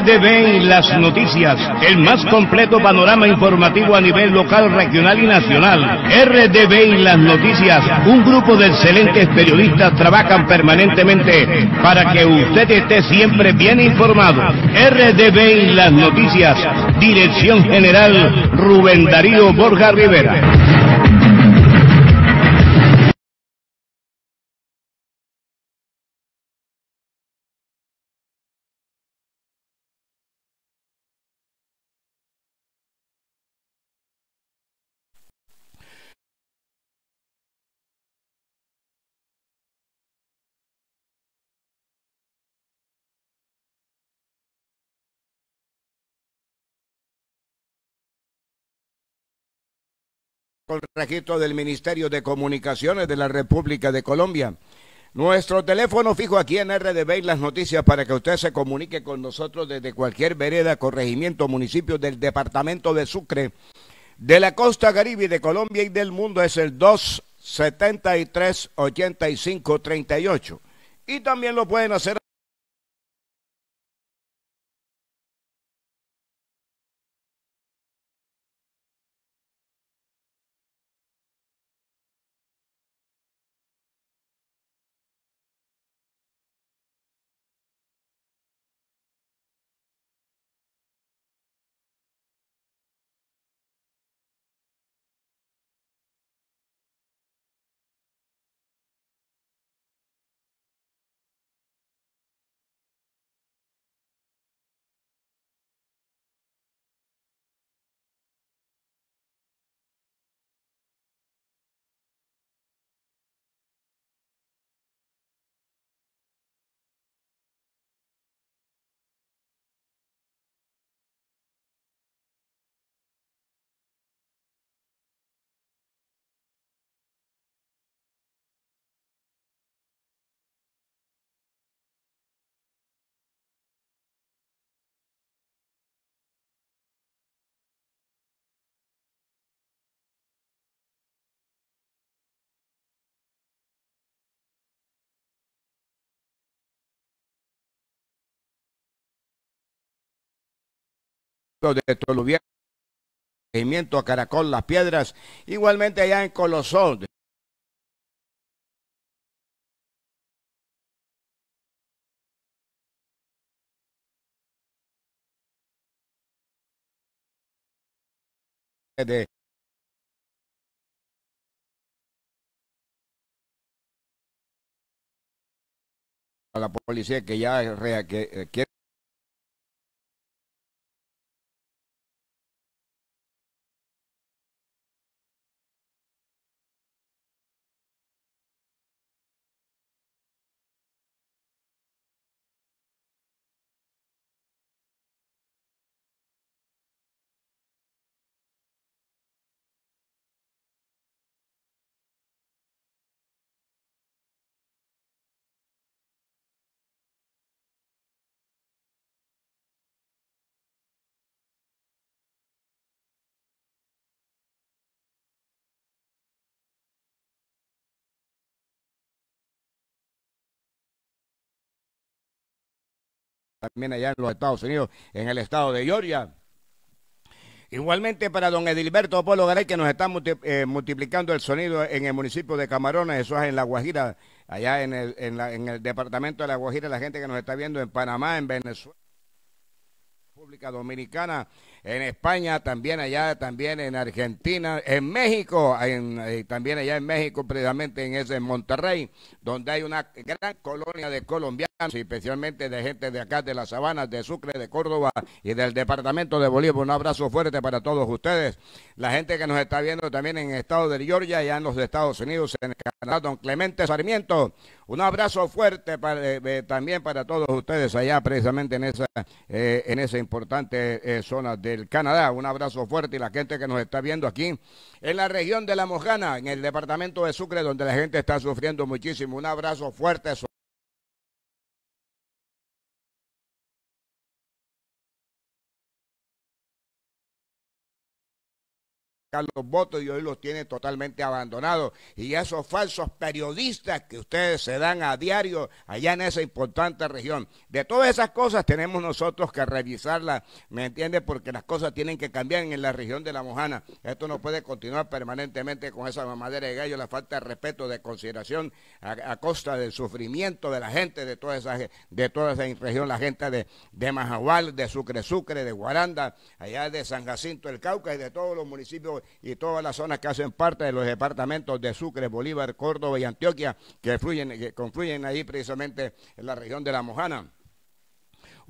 RDB y las noticias, el más completo panorama informativo a nivel local, regional y nacional. RDB y las noticias, un grupo de excelentes periodistas trabajan permanentemente para que usted esté siempre bien informado. RDB y las noticias, Dirección General Rubén Darío Borja Rivera. registro del Ministerio de Comunicaciones de la República de Colombia. Nuestro teléfono fijo aquí en RDB y las noticias para que usted se comunique con nosotros desde cualquier vereda, corregimiento, municipio del departamento de Sucre, de la costa caribe de Colombia y del mundo es el 273-8538. Y también lo pueden hacer de el regimiento a Caracol Las Piedras, igualmente allá en Colosón. de a la policía que ya eh, quiere también allá en los Estados Unidos, en el estado de Georgia. Igualmente para don Edilberto Apolo Garay, que nos está eh, multiplicando el sonido en el municipio de Camarones, eso es en La Guajira, allá en el, departamento de La Guajira, la gente que nos está viendo en Panamá, en Venezuela, República Dominicana, en España, también allá, también en Argentina, en México, eh, también allá en México, precisamente en ese Monterrey, donde hay una gran colonia de colombianos, especialmente de gente de acá, de las sabanas, de Sucre, de Córdoba y del departamento de Bolívar. Un abrazo fuerte para todos ustedes. La gente que nos está viendo también en el estado de Georgia, allá en los Estados Unidos, en el Canadá, don Clemente Sarmiento. Un abrazo fuerte para, eh, eh, también para todos ustedes allá, precisamente en esa, en esa importante zona de el Canadá. Un abrazo fuerte y la gente que nos está viendo aquí en la región de La Mojana, en el departamento de Sucre, donde la gente está sufriendo muchísimo. Un abrazo fuerte. los votos y hoy los tiene totalmente abandonados. Y esos falsos periodistas que ustedes se dan a diario allá en esa importante región. De todas esas cosas tenemos nosotros que revisarlas, ¿me entiende? Porque las cosas tienen que cambiar en la región de La Mojana. Esto no puede continuar permanentemente con esa mamadera de gallo, la falta de respeto, de consideración a, costa del sufrimiento de la gente de toda esa, de toda esa región, la gente de, de Majahual, de Sucre Sucre, de Guaranda, allá de San Jacinto, el Cauca y de todos los municipios y todas las zonas que hacen parte de los departamentos de Sucre, Bolívar, Córdoba y Antioquia, que, que confluyen ahí precisamente en la región de La Mojana.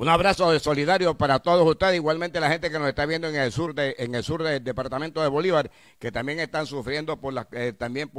Un abrazo de solidario para todos ustedes, igualmente la gente que nos está viendo en el sur de, en el sur del departamento de Bolívar, que también están sufriendo por las eh, también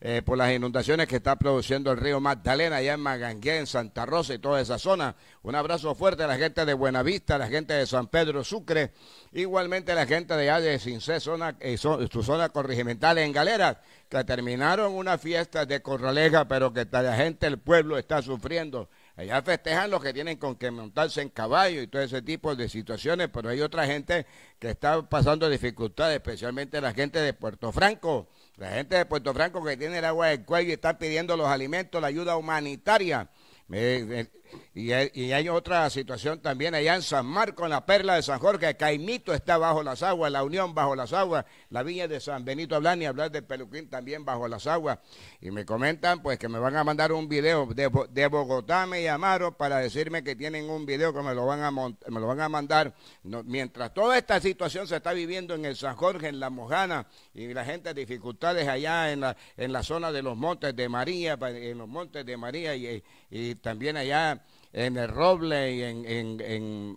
eh, por, las inundaciones que está produciendo el río Magdalena allá en Magangué, en Santa Rosa y toda esa zona. Un abrazo fuerte a la gente de Buenavista, a la gente de San Pedro Sucre, igualmente a la gente de allá de Cincé, zona, eh, su zona corregimental en Galera, que terminaron una fiesta de corraleja, pero que la gente, el pueblo está sufriendo. Allá festejan los que tienen con que montarse en caballo y todo ese tipo de situaciones, pero hay otra gente que está pasando dificultades, especialmente la gente de Puerto Franco. La gente de Puerto Franco que tiene el agua del cuello y está pidiendo los alimentos, la ayuda humanitaria. Eh, y hay, otra situación también allá en San Marco, en la perla de San Jorge. Caimito está bajo las aguas, la Unión bajo las aguas, la Viña de San Benito hablan y hablar de Peluquín también bajo las aguas. Y me comentan pues que me van a mandar un video. De, Bogotá me llamaron para decirme que tienen un video que me lo van a, me lo van a mandar. mientras toda esta situación se está viviendo en el San Jorge, en la Mojana, y la gente dificultades allá en la, en la zona de los montes de María, en los montes de María y también allá en el Roble y en,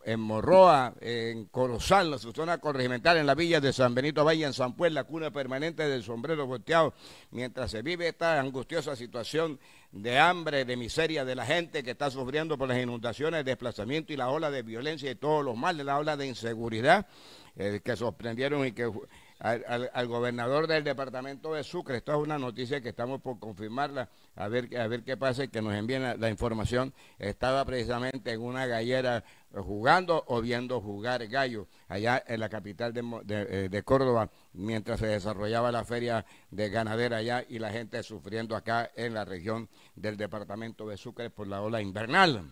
en, Morroa, en Corozal, en su zona corregimental, en la villa de San Benito Valle, en San la cuna permanente del sombrero volteado, mientras se vive esta angustiosa situación de hambre, de miseria de la gente que está sufriendo por las inundaciones, desplazamiento y la ola de violencia y todos los males, la ola de inseguridad eh, que sorprendieron y que al, gobernador del departamento de Sucre. Esto es una noticia que estamos por confirmarla, a ver, qué pasa y que nos envíen la, información. Estaba precisamente en una gallera eh, jugando o viendo jugar gallo allá en la capital eh, de, Córdoba mientras se desarrollaba la feria de ganadera allá y la gente sufriendo acá en la región del departamento de Sucre por la ola invernal.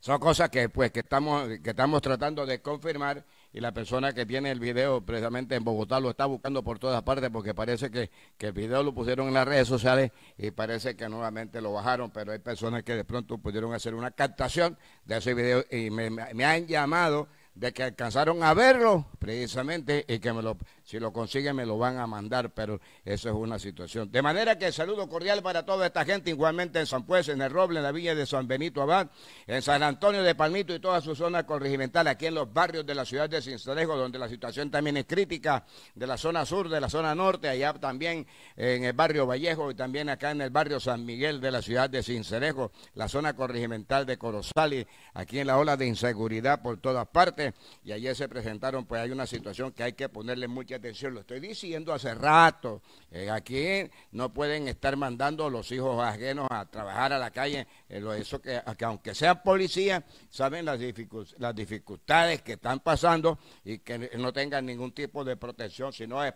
Son cosas que pues que estamos tratando de confirmar y la persona que tiene el video precisamente en Bogotá lo está buscando por todas partes porque parece que, el video lo pusieron en las redes sociales y parece que nuevamente lo bajaron, pero hay personas que de pronto pudieron hacer una captación de ese video y me, me han llamado de que alcanzaron a verlo, precisamente, y que me lo, si lo consiguen me lo van a mandar, pero eso es una situación. De manera que saludo cordial para toda esta gente, igualmente en San Pues, en el Roble, en la villa de San Benito Abad, en San Antonio de Palmito y toda su zona corregimental, aquí en los barrios de la ciudad de Cincelejo, donde la situación también es crítica, de la zona sur, de la zona norte, allá también en el barrio Vallejo y también acá en el barrio San Miguel de la ciudad de Cincelejo, la zona corregimental de Corozal, y aquí en la ola de inseguridad por todas partes y ayer se presentaron, pues hay una situación que hay que ponerle mucha atención. Lo estoy diciendo hace rato. Eh, aquí no pueden estar mandando los hijos ajenos a trabajar a la calle. Eh, lo, eso que, aunque sean policías, saben las, dificultades que están pasando y que no tengan ningún tipo de protección, sino a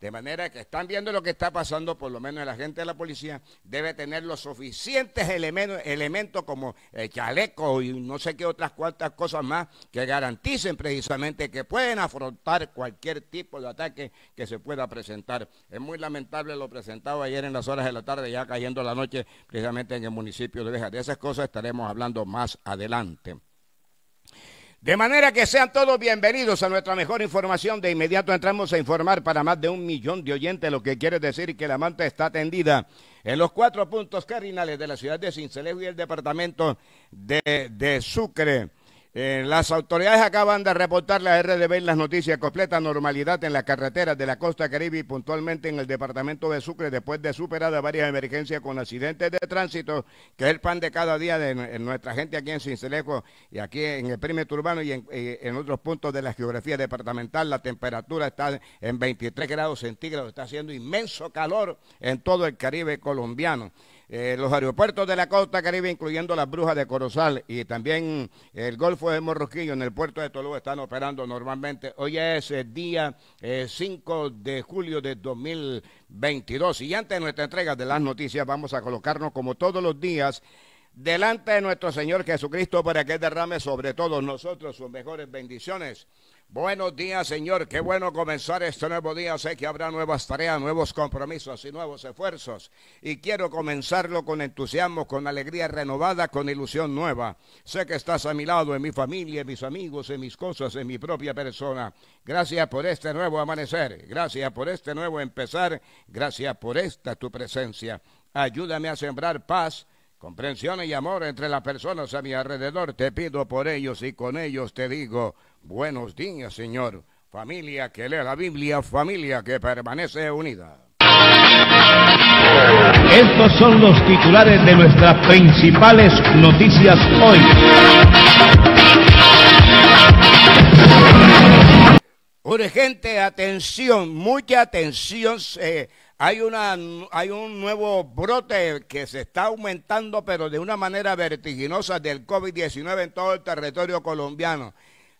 De manera que están viendo lo que está pasando, por lo menos la gente de la policía debe tener los suficientes elementos, como el chalecos y no sé qué otras cuantas cosas más que garanticen precisamente que pueden afrontar cualquier tipo de ataque que se pueda presentar. Es muy lamentable lo presentado ayer en las horas de la tarde, ya cayendo la noche precisamente en el municipio de Oveja. De esas cosas estaremos hablando más adelante. De manera que sean todos bienvenidos a nuestra mejor información. De inmediato entramos a informar para más de un millón de oyentes, lo que quiere decir que la manta está atendida en los cuatro puntos cardinales de la ciudad de Cincelejo y el departamento de, de Sucre. Eh, las autoridades acaban de reportar la RDB las noticias completa normalidad en las carreteras de la costa caribe y puntualmente en el departamento de Sucre después de superadas varias emergencias con accidentes de tránsito, que es el pan de cada día de, nuestra gente aquí en Cincelejo y aquí en el perímetro urbano y en, eh, otros puntos de la geografía departamental. La temperatura está en 23 grados centígrados, está haciendo inmenso calor en todo el Caribe colombiano. Eh, los aeropuertos de la costa caribe, incluyendo la Bruja de Corozal y también el Golfo de Morroquillo en el puerto de Toluca, están operando normalmente. Hoy es el eh, día 5 eh, de julio de 2022. Y antes de nuestra entrega de las noticias, vamos a colocarnos como todos los días delante de nuestro Señor Jesucristo para que derrame sobre todos nosotros sus mejores bendiciones. Buenos días, Señor. Qué bueno comenzar este nuevo día. Sé que habrá nuevas tareas, nuevos compromisos y nuevos esfuerzos. Y quiero comenzarlo con entusiasmo, con alegría renovada, con ilusión nueva. Sé que estás a mi lado, en mi familia, en mis amigos, en mis cosas, en mi propia persona. Gracias por este nuevo amanecer. Gracias por este nuevo empezar. Gracias por esta tu presencia. Ayúdame a sembrar paz. Comprensión y amor entre las personas a mi alrededor, te pido por ellos y con ellos te digo, Buenos días, Señor. Familia que lee la Biblia, familia que permanece unida. Estos son los titulares de nuestras principales noticias hoy. Urgente atención, mucha atención. hay, una, hay un nuevo brote que se está aumentando, pero de una manera vertiginosa, del COVID-19 en todo el territorio colombiano.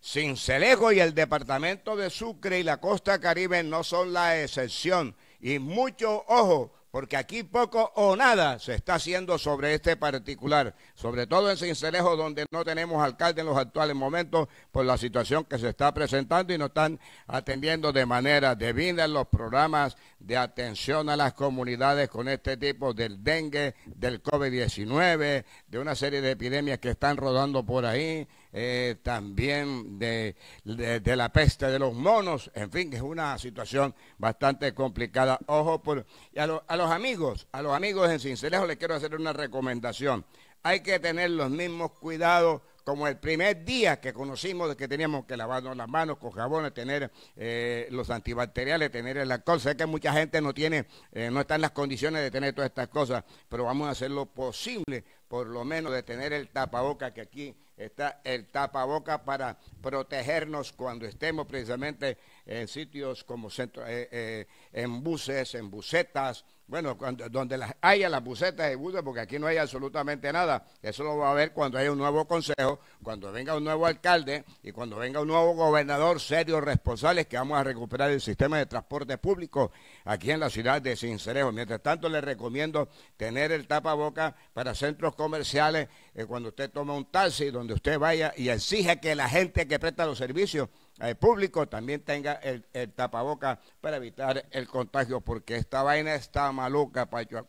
...Sincelejo y el departamento de Sucre y la costa caribe no son la excepción. Y mucho ojo, porque aquí poco o nada se está haciendo sobre este particular, sobre todo en Sincelejo donde no tenemos alcalde en los actuales momentos por la situación que se está presentando y no están atendiendo de manera debida los programas de atención a las comunidades con este tipo del dengue, del COVID-19, de una serie de epidemias que están rodando por ahí, eh, también de, la peste de los monos, en fin, que es una situación bastante complicada. Ojo, por, y a, los amigos, a los amigos en Cincelejo les quiero hacer una recomendación. Hay que tener los mismos cuidados como el primer día que conocimos de que teníamos que lavarnos las manos con jabones, tener eh, los antibacteriales, tener el alcohol. Sé que mucha gente no tiene, eh, no está en las condiciones de tener todas estas cosas, pero vamos a hacer lo posible, por lo menos, de tener el tapaboca que aquí está el tapaboca para protegernos cuando estemos precisamente en sitios como centro, eh, eh, en buses, en bucetas, bueno, cuando, donde haya las busetas y buses, porque aquí no hay absolutamente nada. Eso lo va a ver cuando haya un nuevo consejo, cuando venga un nuevo alcalde y cuando venga un nuevo gobernador serio, responsable, que vamos a recuperar el sistema de transporte público aquí en la ciudad de Cincerejo. Mientras tanto, les recomiendo tener el tapaboca para centros comerciales eh, cuando usted toma un taxi, donde usted vaya y exige que la gente que presta los servicios al eh, público también tenga el, tapaboca para evitar el contagio, porque esta vaina está maluca, Pacho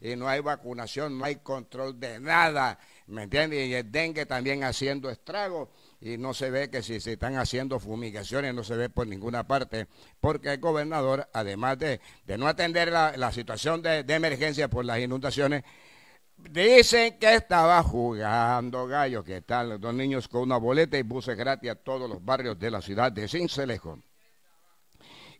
y no hay vacunación, no hay control de nada, ¿me entiende? Y el dengue también haciendo estragos, y no se ve que si se están haciendo fumigaciones, no se ve por ninguna parte, porque el gobernador, además de, no atender la, situación de emergencia por las inundaciones, Dicen que estaba jugando gallo. que están los dos niños con una boleta y buses gratis a todos los barrios de la ciudad de Cincelejo?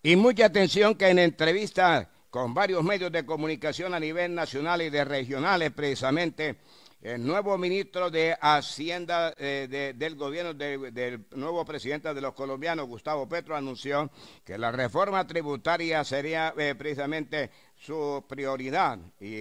Y mucha atención que en entrevista con varios medios de comunicación a nivel nacional y de regionales, precisamente, el nuevo ministro de Hacienda eh, del gobierno del nuevo presidente de los colombianos, Gustavo Petro, anunció que la reforma tributaria sería eh, precisamente su prioridad y,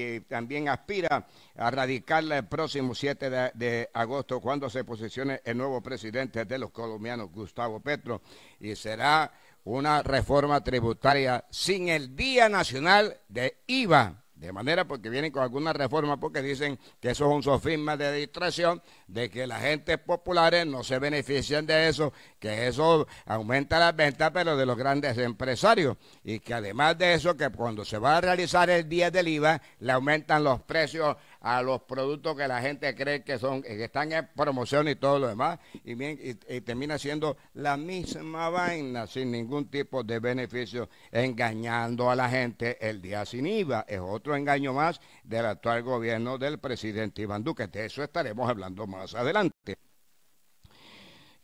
eh, también aspira a radicarla el próximo 7 de, agosto cuando se posicione el nuevo presidente de los colombianos, Gustavo Petro, y será una reforma tributaria sin el Día Nacional de IVA de manera porque vienen con alguna reforma, porque dicen que eso es un sofisma de distracción, de que las gentes populares no se benefician de eso, que eso aumenta las ventas, pero de los grandes empresarios. Y que además de eso, que cuando se va a realizar el día del IVA, le aumentan los precios a los productos que la gente cree que son, eh, que están en promoción y todo lo demás, y, termina siendo la misma vaina sin ningún tipo de beneficio, engañando a la gente el día sin IVA. Es otro engaño más del actual gobierno del presidente Iván Duque. De eso estaremos hablando más adelante.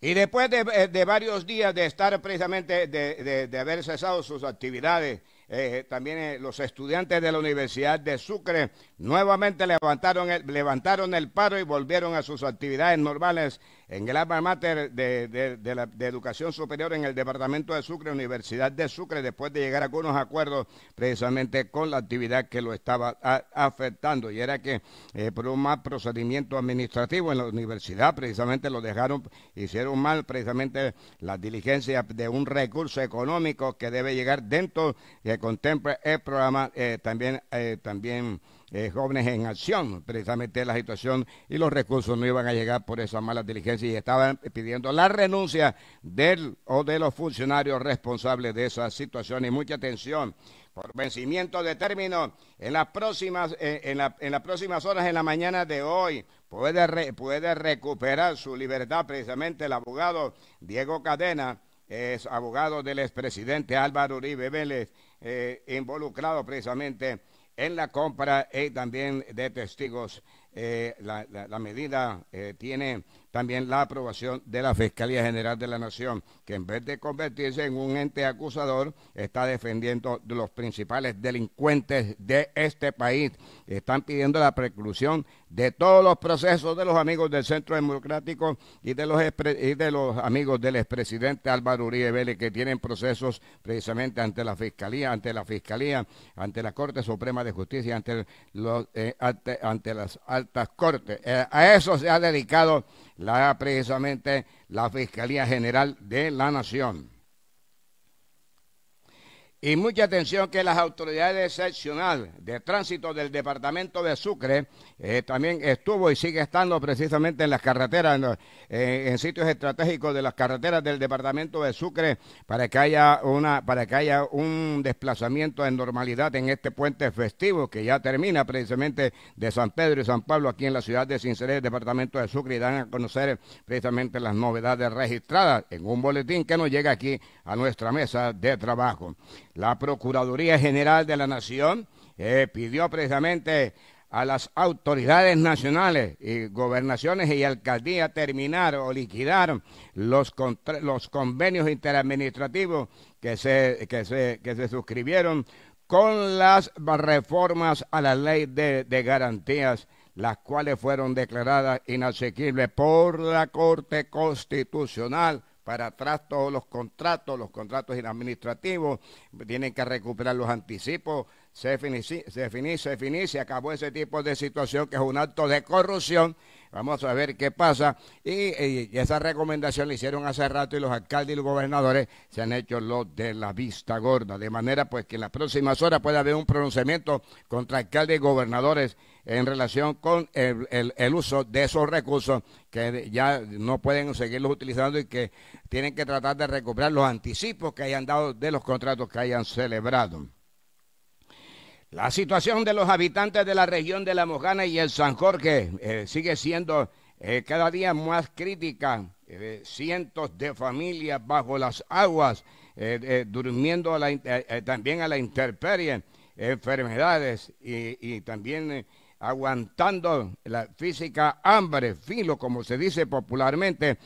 Y después de, eh, varios días de estar precisamente, de haber cesado sus actividades, eh, eh, también eh, los estudiantes de la Universidad de Sucre nuevamente levantaron levantaron el paro y volvieron a sus actividades normales en el alma mater de, educación superior en el Departamento de Sucre, Universidad de Sucre, después de llegar a algunos acuerdos precisamente con la actividad que lo estaba afectando. Y era que eh, por un mal procedimiento administrativo en la universidad, precisamente lo dejaron, hicieron mal precisamente la diligencia de un recurso económico que debe llegar dentro, que contempla el programa eh, también. Eh, también eh, jóvenes en Acción, precisamente la situación y los recursos no iban a llegar por esa mala diligencia y estaban pidiendo la renuncia del o de los funcionarios responsables de esa situación. Y mucha atención, por vencimiento de término en las próximas, eh, en, la, en las próximas horas, en la mañana de hoy, puede, puede recuperar su libertad precisamente el abogado Diego Cadena es abogado del expresidente Álvaro Uribe Vélez, eh, involucrado precisamente en la compra y también de testigos. Eh, la, medida eh, tiene también la aprobación de la Fiscalía General de la Nación, que en vez de convertirse en un ente acusador, está defendiendo los principales delincuentes de este país. Están pidiendo la preclusión de todos los procesos de los amigos del Centro Democrático y de los, de los amigos del expresidente Álvaro Uribe Vélez, que tienen procesos precisamente ante la Fiscalía, ante la Fiscalía, ante la Corte Suprema de Justicia, ante, los, eh, ante, las altas cortes. Eh, a eso se ha dedicado la precisamente la Fiscalía General de la Nación. Y mucha atención que las autoridades seccional de tránsito del departamento de Sucre eh, también estuvo y sigue estando precisamente en las carreteras, eh, en, sitios estratégicos de las carreteras del departamento de Sucre para que haya una, para que haya un desplazamiento en normalidad en este puente festivo que ya termina precisamente de San Pedro y San Pablo aquí en la ciudad de Sinceré, departamento de Sucre y dan a conocer precisamente las novedades registradas en un boletín que nos llega aquí a nuestra mesa de trabajo la Procuraduría General de la Nación eh, pidió precisamente a las autoridades nacionales y gobernaciones y alcaldías terminar o liquidar los, los convenios interadministrativos que se, que, se, suscribieron con las reformas a la ley de, de garantías, las cuales fueron declaradas inasequibles por la Corte Constitucional para atrás todos los contratos, los contratos administrativos, tienen que recuperar los anticipos, se finice, se finice, se acabó ese tipo de situación que es un acto de corrupción. Vamos a ver qué pasa. Y, esa recomendación la hicieron hace rato y los alcaldes y los gobernadores se han hecho los de la vista gorda. De manera pues que en las próximas horas pueda haber un pronunciamiento contra alcaldes y gobernadores en relación con el, uso de esos recursos que ya no pueden seguirlos utilizando y que tienen que tratar de recuperar los anticipos que hayan dado de los contratos que hayan celebrado. La situación de los habitantes de la región de La Mojana y el San Jorge eh, sigue siendo eh, cada día más crítica. Eh, cientos de familias bajo las aguas, durmiendo también a la intemperie enfermedades y también aguantando la física hambre, filo, como se dice popularmente,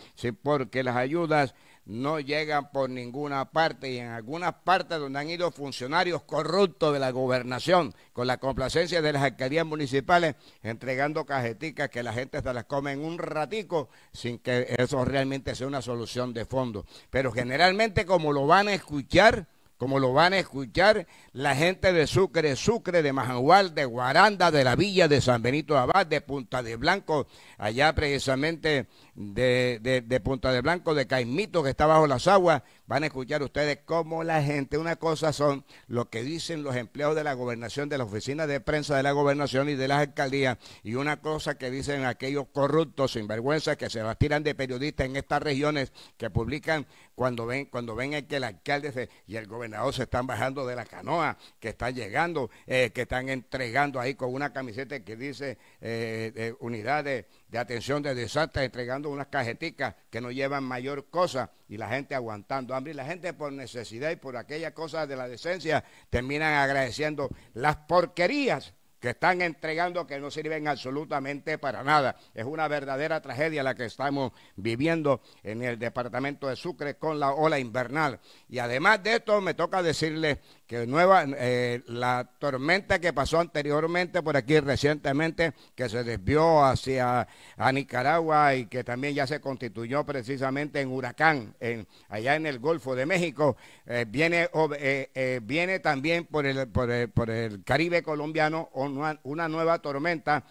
porque las ayudas no llegan por ninguna parte y en algunas partes donde han ido funcionarios corruptos de la gobernación con la complacencia de las alcaldías municipales entregando cajeticas que la gente se las come en un ratico sin que eso realmente sea una solución de fondo. Pero generalmente como lo van a escuchar, como lo van a escuchar la gente de Sucre, Sucre, de Majagual, de Guaranda, de la Villa, de San Benito Abad, de Punta de Blanco, allá precisamente de, de, de, Punta de Blanco, de Caimito, que está bajo las aguas, van a escuchar ustedes cómo la gente, una cosa son lo que dicen los empleados de la gobernación, de la oficina de prensa de la gobernación y de las alcaldías, y una cosa que dicen aquellos corruptos, sinvergüenzas, que se las tiran de periodistas en estas regiones, que publican cuando ven, cuando ven que el alcalde y el gobernador se están bajando de la canoa, que están llegando, eh, que están entregando ahí con una camiseta que dice eh, eh unidades de atención de desastre, entregando unas cajeticas que no llevan mayor cosa y la gente aguantando hambre y la gente por necesidad y por aquellas cosas de la decencia terminan agradeciendo las porquerías que están entregando que no sirven absolutamente para nada. Es una verdadera tragedia la que estamos viviendo en el departamento de Sucre con la ola invernal. Y además de esto, me toca decirle que nueva, eh, la tormenta que pasó anteriormente por aquí recientemente, que se desvió hacia Nicaragua y que también ya se constituyó precisamente en huracán, en, allá en el Golfo de México, eh, viene, eh, viene también por el, por el, Caribe colombiano una, nueva tormenta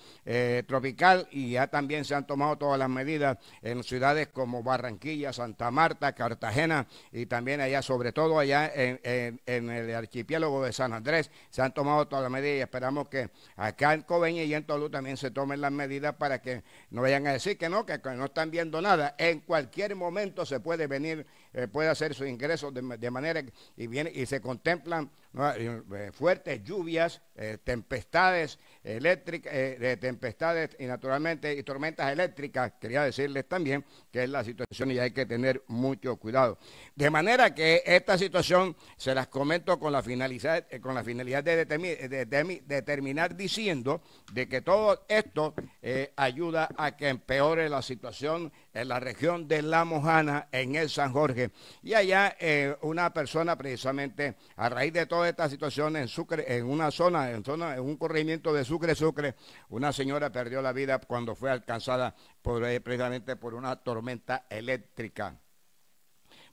tropical y ya también se han tomado todas las medidas en ciudades como Barranquilla, Santa Marta, Cartagena y también allá, sobre todo allá en, en, en el archipiélago de San Andrés se han tomado todas las medidas y esperamos que acá en Coveña y en Tolú también se tomen las medidas para que no vayan a decir que no, que no están viendo nada. En cualquier momento se puede venir eh, puede hacer sus ingresos de, manera y viene y se contemplan eh, fuertes lluvias, eh, tempestades eléctricas, de tempestades y naturalmente y tormentas eléctricas. Quería decirles también que es la situación y hay que tener mucho cuidado. De manera que esta situación se las comento con la finalidad, con la finalidad de, de, de, diciendo de que todo esto ayuda a que empeore la situación en la región de La Mojana, en el San Jorge. Y allá eh, una persona precisamente a raíz de toda esta situación en Sucre, en una zona, en zona, en un corrimiento de Sucre, Sucre, una señora perdió la vida cuando fue alcanzada por, eh, precisamente por una tormenta eléctrica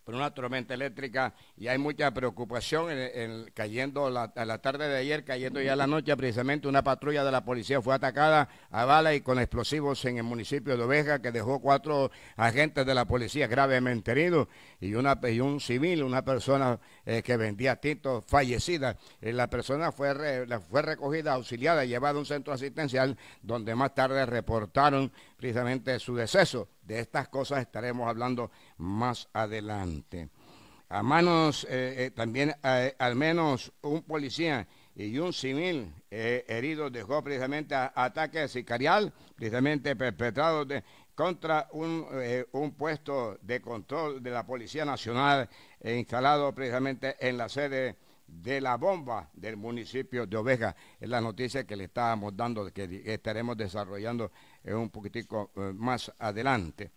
por una tormenta eléctrica y hay mucha preocupación en, cayendo a la tarde de ayer, cayendo ya la noche precisamente, una patrulla de la policía fue atacada a bala y con explosivos en el municipio de Oveja que dejó cuatro agentes de la policía gravemente heridos y, un civil, una persona eh, que vendía tinto, fallecida. Eh, la persona fue, fue recogida, auxiliada, llevada a un centro asistencial donde más tarde reportaron precisamente su deceso. De estas cosas estaremos hablando más adelante. A manos, eh, eh, también eh, al menos un policía y un civil herido dejó precisamente ataque sicarial, precisamente perpetrado contra un, un, puesto de control de la Policía Nacional instalado precisamente en la sede de la bomba del municipio de Oveja. Es la noticia que le estábamos dando, que estaremos desarrollando es un poquitico eh, más adelante.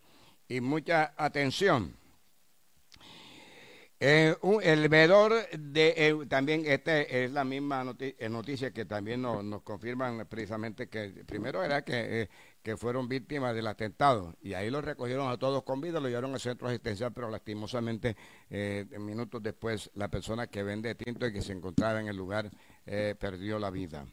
Y mucha atención. Eh, el veedor de eh, también esta es la misma noticia, que también nos, confirman precisamente que primero era que, fueron víctimas del atentado y ahí lo recogieron a todos con vida, lo llevaron al centro asistencial, pero lastimosamente minutos después la persona que vende tinto y que se encontraba en el lugar perdió la vida.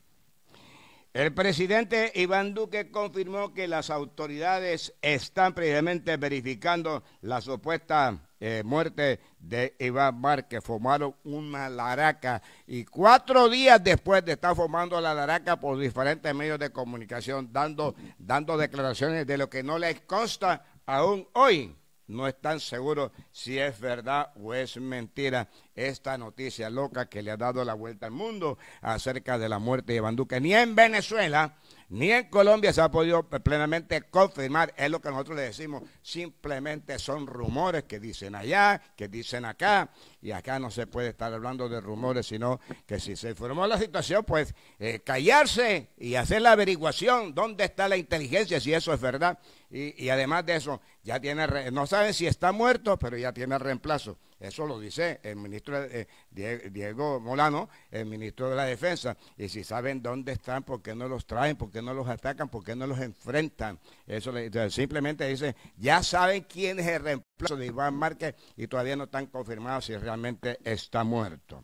El presidente Iván Duque confirmó que las autoridades están precisamente verificando la supuesta eh, muerte de Iván Marquez. Formaron una laraca y cuatro días después de estar formando la laraca por diferentes medios de comunicación, dando, dando declaraciones de lo que no les consta aún hoy no están seguros si es verdad o es mentira esta noticia loca que le ha dado la vuelta al mundo acerca de la muerte de Iván Duque. Ni en Venezuela ni en Colombia se ha podido plenamente confirmar, es lo que nosotros le decimos, simplemente son rumores que dicen allá, que dicen acá, y acá no se puede estar hablando de rumores, sino que si se informó la situación, pues eh, callarse y hacer la averiguación, dónde está la inteligencia, si eso es verdad y, además de eso, ya tiene, no saben si está muerto, pero ya tiene reemplazo. Eso lo dice el ministro eh, Diego Molano, el ministro de la Defensa. Y si saben dónde están, por qué no los traen, por qué no los atacan, por qué no los enfrentan. Eso simplemente dice, ya saben quién es el reemplazo de Iván Márquez y todavía no están confirmados si realmente está muerto.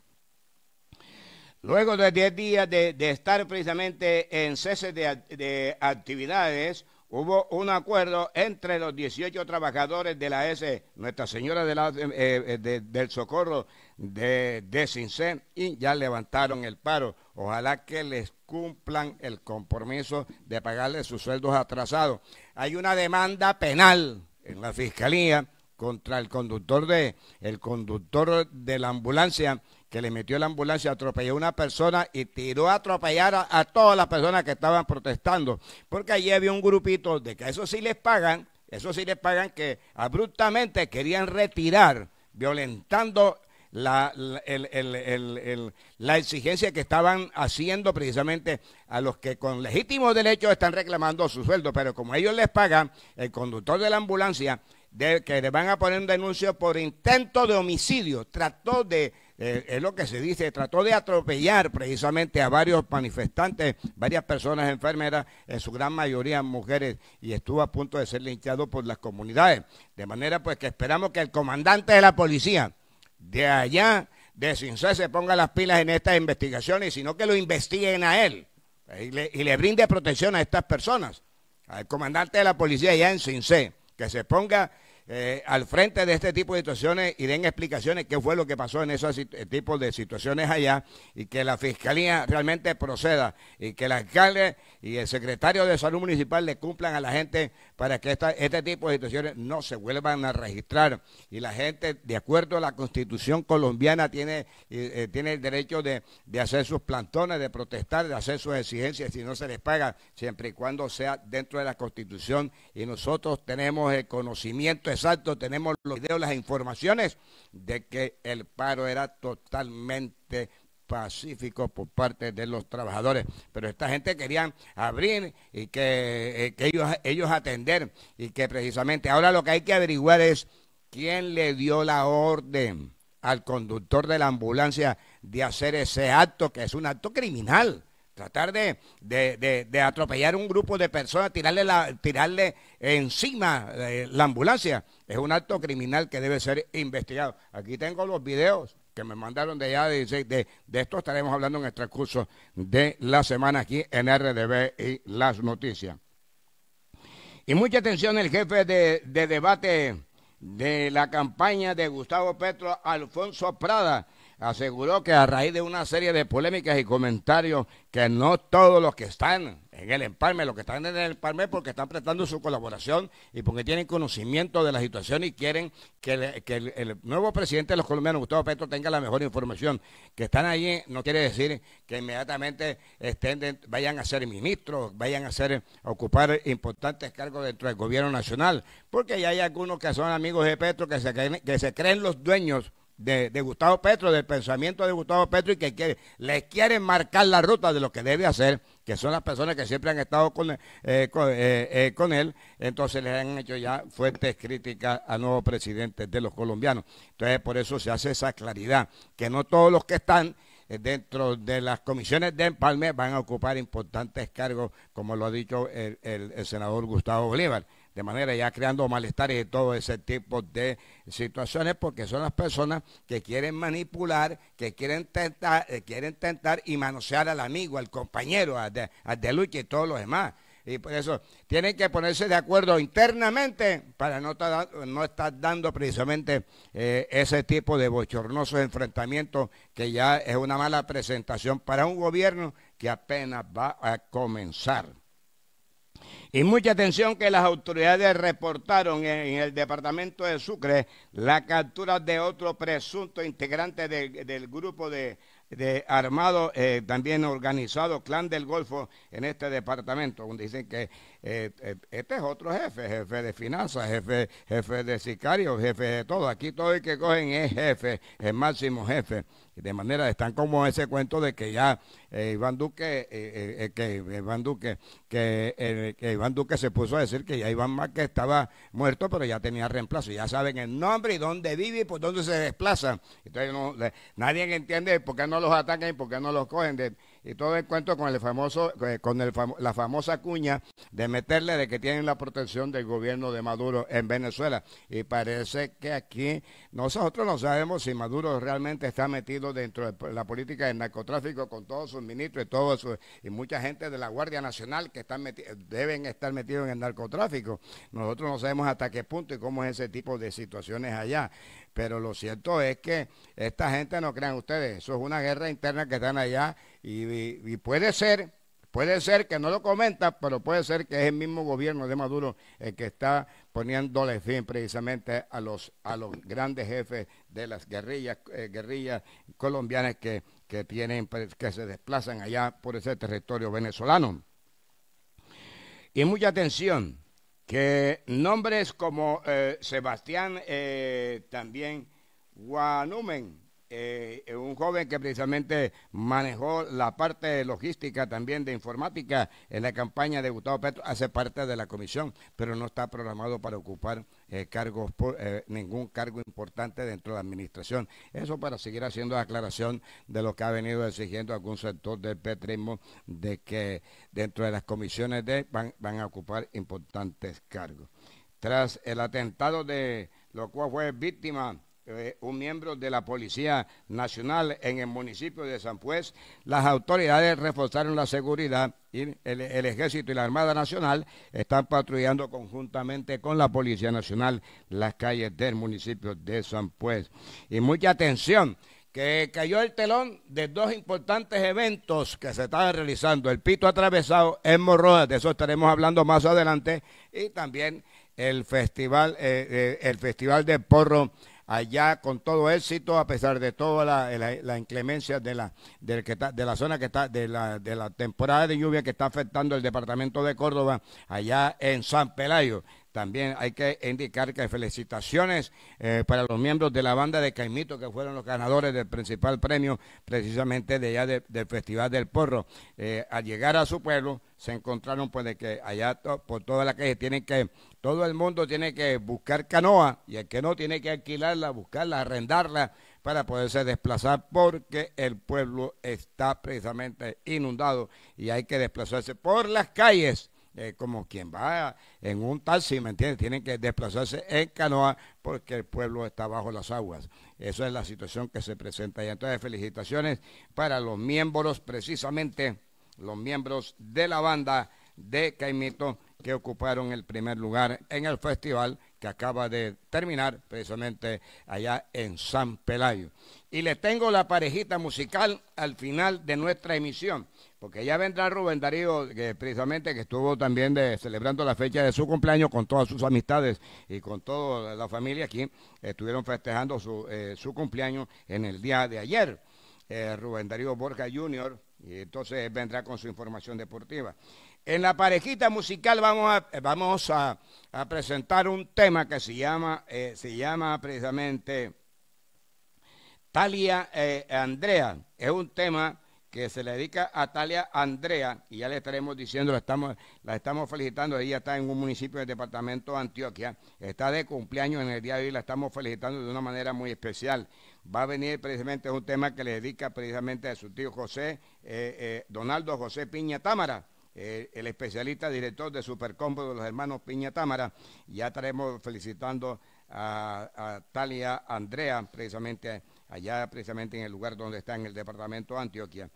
Luego de 10 días de, estar precisamente en cese de actividades, hubo un acuerdo entre los 18 trabajadores de la S, Nuestra Señora eh, eh, del Socorro de, de y ya levantaron el paro. Ojalá que les cumplan el compromiso de pagarles sus sueldos atrasados. Hay una demanda penal en la Fiscalía contra el conductor de, el conductor de la ambulancia que le metió la ambulancia, atropelló a una persona y tiró a atropellar a, todas las personas que estaban protestando. Porque allí había un grupito de que a eso sí les pagan, eso sí les pagan que abruptamente querían retirar, violentando la, exigencia que estaban haciendo precisamente a los que con legítimos derechos están reclamando su sueldo, pero como ellos les pagan, el conductor de la ambulancia, de, que le van a poner un denuncio por intento de homicidio, trató de eh, es lo que se dice, trató de atropellar precisamente a varios manifestantes, varias personas enfermeras, en su gran mayoría mujeres, y estuvo a punto de ser linchado por las comunidades. De manera pues que esperamos que el comandante de la policía de allá, de Cincé, se ponga las pilas en estas investigaciones, sino que lo investiguen a él eh, y le, brinde protección a estas personas, al comandante de la policía allá en Cincé, que se ponga eh, al frente de este tipo de situaciones y den explicaciones qué fue lo que pasó en esos eh, tipos de situaciones allá y que la fiscalía realmente proceda y que el alcalde y el secretario de salud municipal le cumplan a la gente para que esta, este tipo de situaciones no se vuelvan a registrar y la gente de acuerdo a la constitución colombiana tiene, eh, tiene el derecho de, hacer sus plantones, de protestar, de hacer sus exigencias si no se les paga siempre y cuando sea dentro de la constitución y nosotros tenemos el conocimiento Exacto, tenemos los videos, las informaciones de que el paro era totalmente pacífico por parte de los trabajadores, pero esta gente quería abrir y eh, que, ellos, ellos atender y que precisamente ahora lo que hay que averiguar es quién le dio la orden al conductor de la ambulancia de hacer ese acto, que es un acto criminal tratar de, de, de, atropellar un grupo de personas, tirarle, encima eh, la ambulancia, es un acto criminal que debe ser investigado. Aquí tengo los videos que me mandaron de allá, de, de, esto estaremos hablando en el transcurso de la semana aquí en RDB y las noticias. Y mucha atención el jefe de debate de la campaña de Gustavo Petro, Alfonso Prada, aseguró que a raíz de una serie de polémicas y comentarios que no todos los que están en el empalme, los que están en el empalme porque están prestando su colaboración y porque tienen conocimiento de la situación y quieren que, el, nuevo presidente de los colombianos, Gustavo Petro, tenga la mejor información. Que están ahí no quiere decir que inmediatamente estén vayan a ser ministros, vayan a ser ocupar importantes cargos dentro del gobierno nacional, porque ya hay algunos que son amigos de Petro que se que se creen los dueños de, Gustavo Petro, del pensamiento de Gustavo Petro y que les quieren marcar la ruta de lo que debe hacer, que son las personas que siempre han estado con, eh, eh, eh, con, él, entonces les han hecho ya fuertes críticas a nuevos presidentes de los colombianos. Entonces por eso se hace esa claridad, que no todos los que están dentro de las comisiones de empalme van a ocupar importantes cargos, como lo ha dicho el senador Gustavo Bolívar de manera ya creando malestar y todo ese tipo de situaciones, porque son las personas que quieren manipular, que quieren tentar, eh, quieren tentar y manosear al amigo, al compañero, al de, lucha y todos los demás. Y por eso tienen que ponerse de acuerdo internamente para no, estar dando precisamente eh, ese tipo de bochornosos enfrentamientos que ya es una mala presentación para un gobierno que apenas va a comenzar. Y mucha atención que las autoridades reportaron en, el departamento de Sucre la captura de otro presunto integrante del grupo de, armado, eh, también organizado, Clan del Golfo, en este departamento, donde dicen que eh, eh, este es otro jefe, jefe de finanzas, jefe, jefe de sicarios, jefe de todo. Aquí todo el que cogen es jefe, el máximo jefe. De manera, están como ese cuento de que ya eh, eh, eh, Iván Duque, que Iván Duque, que, Iván Duque se puso a decir que ya Iván Márquez estaba muerto, pero ya tenía reemplazo. Ya saben el nombre y dónde vive y por dónde se desplaza. Entonces nadie entiende por qué no los atacan y por qué no los cogen. y todo el cuento con el famoso, con la famosa cuña de meterle de que tienen la protección del gobierno de Maduro en Venezuela. Y parece que aquí nosotros no sabemos si Maduro realmente está metido dentro de la política del narcotráfico con todos sus ministros y y mucha gente de la Guardia Nacional que están deben estar metidos en el narcotráfico. Nosotros no sabemos hasta qué punto y cómo es ese tipo de situaciones allá. Pero lo cierto es que esta gente, no crean ustedes, eso es una guerra interna que están allá y, y puede ser Puede ser que no lo comenta, pero puede ser que es el mismo gobierno de Maduro el que está poniéndole fin precisamente a los, grandes jefes de las guerrillas, eh, guerrillas colombianas que, tienen, pues, que se desplazan allá por ese territorio venezolano. Y mucha atención, que nombres como eh, Sebastián, eh, también Guanumen, eh, un joven que precisamente manejó la parte logística también de informática en la campaña de Gustavo Petro, hace parte de la comisión, pero no está programado para ocupar eh, cargos eh, ningún cargo importante dentro de la administración. Eso para seguir haciendo aclaración de lo que ha venido exigiendo algún sector del petrismo de que dentro de las comisiones de van, van a ocupar importantes cargos. Tras el atentado de lo cual fue víctima eh, un miembro de la Policía Nacional en el municipio de San Pues, las autoridades reforzaron la seguridad y el, Ejército y la Armada Nacional están patrullando conjuntamente con la Policía Nacional las calles del municipio de San Pues. Y mucha atención, que cayó el telón de dos importantes eventos que se estaban realizando, el pito atravesado en Morroa, de eso estaremos hablando más adelante, y también el festival, eh, eh, el festival de porro allá con todo éxito, a pesar de toda la, inclemencia de la, que de la zona que está, de la, de la temporada de lluvia que está afectando el departamento de Córdoba, allá en San Pelayo. También hay que indicar que felicitaciones eh, para los miembros de la banda de Caimito, que fueron los ganadores del principal premio, precisamente de allá del Festival del Porro. Eh, al llegar a su pueblo, se encontraron pues de que allá por toda la calle tienen que todo el mundo tiene que buscar canoa y el que no tiene que alquilarla, buscarla, arrendarla para poderse desplazar porque el pueblo está precisamente inundado y hay que desplazarse por las calles. Eh, como quien va en un taxi, ¿me entiendes? Tienen que desplazarse en canoa porque el pueblo está bajo las aguas. Esa es la situación que se presenta. Y entonces felicitaciones para los miembros, precisamente los miembros de la banda de Caimito que ocuparon el primer lugar en el festival que acaba de terminar precisamente allá en San Pelayo. Y le tengo la parejita musical al final de nuestra emisión, porque ya vendrá Rubén Darío, que precisamente que estuvo también celebrando la fecha de su cumpleaños con todas sus amistades y con toda la familia aquí, estuvieron festejando su, eh, cumpleaños en el día de ayer. Eh, Rubén Darío Borja Jr., y entonces vendrá con su información deportiva. En la parejita musical vamos eh, a, presentar un tema que se llama, eh, se llama precisamente Talia eh, Andrea. Es un tema que se le dedica a Talia Andrea y ya le estaremos diciendo, la estamos, felicitando. Ella está en un municipio del departamento de Antioquia. Está de cumpleaños en el día de hoy. La estamos felicitando de una manera muy especial va a venir precisamente un tema que le dedica precisamente a su tío José, eh, Donaldo José Piña Támara el especialista, director de Supercombo de los hermanos Piña Támara. Ya estaremos felicitando a, Talia Andrea, precisamente allá, precisamente en el lugar donde está, en el departamento de Antioquia.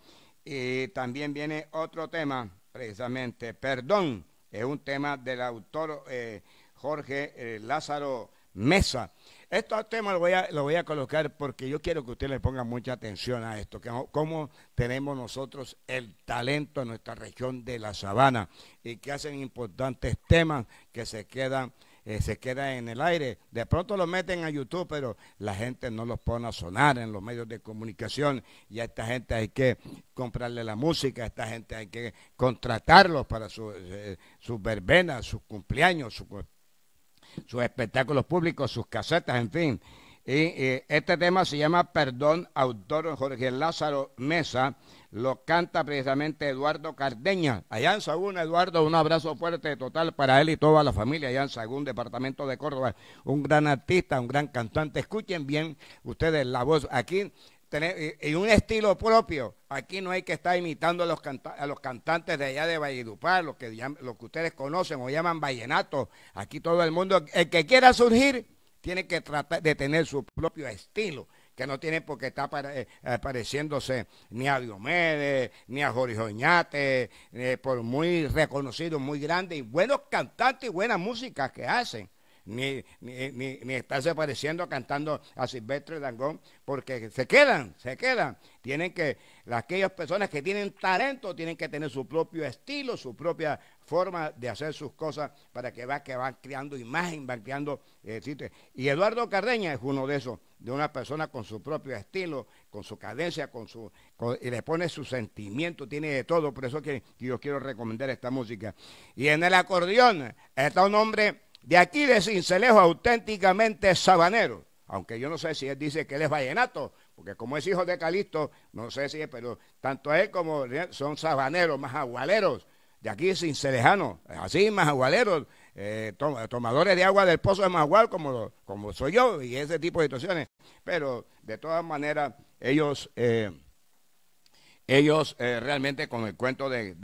Y también viene otro tema, precisamente, perdón, es un tema del autor eh, Jorge eh, Lázaro Mesa. Estos temas los voy, a, colocar porque yo quiero que usted le ponga mucha atención a esto, que cómo tenemos nosotros el talento en nuestra región de la sabana y que hacen importantes temas que se quedan eh, se en el aire. De pronto los meten a YouTube, pero la gente no los pone a sonar en los medios de comunicación. Y a esta gente hay que comprarle la música, a esta gente hay que contratarlos para eh, sus verbenas, sus cumpleaños, sus sus espectáculos públicos, sus casetas, en fin. Y, eh, este tema se llama Perdón, autor Jorge Lázaro Mesa, lo canta precisamente Eduardo Cardeña. Allá en Sagún, Eduardo, un abrazo fuerte total para él y toda la familia allá en Sagún, departamento de Córdoba. Un gran artista, un gran cantante. Escuchen bien ustedes la voz. Aquí tener, eh, y un estilo propio. Aquí no hay que estar imitando a los, a los cantantes de allá de Valledupar, los que, que ustedes conocen o llaman vallenato. Aquí todo el mundo, el que quiera surgir, tiene que tratar de tener su propio estilo, que no tiene por qué estar eh, pareciéndose ni a Diomedes, ni a Jorge Oñate, eh, por muy reconocido, muy grandes y buenos cantantes y buenas músicas que hacen ni, ni, ni, estarse apareciendo cantando a Silvestre Dangón, porque se quedan, se quedan. Tienen que, aquellas personas que tienen talento tienen que tener su propio estilo, su propia forma de hacer sus cosas para que, va, que van creando imagen, van creando eh, Y Eduardo Cardeña es uno de esos, de una persona con su propio estilo, con su cadencia, con su y le pone su sentimiento, tiene de todo, por eso que, yo quiero recomendar esta música. Y en el acordeón está un hombre de aquí de Cincelejo, auténticamente sabanero. Aunque yo no sé si él dice que él es vallenato, porque como es hijo de Calisto, no sé si es, pero tanto él como son sabaneros, más agualeros. De aquí de cincelejano, así más agualeros, eh, tomadores de agua del pozo de Majagual, como, como soy yo, y ese tipo de situaciones. Pero de todas maneras, ellos... Eh, ellos eh, realmente con el cuento de,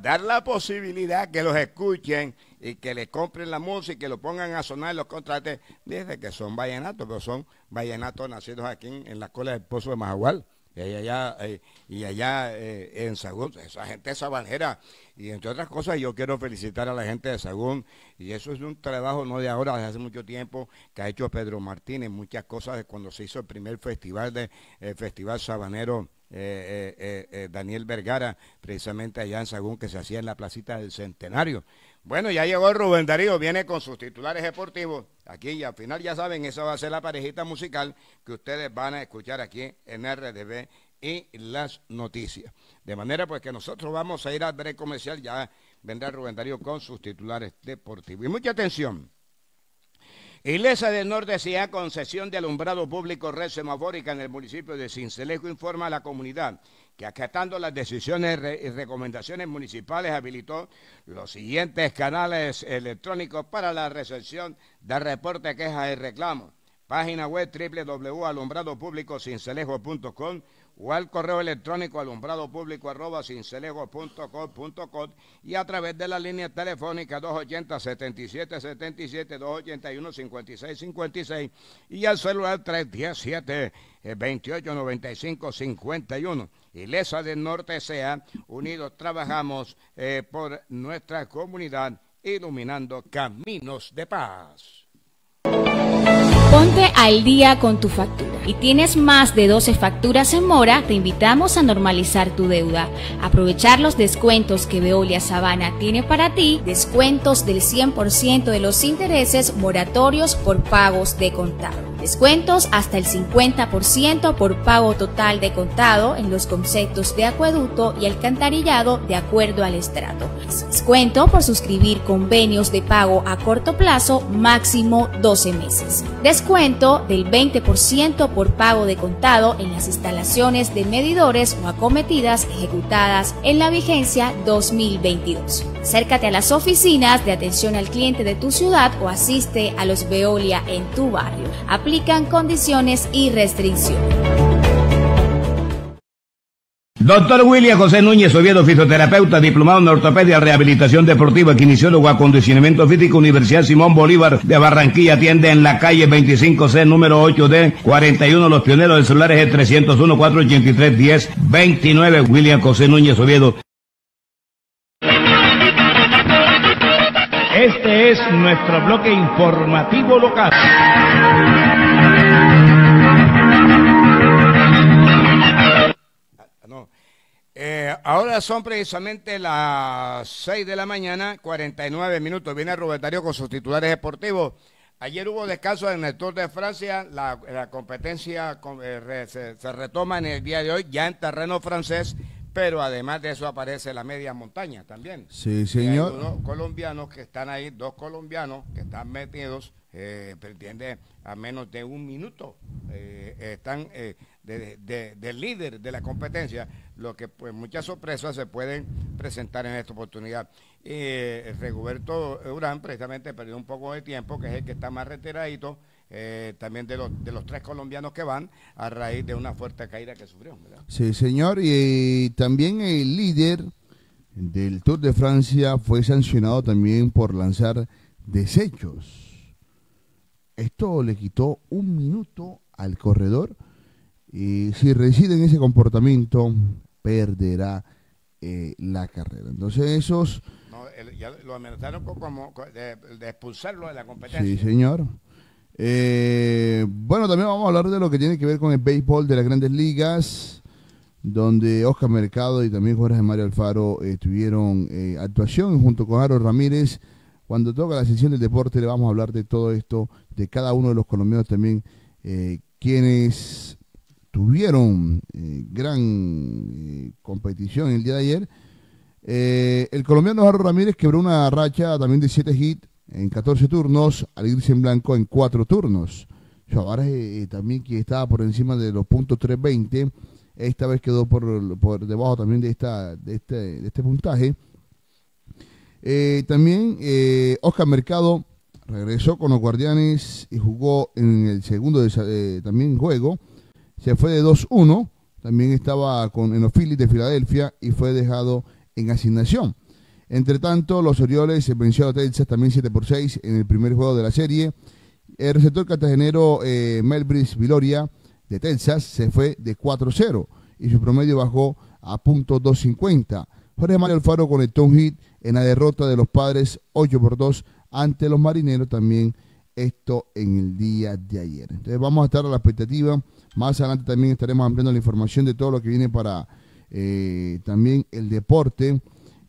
dar la posibilidad que los escuchen y que les compren la música y que lo pongan a sonar los contrates, desde que son vallenatos, pero son vallenatos nacidos aquí en, la cola del Pozo de Majagual. Eh, y allá, y eh, allá en Sagún, esa gente sabanera, Y entre otras cosas, yo quiero felicitar a la gente de Sagún. Y eso es un trabajo no de ahora, desde hace mucho tiempo, que ha hecho Pedro Martínez. Muchas cosas cuando se hizo el primer festival, de, Festival Sabanero. Eh, Daniel Vergara, precisamente allá en Sagún, que se hacía en la placita del Centenario. Bueno, ya llegó Rubén Darío, viene con sus titulares deportivos. Aquí y al final ya saben, esa va a ser la parejita musical que ustedes van a escuchar aquí en RDB y las noticias. De manera pues que nosotros vamos a ir al break comercial, ya vendrá Rubén Darío con sus titulares deportivos. Y mucha atención. Iglesia del Norte ha concesión de alumbrado público red semafórica en el municipio de Cincelejo informa a la comunidad que acatando las decisiones y recomendaciones municipales habilitó los siguientes canales electrónicos para la recepción de reportes, quejas y reclamos. Página web www.alumbradopublicosincelejo.com o al correo electrónico alumbrado público arroba y a través de la línea telefónica 280 77 281-5656 y al celular 317-2895-51. Ilesa del Norte sea, unidos trabajamos eh, por nuestra comunidad iluminando caminos de paz. Ponte al día con tu factura. Y tienes más de 12 facturas en mora, te invitamos a normalizar tu deuda. Aprovechar los descuentos que Veolia Sabana tiene para ti, descuentos del 100% de los intereses moratorios por pagos de contado. Descuentos hasta el 50% por pago total de contado en los conceptos de acueducto y alcantarillado de acuerdo al estrato. Descuento por suscribir convenios de pago a corto plazo máximo 12 meses. Descuento del 20% por pago de contado en las instalaciones de medidores o acometidas ejecutadas en la vigencia 2022. Acércate a las oficinas de atención al cliente de tu ciudad o asiste a los Veolia en tu barrio. Aplican condiciones y restricciones. Doctor William José Núñez Oviedo, fisioterapeuta, diplomado en ortopedia, rehabilitación deportiva, quinesiólogo, acondicionamiento físico, Universidad Simón Bolívar de Barranquilla, atiende en la calle 25C, número 8D, 41, los pioneros de Celulares, es 301 483 1029 William José Núñez Oviedo. Este es nuestro bloque informativo local. Eh, ahora son precisamente las 6 de la mañana, 49 minutos. Viene Robertario con sus titulares deportivos. Ayer hubo descanso en el Tour de Francia. La, competencia eh, se, retoma en el día de hoy, ya en terreno francés. Pero además de eso aparece la media montaña también. Sí, eh, señor. hay unos colombianos que están ahí, dos colombianos que están metidos, eh, a menos de un minuto. están del líder de la competencia lo que pues muchas sorpresas se pueden presentar en esta oportunidad. Eh, Urán precisamente perdió un poco de tiempo, que es el que está más reteradito eh, también de los, de los tres colombianos que van, a raíz de una fuerte caída que sufrió. Sí, señor, y eh, también el líder del Tour de Francia fue sancionado también por lanzar desechos. Esto le quitó un minuto al corredor y si reside en ese comportamiento perderá eh, la carrera. Entonces esos... No, ya lo amenazaron como de, expulsarlo de la competencia. Sí, señor. Eh, bueno, también vamos a hablar de lo que tiene que ver con el béisbol de las grandes ligas, donde Oscar Mercado y también Jorge Mario Alfaro estuvieron eh, tuvieron actuación junto con Aro Ramírez. Cuando toca la sesión del deporte le vamos a hablar de todo esto, de cada uno de los colombianos también, quienes tuvieron eh, gran eh, competición el día de ayer. Eh, el colombiano Jarro Ramírez quebró una racha también de 7 hits en 14 turnos, al irse en blanco en 4 turnos. Chavares también que estaba por encima de los puntos 320, esta vez quedó por, por debajo también de, esta, de, este, este puntaje. también eh, Oscar Mercado regresó con los Guardianes y jugó en el segundo también juego se fue de 2-1, también estaba con, en de Filadelfia y fue dejado en asignación. Entre tanto, los Orioles vencieron a Telsas también 7 por 6 en el primer juego de la serie. El receptor cartagenero eh, Melbris Viloria de Telsas se fue de 4-0 y su promedio bajó a punto 250. Jorge Mario Alfaro conectó un hit en la derrota de los padres 8 por 2 ante los marineros también esto en el día de ayer. Entonces vamos a estar a la expectativa. Más adelante también estaremos ampliando la información de todo lo que viene para eh, también el deporte,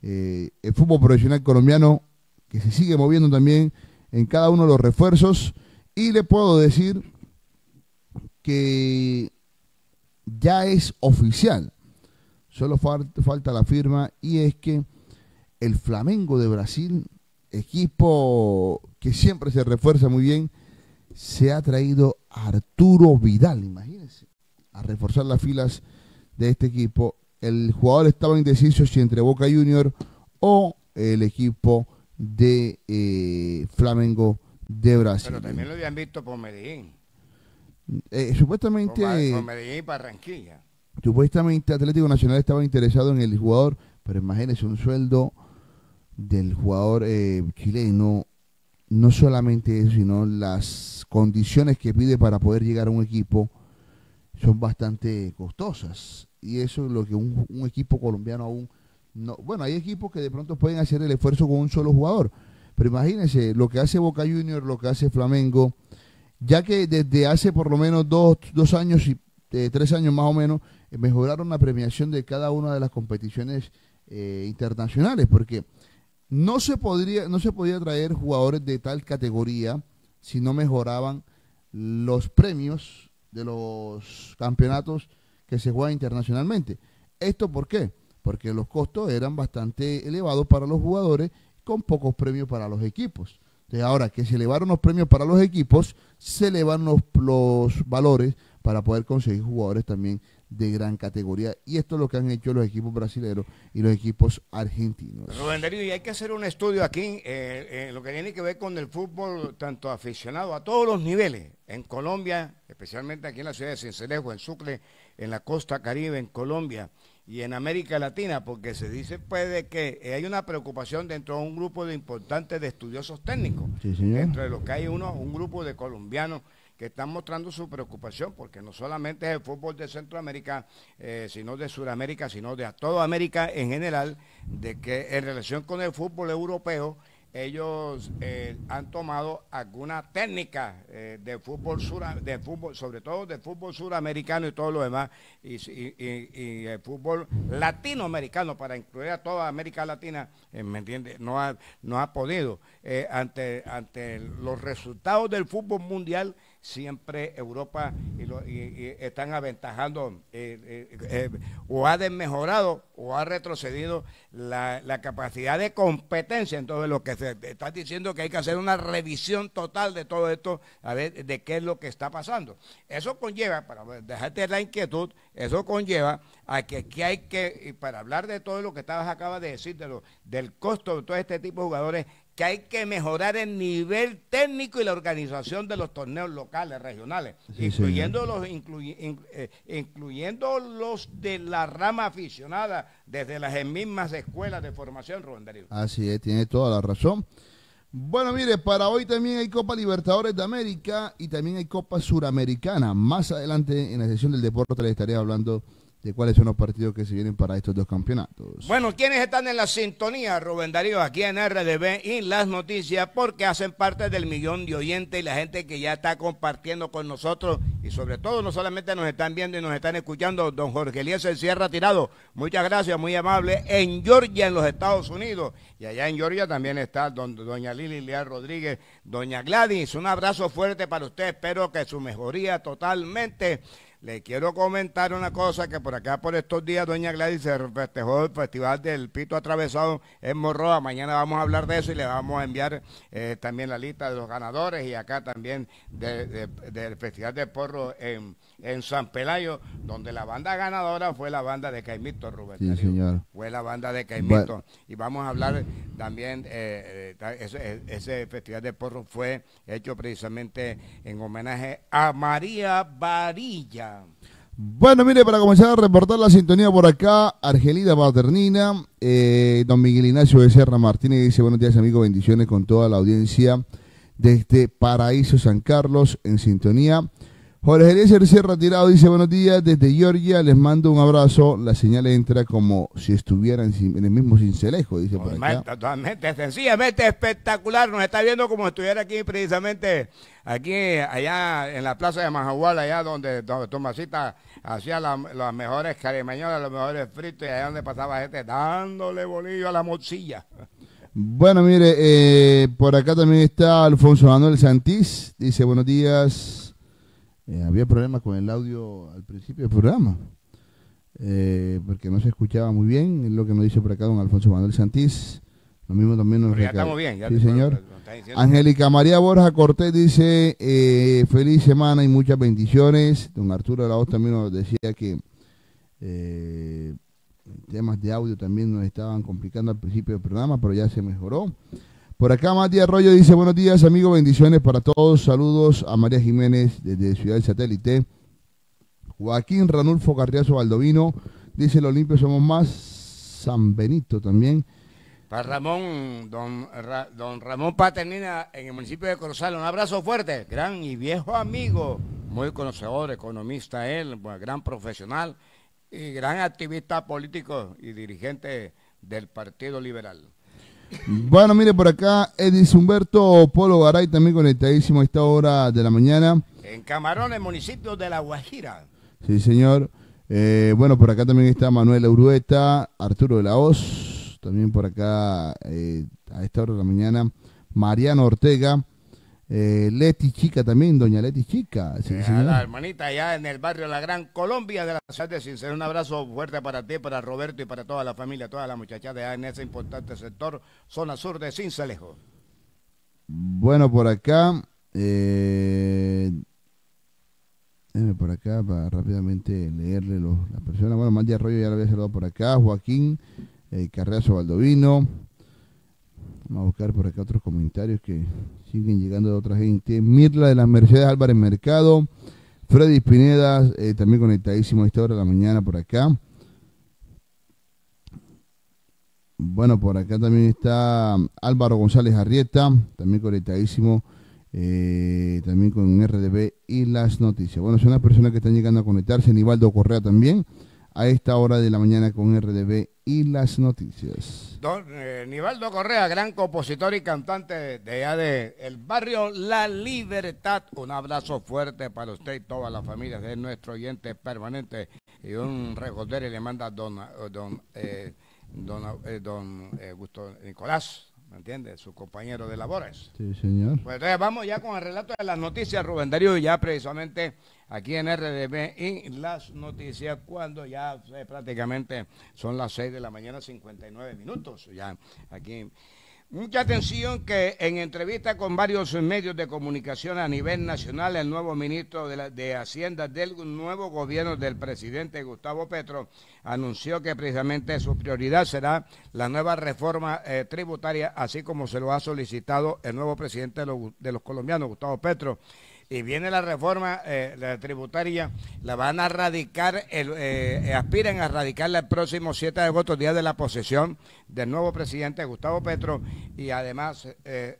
eh, el fútbol profesional colombiano, que se sigue moviendo también en cada uno de los refuerzos. Y le puedo decir que ya es oficial. Solo falta la firma y es que el Flamengo de Brasil, equipo que siempre se refuerza muy bien, se ha traído Arturo Vidal, imagínense, a reforzar las filas de este equipo. El jugador estaba indeciso si entre Boca Junior o el equipo de eh, Flamengo de Brasil. Pero también lo habían visto por Medellín. Eh, supuestamente. Por, Medellín y Barranquilla. Supuestamente Atlético Nacional estaba interesado en el jugador, pero imagínense un sueldo del jugador eh, chileno no solamente eso, sino las condiciones que pide para poder llegar a un equipo son bastante costosas. Y eso es lo que un, equipo colombiano aún no. Bueno, hay equipos que de pronto pueden hacer el esfuerzo con un solo jugador. Pero imagínense lo que hace Boca Juniors, lo que hace Flamengo, ya que desde hace por lo menos dos, años y eh, tres años más o menos, eh, mejoraron la premiación de cada una de las competiciones eh, internacionales, porque no se, podría, no se podía traer jugadores de tal categoría si no mejoraban los premios de los campeonatos que se juegan internacionalmente. ¿Esto por qué? Porque los costos eran bastante elevados para los jugadores con pocos premios para los equipos. Entonces, ahora que se elevaron los premios para los equipos, se elevan los valores para poder conseguir jugadores también de gran categoría. Y esto es lo que han hecho los equipos brasileños y los equipos argentinos. Rubén Darío, y hay que hacer un estudio aquí, eh, eh, lo que tiene que ver con el fútbol, tanto aficionado a todos los niveles, en Colombia, especialmente aquí en la ciudad de Cincelejo, en Sucre, en la costa caribe, en Colombia y en América Latina, porque se dice pues que eh, hay una preocupación dentro de un grupo de importantes de estudiosos técnicos, sí, dentro de que hay uno, un grupo de colombianos están mostrando su preocupación, porque no solamente es el fútbol de Centroamérica, eh, sino de Sudamérica, sino de toda América en general, de que en relación con el fútbol europeo, ellos eh, han tomado alguna técnica eh, de fútbol de fútbol, sobre todo de fútbol suramericano y todo lo demás, y, el fútbol latinoamericano para incluir a toda América Latina, ¿me entiende? No ha, no ha podido ante, ante los resultados del fútbol mundial siempre Europa y están aventajando eh, eh, eh, o ha desmejorado o ha retrocedido la, capacidad de competencia. Entonces, lo que se está diciendo que hay que hacer una revisión total de todo esto, a ver de qué es lo que está pasando. Eso conlleva, para dejarte la inquietud, eso conlleva a que aquí hay que, y para hablar de todo lo que estabas acaba de decir, del costo de todo este tipo de jugadores, que hay que mejorar el nivel técnico y la organización de los torneos locales, regionales, incluyendo, los, eh, incluyendo los de la rama aficionada, desde las mismas escuelas de formación, Rubén Darío. Así es, tiene toda la razón. Bueno, mire, para hoy también hay Copa Libertadores de América y también hay Copa Suramericana. Más adelante en la sesión del deporte les estaré hablando de cuáles son los partidos que se vienen para estos dos campeonatos. Bueno, quienes están en la sintonía, Rubén Darío, aquí en RDB y las noticias, porque hacen parte del millón de oyentes y la gente que ya está compartiendo con nosotros y sobre todo no solamente nos están viendo y nos están escuchando, don Jorge en Sierra Tirado, muchas gracias, muy amable, en Georgia, en los Estados Unidos, y allá en Georgia también está doña Lili Rodríguez, doña Gladys, un abrazo fuerte para usted, espero que su mejoría totalmente le quiero comentar una cosa que por acá por estos días Doña Gladys se festejó el Festival del Pito Atravesado en Morroa. Mañana vamos a hablar de eso y le vamos a enviar eh, también la lista de los ganadores y acá también del Festival del Porro en en San Pelayo, donde la banda ganadora fue la banda de Caimito, Rubén. Sí, señor. Fue la banda de Caimito. y vamos a hablar también, eh, eh, ese, festival de porro fue hecho precisamente en homenaje a María Varilla. Bueno, mire, para comenzar a reportar la sintonía por acá, Argelida Paternina, eh, don Miguel Ignacio Becerra Martínez dice, buenos días amigos, bendiciones con toda la audiencia desde Paraíso San Carlos en sintonía. Jorge Eliezer Sierra Tirado dice, buenos días, desde Georgia les mando un abrazo. La señal entra como si estuvieran en el mismo cincelejo, dice por acá. Totalmente, sencillamente espectacular. Nos está viendo como si estuviera aquí precisamente, aquí allá en la plaza de Majahual, allá donde, donde Tomasita hacía las mejores carimañolas, los mejores fritos, y allá donde pasaba gente dándole bolillo a la mozilla. Bueno, mire, eh, por acá también está Alfonso Manuel Santís, dice, buenos días. Eh, había problemas con el audio al principio del programa, eh, porque no se escuchaba muy bien, es lo que nos dice por acá don Alfonso Manuel Santís. Lo mismo también nos dice. sí, señor. Angélica María Borja Cortés dice, eh, feliz semana y muchas bendiciones. Don Arturo la Laos también nos decía que temas de audio también nos estaban complicando al principio del programa, pero ya se mejoró. Por acá Matías Arroyo dice, buenos días amigos, bendiciones para todos. Saludos a María Jiménez desde Ciudad del Satélite. Joaquín Ranulfo Carriazo Valdovino dice, los limpios somos más. San Benito también. Para Ramón, don, don Ramón Paternina en el municipio de Corozal, un abrazo fuerte, gran y viejo amigo, muy conocedor, economista él, pues, gran profesional y gran activista político y dirigente del Partido Liberal. Bueno, mire por acá, Edis Humberto Polo Garay también conectadísimo a esta hora de la mañana. En Camarón, el municipio de La Guajira. Sí, señor. Eh, bueno, por acá también está Manuel Urueta, Arturo de la Hoz, también por acá eh, a esta hora de la mañana, Mariano Ortega. Eh, Leti Chica también, doña Leti Chica. hermanita allá en el barrio La Gran Colombia de la ciudad de Sincero. Un abrazo fuerte para ti, para Roberto y para toda la familia, toda la muchacha de allá en ese importante sector, zona sur de Cincelejo. Bueno, por acá, eh, por acá para rápidamente leerle los, las personas. Bueno, Mandy Arroyo ya lo había saludado por acá, Joaquín eh, Carreazo Baldovino Vamos a buscar por acá otros comentarios que siguen llegando de otra gente. Mirla de las Mercedes Álvarez Mercado. Freddy Pineda, eh, también conectadísimo a esta hora de la mañana por acá. Bueno, por acá también está Álvaro González Arrieta, también conectadísimo, eh, también con RDB y las noticias. Bueno, son las personas que están llegando a conectarse. Nivaldo Correa también a esta hora de la mañana con RDB y las noticias. Don eh, Nivaldo Correa, gran compositor y cantante de allá de el barrio La Libertad. Un abrazo fuerte para usted y todas las familias de nuestro oyente permanente. Y un recordero le manda don, don, eh, don eh, Gusto Nicolás ¿Me entiendes? Su compañero de labores. Sí, señor. Pues entonces vamos ya con el relato de las noticias, Rubén Darío, ya precisamente aquí en RDB y las noticias cuando ya eh, prácticamente son las 6 de la mañana, 59 minutos, ya aquí. Mucha atención que en entrevista con varios medios de comunicación a nivel nacional, el nuevo ministro de, de, Hacienda del nuevo gobierno del presidente Gustavo Petro anunció que precisamente su prioridad será la nueva reforma eh, tributaria, así como se lo ha solicitado el nuevo presidente de de los colombianos, Gustavo Petro y viene la reforma eh, tributaria, la van a radicar, el, eh, eh, aspiran a radicarla el próximo 7 de agosto, día de la posesión del nuevo presidente Gustavo Petro, y además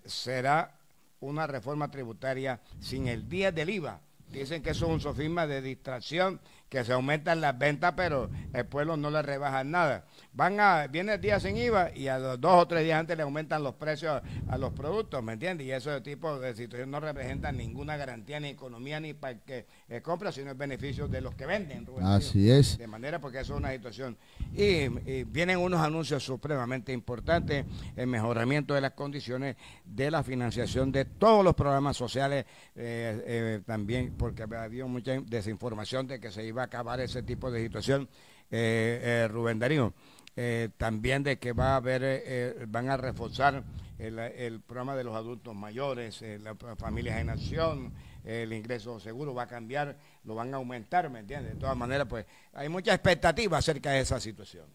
será una reforma tributaria sin el día del IVA. Dicen que eso es un sofisma de distracción que se aumentan las ventas, pero el pueblo no le rebaja nada. Van a, viene el sin IVA y a dos o tres días antes le aumentan los precios a, los productos, ¿me entiendes? Y ese tipo de situación no representa ninguna garantía ni economía ni para el que eh, compra, sino el beneficio de los que venden. Así es. De manera porque eso es una situación. Y, vienen unos anuncios supremamente importantes, el mejoramiento de las condiciones de la financiación de todos los programas sociales, eh, eh, también porque había mucha desinformación de que se iba acabar ese tipo de situación, eh, eh, Rubén Darío. Eh, también de que va a haber, van a reforzar el, programa de los adultos mayores, las familias en acción, el ingreso seguro va a cambiar, lo van a aumentar, ¿me entiendes? De todas maneras, pues hay mucha expectativa acerca de esa situación.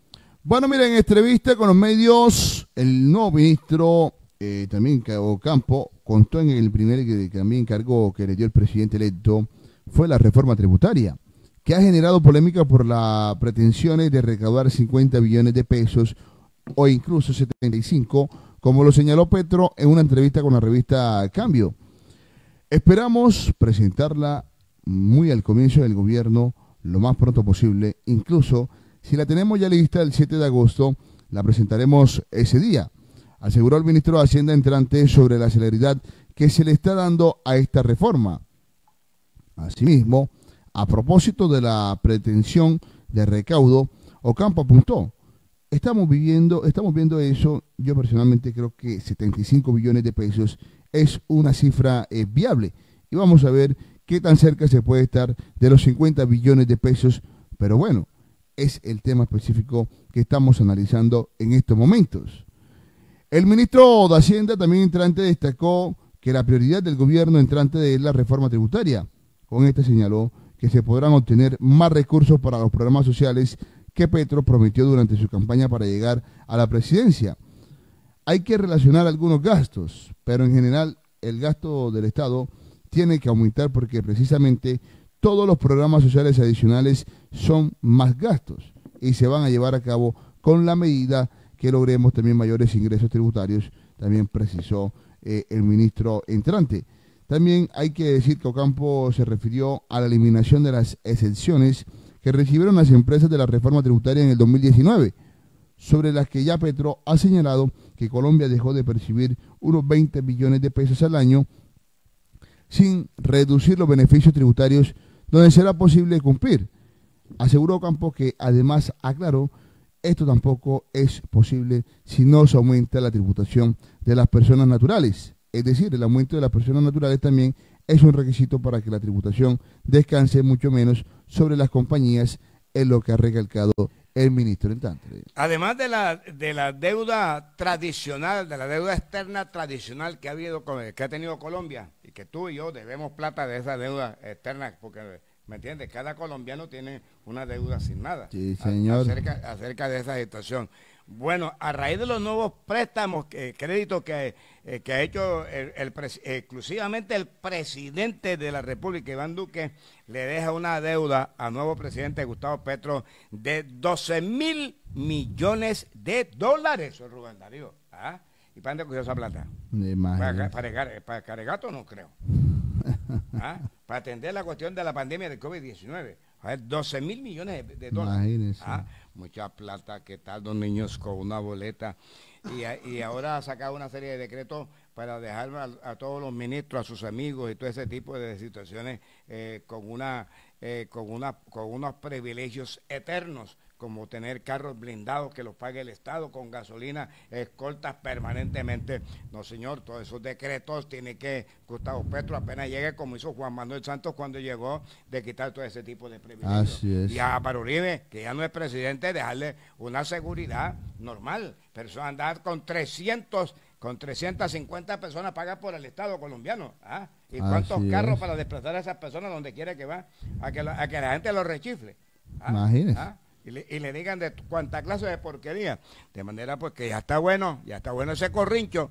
Bueno, miren, entrevista con los medios, el nuevo ministro también también Campo, contó en el primer que también cargo que le dio el presidente electo fue la reforma tributaria que ha generado polémica por las pretensiones de recaudar 50 billones de pesos o incluso 75, como lo señaló Petro en una entrevista con la revista Cambio. Esperamos presentarla muy al comienzo del gobierno, lo más pronto posible. Incluso si la tenemos ya lista el 7 de agosto, la presentaremos ese día, aseguró el ministro de Hacienda entrante sobre la celeridad que se le está dando a esta reforma. Asimismo, a propósito de la pretensión de recaudo, Ocampo apuntó, estamos viviendo, estamos viendo eso, yo personalmente creo que 75 billones de pesos es una cifra eh, viable y vamos a ver qué tan cerca se puede estar de los 50 billones de pesos, pero bueno, es el tema específico que estamos analizando en estos momentos. El ministro de Hacienda también entrante destacó que la prioridad del gobierno entrante es la reforma tributaria. Con este señaló que se podrán obtener más recursos para los programas sociales que Petro prometió durante su campaña para llegar a la presidencia. Hay que relacionar algunos gastos, pero en general el gasto del Estado tiene que aumentar porque precisamente todos los programas sociales adicionales son más gastos y se van a llevar a cabo con la medida que logremos también mayores ingresos tributarios, también precisó eh, el ministro entrante. También hay que decir que Ocampo se refirió a la eliminación de las exenciones que recibieron las empresas de la reforma tributaria en el 2019, sobre las que ya Petro ha señalado que Colombia dejó de percibir unos 20 millones de pesos al año sin reducir los beneficios tributarios donde será posible cumplir. Aseguró Ocampo que además aclaró, esto tampoco es posible si no se aumenta la tributación de las personas naturales es decir, el aumento de las personas naturales también es un requisito para que la tributación descanse mucho menos sobre las compañías, es lo que ha recalcado el ministro Además de la, deuda tradicional, de la deuda externa tradicional que ha, habido, que ha tenido Colombia, y que tú y yo debemos plata de esa deuda externa, porque, ¿me entiendes? Cada colombiano tiene una deuda sin nada acerca, acerca de esa situación. Bueno, a raíz de los nuevos préstamos, créditos que, eh, que, ha hecho el, exclusivamente el presidente de la República, Iván Duque, le deja una deuda al nuevo presidente Gustavo Petro de 12 mil millones de dólares, Rubén Darío. ¿ah? ¿Y para dónde cogió esa plata? Para, para, para no creo. ¿Ah? Para atender la cuestión de la pandemia de COVID-19. A ver, 12 mil millones de, dólares. Imagínese. ¿Ah? mucha plata que tal dos niños con una boleta. Y, ahora ha sacado una serie de decretos para dejar a, todos los ministros, a sus amigos y todo ese tipo de situaciones eh, con, una, eh, con, una, con unos privilegios eternos como tener carros blindados que los pague el Estado con gasolina, escoltas permanentemente. No, señor, todos esos decretos tiene que Gustavo Petro apenas llegue, como hizo Juan Manuel Santos cuando llegó, de quitar todo ese tipo de privilegios. Y a Uribe, que ya no es presidente, dejarle una seguridad normal. Persona andar con 300 con 350 personas pagadas por el Estado colombiano. ¿ah? ¿Y cuántos carros para desplazar a esas personas donde quiere que va? A que, la, gente los rechifle. ¿ah? Imagínese. ¿Ah? y le, digan de cuánta clase de porquería. De manera pues que ya está bueno, ya está bueno ese corrincho.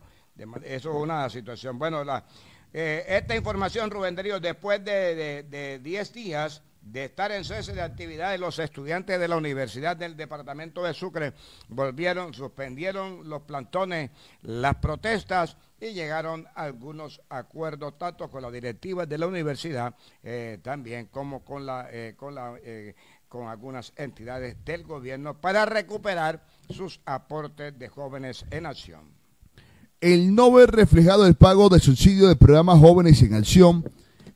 eso es una situación. Bueno, la, eh, esta información, Rubén Darío, después de 10 días de estar en cese de actividades, los estudiantes de la Universidad del Departamento de Sucre volvieron, suspendieron los plantones, las protestas y llegaron algunos acuerdos, tanto con la directiva de la universidad, eh, también como con la... Eh, con la con algunas entidades del gobierno para recuperar sus aportes de jóvenes en acción. El no ver reflejado el pago de subsidio del programa Jóvenes en Acción,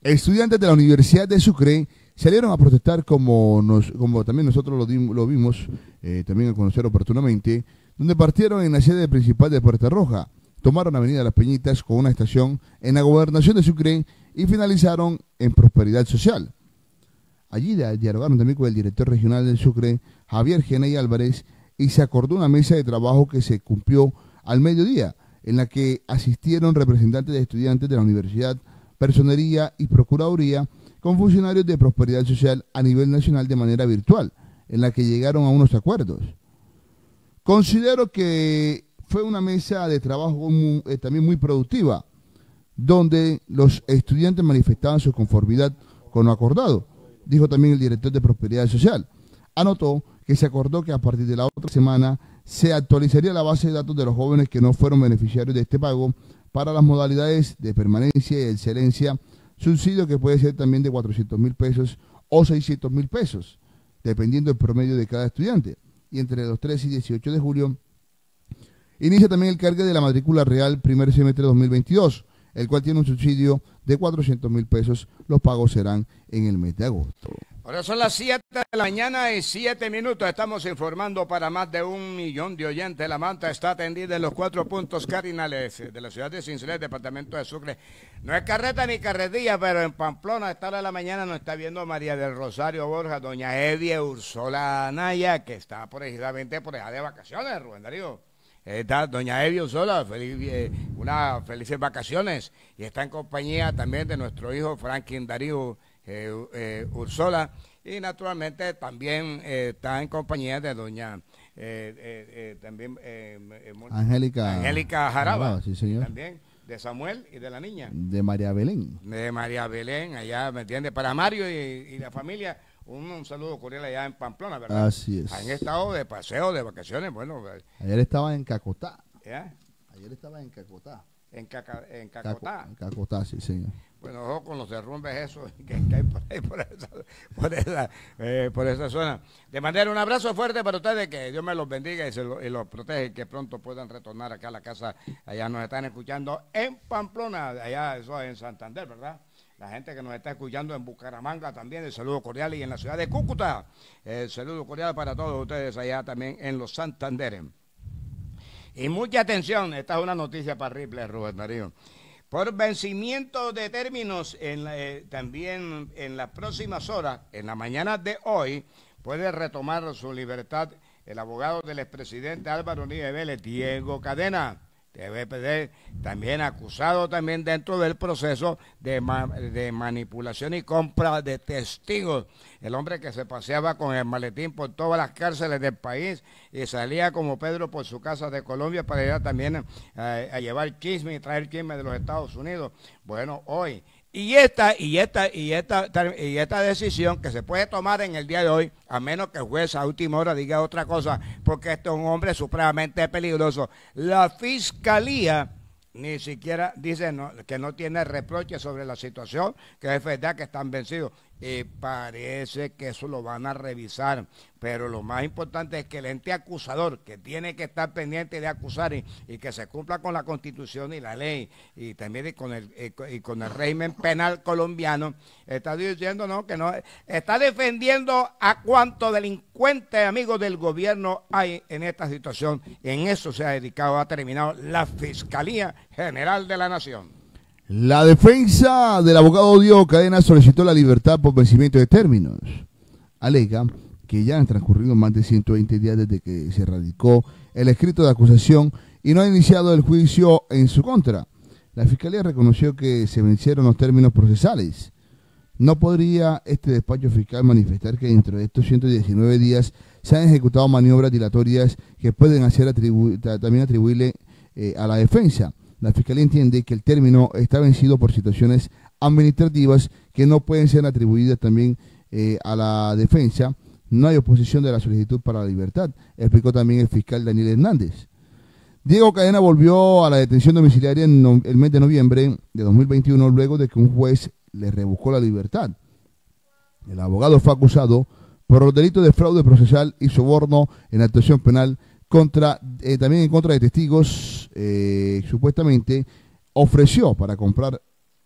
estudiantes de la Universidad de Sucre salieron a protestar como, nos, como también nosotros lo, lo vimos eh, también a conocer oportunamente, donde partieron en la sede principal de Puerta Roja, tomaron Avenida Las Peñitas con una estación en la gobernación de Sucre y finalizaron en Prosperidad Social. Allí dialogaron también con el director regional del Sucre, Javier Geney Álvarez, y se acordó una mesa de trabajo que se cumplió al mediodía, en la que asistieron representantes de estudiantes de la universidad, personería y procuraduría, con funcionarios de prosperidad social a nivel nacional de manera virtual, en la que llegaron a unos acuerdos. Considero que fue una mesa de trabajo eh, también muy productiva, donde los estudiantes manifestaban su conformidad con lo acordado dijo también el director de Prosperidad Social. Anotó que se acordó que a partir de la otra semana se actualizaría la base de datos de los jóvenes que no fueron beneficiarios de este pago para las modalidades de permanencia y excelencia, subsidio que puede ser también de 400 mil pesos o 600 mil pesos, dependiendo del promedio de cada estudiante. Y entre los 3 y 18 de julio inicia también el cargue de la matrícula real primer semestre de 2022 el cual tiene un subsidio de 400 mil pesos. Los pagos serán en el mes de agosto. Ahora son las 7 de la mañana y 7 minutos. Estamos informando para más de un millón de oyentes. La manta está atendida en los cuatro puntos cardinales de la ciudad de Cincinnati, departamento de Sucre. No es carreta ni carretilla, pero en Pamplona a esta hora de la mañana nos está viendo María del Rosario Borja, doña Edie Ursola Anaya, que está precisamente por allá de vacaciones, Rubén Darío. Eh, está doña Evi Sola, unas felices vacaciones y está en compañía también de nuestro hijo Franklin Darío eh, eh Ursola y naturalmente también eh, está en compañía de doña también Angélica, Angélica Jaraba, sí señor. también de Samuel y de la niña. De María Belén. De María Belén, allá, ¿me entiende Para Mario y la familia un, saludo cordial allá en Pamplona, ¿verdad? Así es. Han estado de paseo, de vacaciones, bueno. Eh. Ayer estaba en Cacotá. ¿Ya? Ayer estaba en Cacotá. En, en Cacotá. en Cacotá, sí, señor. Bueno, ojo con los derrumbes eso que, hay por ahí, por esa, eh, por, esa, zona. De manera, un abrazo fuerte para ustedes, que Dios me los bendiga y, los protege, que pronto puedan retornar acá a la casa. Allá nos están escuchando en Pamplona, allá eso en Santander, ¿verdad? la gente que nos está escuchando en Bucaramanga también, el saludo cordial y en la ciudad de Cúcuta, el saludo cordial para todos ustedes allá también en los Santanderes. Y mucha atención, esta es una noticia para Ripley, Rubén Darío. Por vencimiento de términos, eh, también en las próximas horas, en la mañana de hoy, puede retomar su libertad el abogado del expresidente Álvaro Uribe Vélez, Diego Cadena. TVPD, también acusado también dentro del proceso de, manipulación y compra de testigos. El hombre que se paseaba con el maletín por todas las cárceles del país y salía como Pedro por su casa de Colombia para ir también eh, a llevar chisme y traer chisme de los Estados Unidos. Bueno, hoy y esta, y esta, y esta, y esta decisión que se puede tomar en el día de hoy, a menos que el juez a última hora diga otra cosa, porque este es un hombre supremamente peligroso. La fiscalía ni siquiera dice que no tiene reproche sobre la situación, que es verdad que están vencidos. Y parece que eso lo van a revisar. Pero lo más importante es que el ente acusador, que tiene que estar pendiente de acusar y, que se cumpla con la constitución y la ley y también con el, y con el régimen penal colombiano, está diciendo no, que no, está defendiendo a cuántos delincuentes amigos del gobierno hay en esta situación. En eso se ha dedicado, ha terminado la Fiscalía General de la Nación. La defensa del abogado Diego Cadena solicitó la libertad por vencimiento de términos. Alega que ya han transcurrido más de 120 días desde que se radicó el escrito de acusación y no ha iniciado el juicio en su contra. La fiscalía reconoció que se vencieron los términos procesales. ¿No podría este despacho fiscal manifestar que dentro de estos 119 días se han ejecutado maniobras dilatorias que pueden hacer también atribuirle eh, a la defensa? La Fiscalía entiende que el término está vencido por situaciones administrativas que no pueden ser atribuidas también eh, a la defensa. No hay oposición de la solicitud para la libertad, explicó también el fiscal Daniel Hernández. Diego Cadena volvió a la detención domiciliaria en el mes de noviembre de 2021 luego de que un juez le rebuscó la libertad. El abogado fue acusado por los delitos de fraude procesal y soborno en actuación penal contra, eh, también en contra de testigos, eh, supuestamente ofreció para comprar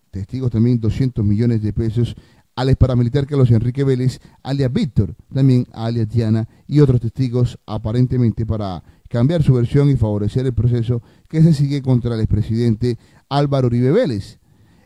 testigos también 200 millones de pesos al ex paramilitar Carlos Enrique Vélez, alias Víctor, también alias Diana y otros testigos aparentemente para cambiar su versión y favorecer el proceso que se sigue contra el expresidente Álvaro Uribe Vélez.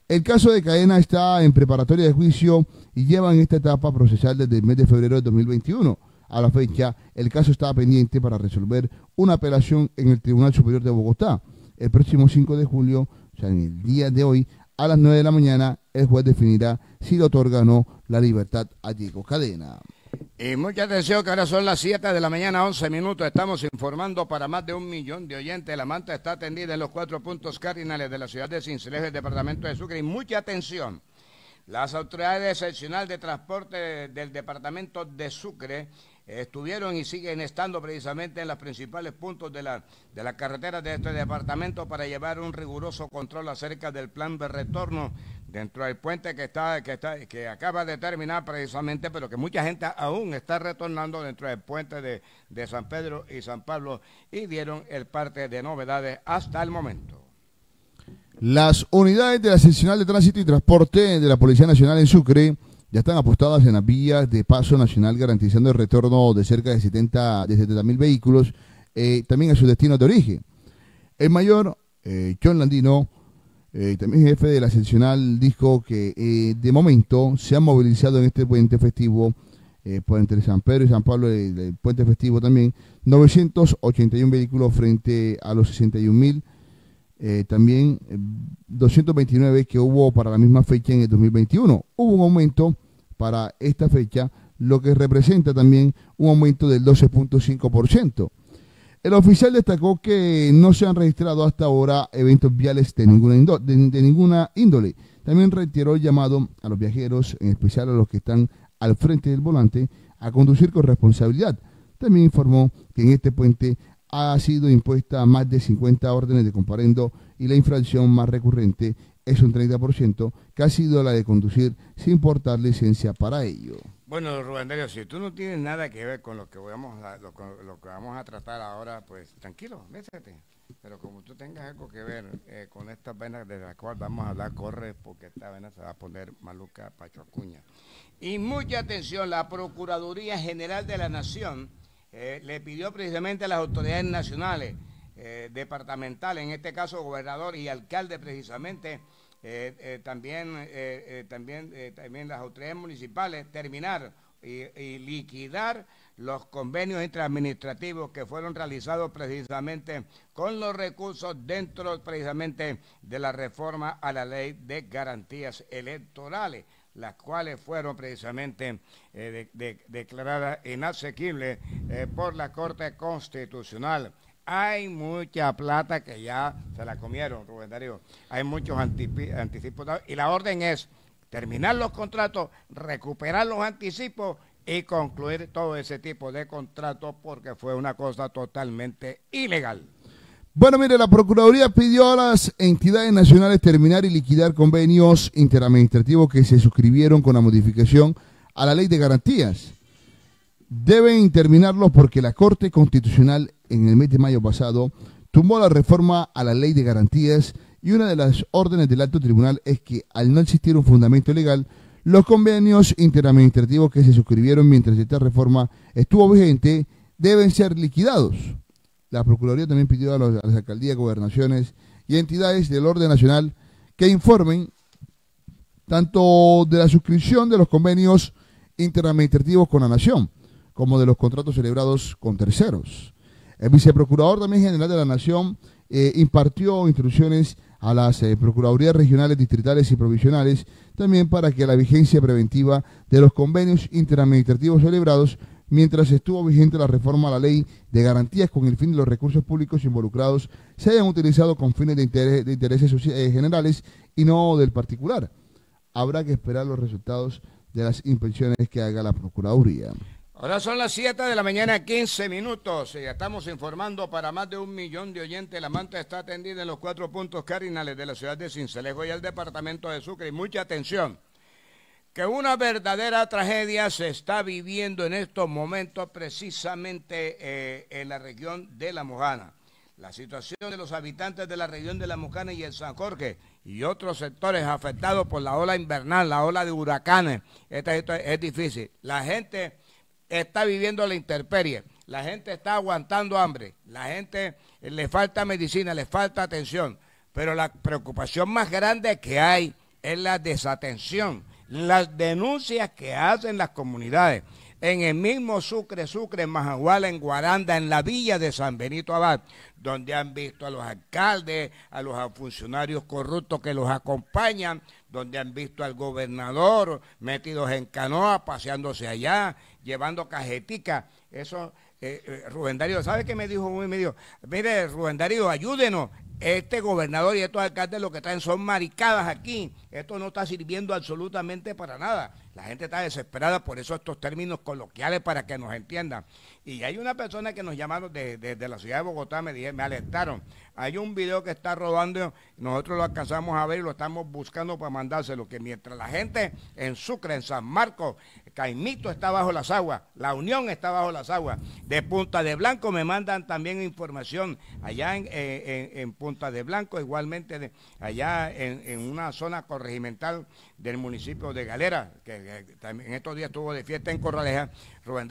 El caso de Cadena está en preparatoria de juicio y lleva en esta etapa procesal desde el mes de febrero de 2021. A la fecha, el caso estaba pendiente para resolver una apelación en el Tribunal Superior de Bogotá. El próximo 5 de julio, o sea, en el día de hoy, a las 9 de la mañana, el juez definirá si le otorga no la libertad a Diego Cadena. Y eh, mucha atención que ahora son las 7 de la mañana, 11 minutos. Estamos informando para más de un millón de oyentes. La manta está atendida en los cuatro puntos cardinales de la ciudad de Cincelejo, el departamento de Sucre. Y mucha atención. Las autoridades excepcionales de transporte del departamento de Sucre estuvieron y siguen estando precisamente en los principales puntos de la, de carretera de este departamento para llevar un riguroso control acerca del plan de retorno dentro del puente que está, que está, que acaba de terminar precisamente, pero que mucha gente aún está retornando dentro del puente de, de San Pedro y San Pablo y dieron el parte de novedades hasta el momento. Las unidades de la seccional de tránsito y transporte de la Policía Nacional en Sucre ya están apostadas en las vías de paso nacional garantizando el retorno de cerca de 70 de 70.000 vehículos eh, también a su destino de origen. El mayor, eh, John Landino, eh, también jefe de la seccional, dijo que de momento se han movilizado en este puente festivo, por entre San Pedro y San Pablo, el, puente festivo también, 981 vehículos frente a los 61.000 mil eh, también 229 eh, que hubo para la misma fecha en el 2021. Hubo un aumento para esta fecha, lo que representa también un aumento del 12.5%. El oficial destacó que no se han registrado hasta ahora eventos viales de ninguna, ninguna índole. También retiró el llamado a los viajeros, en especial a los que están al frente del volante, a conducir con responsabilidad. También informó que en este puente ha sido impuesta más de 50 órdenes de comparendo y la infracción más recurrente es un 30%, que ha sido la de conducir sin portar licencia para ello. Bueno, Rubén si tú no tienes nada que ver con lo que vamos a, lo, que vamos a tratar ahora, pues tranquilo, métete. Pero como tú tengas algo que ver eh, con estas venas de las cuales vamos a hablar, corre, porque esta vena se va a poner maluca Pacho Y mucha atención, la Procuraduría General de la Nación eh, le pidió precisamente a las autoridades nacionales, eh, departamentales, en este caso gobernador y alcalde precisamente, eh, también, también, también las autoridades municipales, terminar y, y, liquidar los convenios interadministrativos que fueron realizados precisamente con los recursos dentro precisamente de la reforma a la ley de garantías electorales las cuales fueron precisamente eh, declaradas inasequibles eh, por la Corte Constitucional. Hay mucha plata que ya se la comieron, Rubén Darío. Hay muchos anticipos. Y la orden es terminar los contratos, recuperar los anticipos y concluir todo ese tipo de contratos porque fue una cosa totalmente ilegal. Bueno, mire, la Procuraduría pidió a las entidades nacionales terminar y liquidar convenios interadministrativos que se suscribieron con la modificación a la ley de garantías. Deben terminarlos porque la Corte Constitucional en el mes de mayo pasado tumbó la reforma a la ley de garantías y una de las órdenes del alto tribunal es que al no existir un fundamento legal, los convenios interadministrativos que se suscribieron mientras esta reforma estuvo vigente deben ser liquidados. La Procuraduría también pidió a, las alcaldías, gobernaciones y entidades del orden nacional que informen tanto de la suscripción de los convenios interadministrativos con la Nación, como de los contratos celebrados con terceros. El viceprocurador también general de la Nación eh, impartió instrucciones a las eh, Procuradurías regionales, distritales y provisionales, también para que la vigencia preventiva de los convenios interadministrativos celebrados mientras estuvo vigente la reforma a la ley de garantías con el fin de los recursos públicos involucrados se hayan utilizado con fines de, interés, intereses eh, generales y no del particular. Habrá que esperar los resultados de las inspecciones que haga la Procuraduría. Ahora son las 7 de la mañana, 15 minutos. estamos informando para más de un millón de oyentes. La manta está atendida en los cuatro puntos cardinales de la ciudad de Cincelejo y el departamento de Sucre. mucha atención que una verdadera tragedia se está viviendo en estos momentos precisamente eh, en la región de La Mojana. La situación de los habitantes de la región de La Mojana y el San Jorge y otros sectores afectados por la ola invernal, la ola de huracanes, es difícil. La gente está viviendo la intemperie, la gente está aguantando hambre, la gente le falta medicina, le falta atención, pero la preocupación más grande que hay es la desatención las denuncias que hacen las comunidades en el mismo Sucre, Sucre, en en Guaranda, en la villa de San Benito Abad, donde han visto a los alcaldes, a los funcionarios corruptos que los acompañan, donde han visto al gobernador metidos en canoa, paseándose allá, llevando cajetica. Eso, eh, eh, Rubén Darío, ¿sabe qué me dijo? Me dijo, mire, Rubén Darío, ayúdenos, este gobernador y estos alcaldes lo que traen son maricadas aquí. Esto no está sirviendo absolutamente para nada. La gente está desesperada, por eso estos términos coloquiales para que nos entiendan. Y hay una persona que nos llamaron desde la ciudad de Bogotá, me me alertaron. Hay un video que está rodando, nosotros lo alcanzamos a ver y lo estamos buscando para mandárselo, que mientras la gente en Sucre, en San Marcos, Caimito está bajo las aguas, La Unión está bajo las aguas. De Punta de Blanco me mandan también información allá en, Punta de Blanco, igualmente allá en, una zona corregimental del municipio de Galera, que, en estos días estuvo de fiesta en Corraleja, Rubén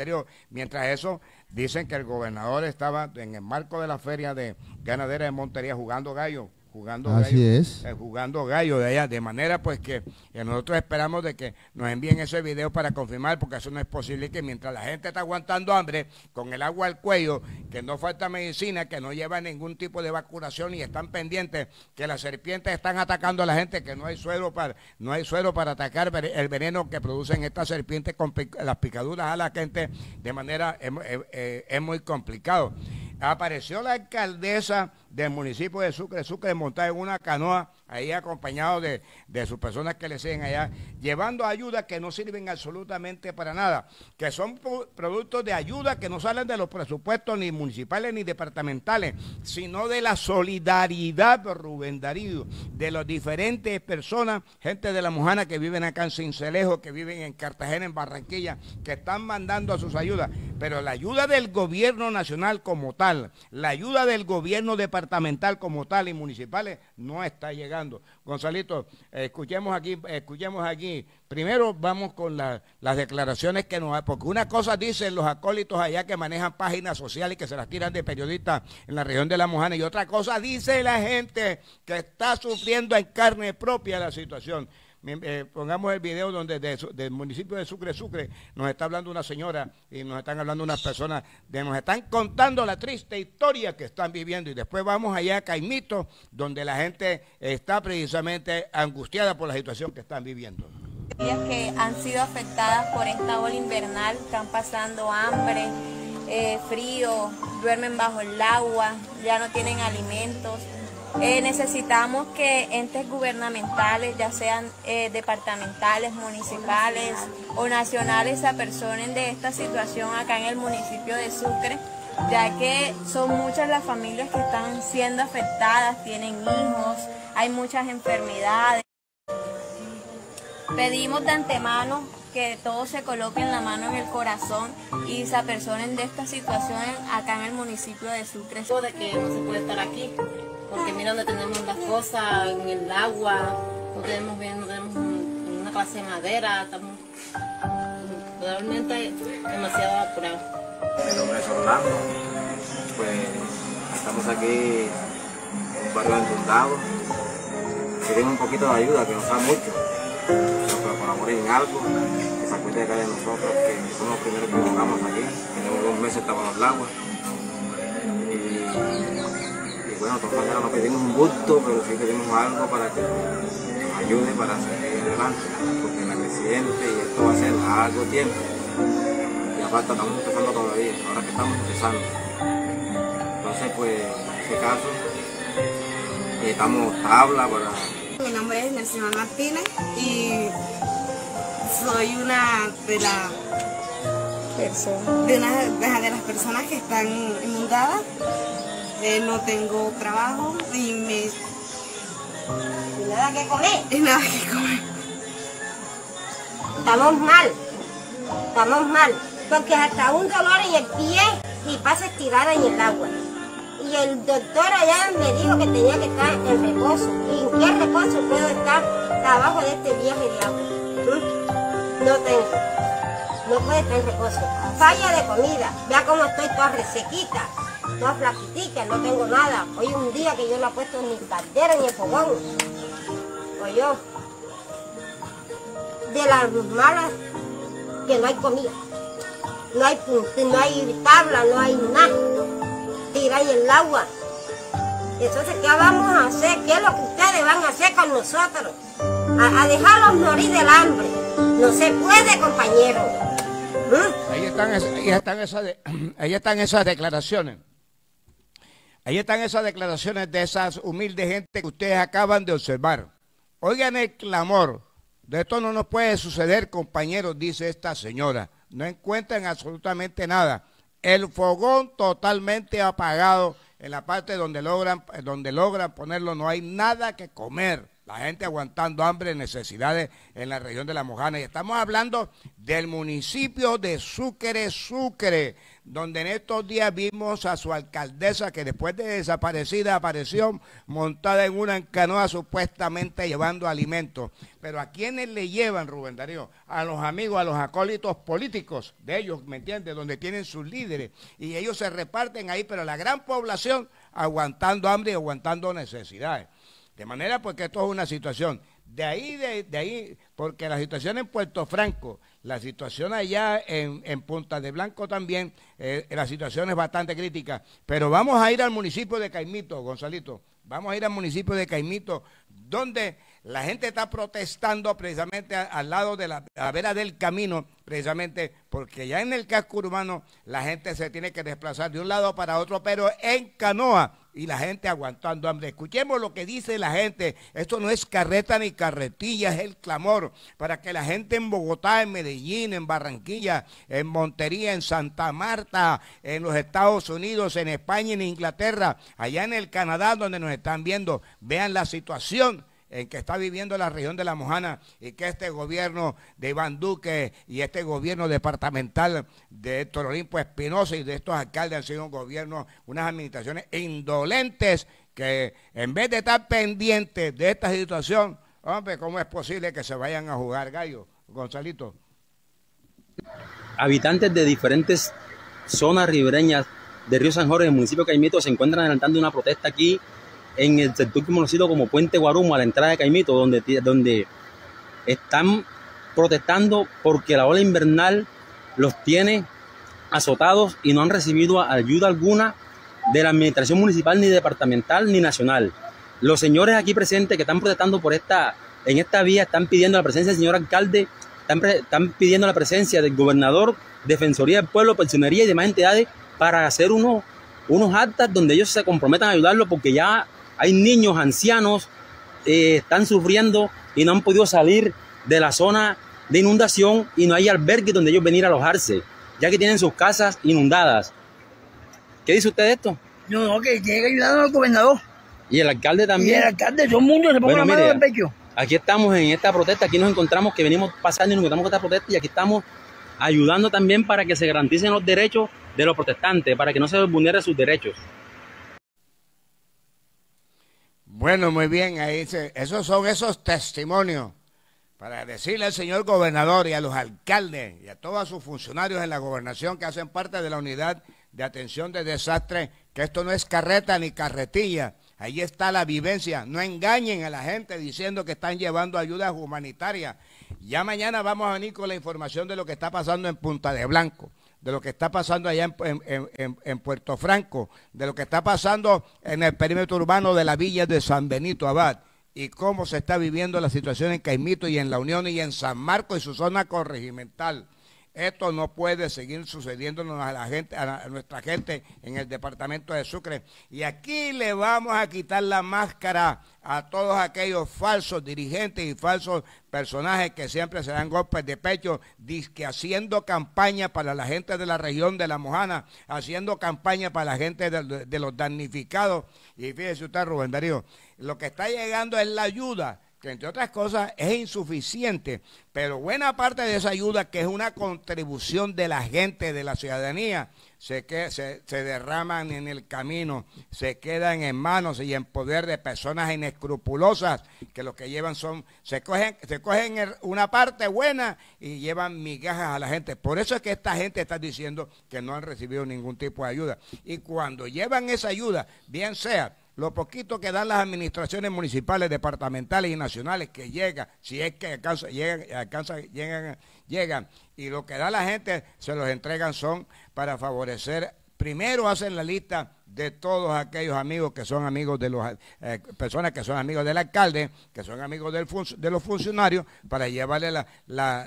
Mientras eso, dicen que el gobernador estaba en el marco de la feria de ganadera de Montería jugando gallo jugando Así gallo, es. Eh, jugando gallo de allá, de manera pues que nosotros esperamos de que nos envíen ese video para confirmar, porque eso no es posible que mientras la gente está aguantando hambre, con el agua al cuello, que no falta medicina, que no lleva ningún tipo de vacunación y están pendientes que las serpientes están atacando a la gente, que no hay suelo para, no hay para atacar el veneno que producen estas serpientes con las picaduras a la gente de manera es muy complicado. Apareció la alcaldesa del municipio de Sucre, Sucre, montar en una canoa, ahí acompañado de, de sus personas que le siguen allá, llevando ayudas que no sirven absolutamente para nada, que son productos de ayuda que no salen de los presupuestos ni municipales ni departamentales, sino de la solidaridad, Rubén Darío, de las diferentes personas, gente de la Mojana que viven acá en Cincelejo, que viven en Cartagena, en Barranquilla, que están mandando a sus ayudas, pero la ayuda del gobierno nacional como tal, la ayuda del gobierno de departamental como tal y municipales no está llegando. Gonzalito, escuchemos aquí, escuchemos aquí. Primero vamos con las declaraciones que nos... Porque una cosa dicen los acólitos allá que manejan páginas sociales y que se las tiran de periodistas en la región de La Mojana y otra cosa dice la gente que está sufriendo en carne propia la situación. Eh, pongamos el video donde de, del municipio de Sucre, Sucre, nos está hablando una señora y nos están hablando unas personas, de, nos están contando la triste historia que están viviendo. Y después vamos allá a Caimito, donde la gente está precisamente angustiada por la situación que están viviendo que han sido afectadas por esta ola invernal, están pasando hambre, eh, frío, duermen bajo el agua, ya no tienen alimentos, eh, necesitamos que entes gubernamentales, ya sean eh, departamentales, municipales o nacionales, se apersonen de esta situación acá en el municipio de Sucre, ya que son muchas las familias que están siendo afectadas, tienen hijos, hay muchas enfermedades. Pedimos de antemano que todos se coloquen la mano en el corazón y se apersonen de esta situación acá en el municipio de Sucre. De que no se puede estar aquí porque mira donde tenemos las cosas, en el agua, no tenemos bien, no tenemos una clase de madera, estamos realmente demasiado apurados. Mi nombre es Orlando, pues estamos aquí en un barrio inundado, queremos un poquito de ayuda, que nos da mucho, pero que en algo, que cuenta de acá de nosotros, que somos los primeros que llegamos aquí, tenemos dos meses en el agua. Y, bueno, de todas maneras no pedimos un gusto, pero sí pedimos algo para que nos ayude para seguir adelante, porque la creciente y esto va a ser largo tiempo. Y aparte estamos empezando todavía, ahora que estamos empezando. Entonces pues en este caso necesitamos eh, tabla para... Mi nombre es Nelson Martínez y soy una de las personas de una de las personas que están inundadas eh, no tengo trabajo y me... nada que comer. nada que comer. Estamos mal, estamos mal, porque hasta un dolor en el pie y pasa estirada en el agua. Y el doctor allá me dijo que tenía que estar en reposo. ¿Y en qué reposo puedo estar abajo de este viaje de agua? ¿Mm? No tengo no puede estar en reposo. Falla de comida, vea cómo estoy toda resequita. No flaquitica, no tengo nada. Hoy un día que yo no he puesto ni caldera ni el fogón. Pues Oye, de las malas, que no hay comida. No hay, no hay tabla, no hay nada. Tiráis el agua. Entonces, ¿qué vamos a hacer? ¿Qué es lo que ustedes van a hacer con nosotros? A, dejarlos morir del hambre. No se puede, compañero. ¿Mm? ahí están esas declaraciones. Ahí están esas declaraciones de esas humildes gente que ustedes acaban de observar. Oigan el clamor. De esto no nos puede suceder, compañeros, dice esta señora. No encuentran absolutamente nada. El fogón totalmente apagado en la parte donde logran, donde logran ponerlo, no hay nada que comer. La gente aguantando hambre, necesidades en la región de La Mojana. Y estamos hablando del municipio de Sucre, Sucre, donde en estos días vimos a su alcaldesa que después de desaparecida apareció montada en una canoa supuestamente llevando alimentos. Pero ¿a quiénes le llevan, Rubén Darío? A los amigos, a los acólitos políticos de ellos, ¿me entiendes? Donde tienen sus líderes. Y ellos se reparten ahí, pero la gran población aguantando hambre y aguantando necesidades. De manera porque pues, esto es una situación. De ahí, de, ahí, porque la situación en Puerto Franco, la situación allá en, en Punta de Blanco también, eh, la situación es bastante crítica. Pero vamos a ir al municipio de Caimito, Gonzalito. Vamos a ir al municipio de Caimito, donde la gente está protestando precisamente al lado de la, vera del camino, precisamente porque ya en el casco urbano la gente se tiene que desplazar de un lado para otro, pero en canoa y la gente aguantando hambre. Escuchemos lo que dice la gente. Esto no es carreta ni carretilla, es el clamor para que la gente en Bogotá, en Medellín, en Barranquilla, en Montería, en Santa Marta, en los Estados Unidos, en España, en Inglaterra, allá en el Canadá donde nos están viendo, vean la situación en que está viviendo la región de La Mojana y que este gobierno de Iván Duque y este gobierno departamental de Héctor Olimpo Espinosa y de estos alcaldes han sido un gobierno, unas administraciones indolentes que en vez de estar pendientes de esta situación, hombre, ¿cómo es posible que se vayan a jugar gallo, Gonzalito? Habitantes de diferentes zonas ribereñas de Río San Jorge, el municipio de Caimito, se encuentran adelantando una protesta aquí en el sector conocido como Puente Guarumo, a la entrada de Caimito, donde, donde están protestando porque la ola invernal los tiene azotados y no han recibido ayuda alguna de la administración municipal, ni departamental, ni nacional. Los señores aquí presentes que están protestando por esta, en esta vía están pidiendo la presencia del señor alcalde, están, pidiendo la presencia del gobernador, Defensoría del Pueblo, Pensionería y demás entidades para hacer unos, unos actas donde ellos se comprometan a ayudarlo porque ya hay niños, ancianos, eh, están sufriendo y no han podido salir de la zona de inundación y no hay albergue donde ellos venir a alojarse, ya que tienen sus casas inundadas. ¿Qué dice usted de esto? No, no, que llegue ayudando al gobernador. Y el alcalde también. Y el alcalde, son muchos, se pongan la mano en el Aquí estamos en esta protesta, aquí nos encontramos que venimos pasando y nos encontramos con esta protesta y aquí estamos ayudando también para que se garanticen los derechos de los protestantes, para que no se vulneren sus derechos. Bueno, muy bien, ahí esos son esos testimonios para decirle al señor gobernador y a los alcaldes y a todos sus funcionarios en la gobernación que hacen parte de la unidad de atención de desastres, que esto no es carreta ni carretilla, ahí está la vivencia, no engañen a la gente diciendo que están llevando ayudas humanitarias. Ya mañana vamos a venir con la información de lo que está pasando en Punta de Blanco de lo que está pasando allá en, Puerto Franco, de lo que está pasando en el perímetro urbano de la villa de San Benito Abad y cómo se está viviendo la situación en Caimito y en La Unión y en San Marco y su zona corregimental. Esto no puede seguir sucediéndonos a, gente, a, nuestra gente en el departamento de Sucre. Y aquí le vamos a quitar la máscara a todos aquellos falsos dirigentes y falsos personajes que siempre se dan golpes de pecho, que haciendo campaña para la gente de la región de La Mojana, haciendo campaña para la gente de, de los damnificados. Y fíjese usted, Rubén Darío, lo que está llegando es la ayuda que entre otras cosas es insuficiente, pero buena parte de esa ayuda, que es una contribución de la gente, de la ciudadanía, se, derraman en el camino, se quedan en manos y en poder de personas inescrupulosas, que lo que llevan son, se cogen, se cogen una parte buena y llevan migajas a la gente. Por eso es que esta gente está diciendo que no han recibido ningún tipo de ayuda. Y cuando llevan esa ayuda, bien sea lo poquito que dan las administraciones municipales, departamentales y nacionales que llega, si es que alcanza, llegan, alcanza, llegan, y lo que da la gente se los entregan son para favorecer. Primero hacen la lista de todos aquellos amigos que son amigos de los, eh, personas que son amigos del alcalde, que son amigos de los funcionarios, para llevarle la,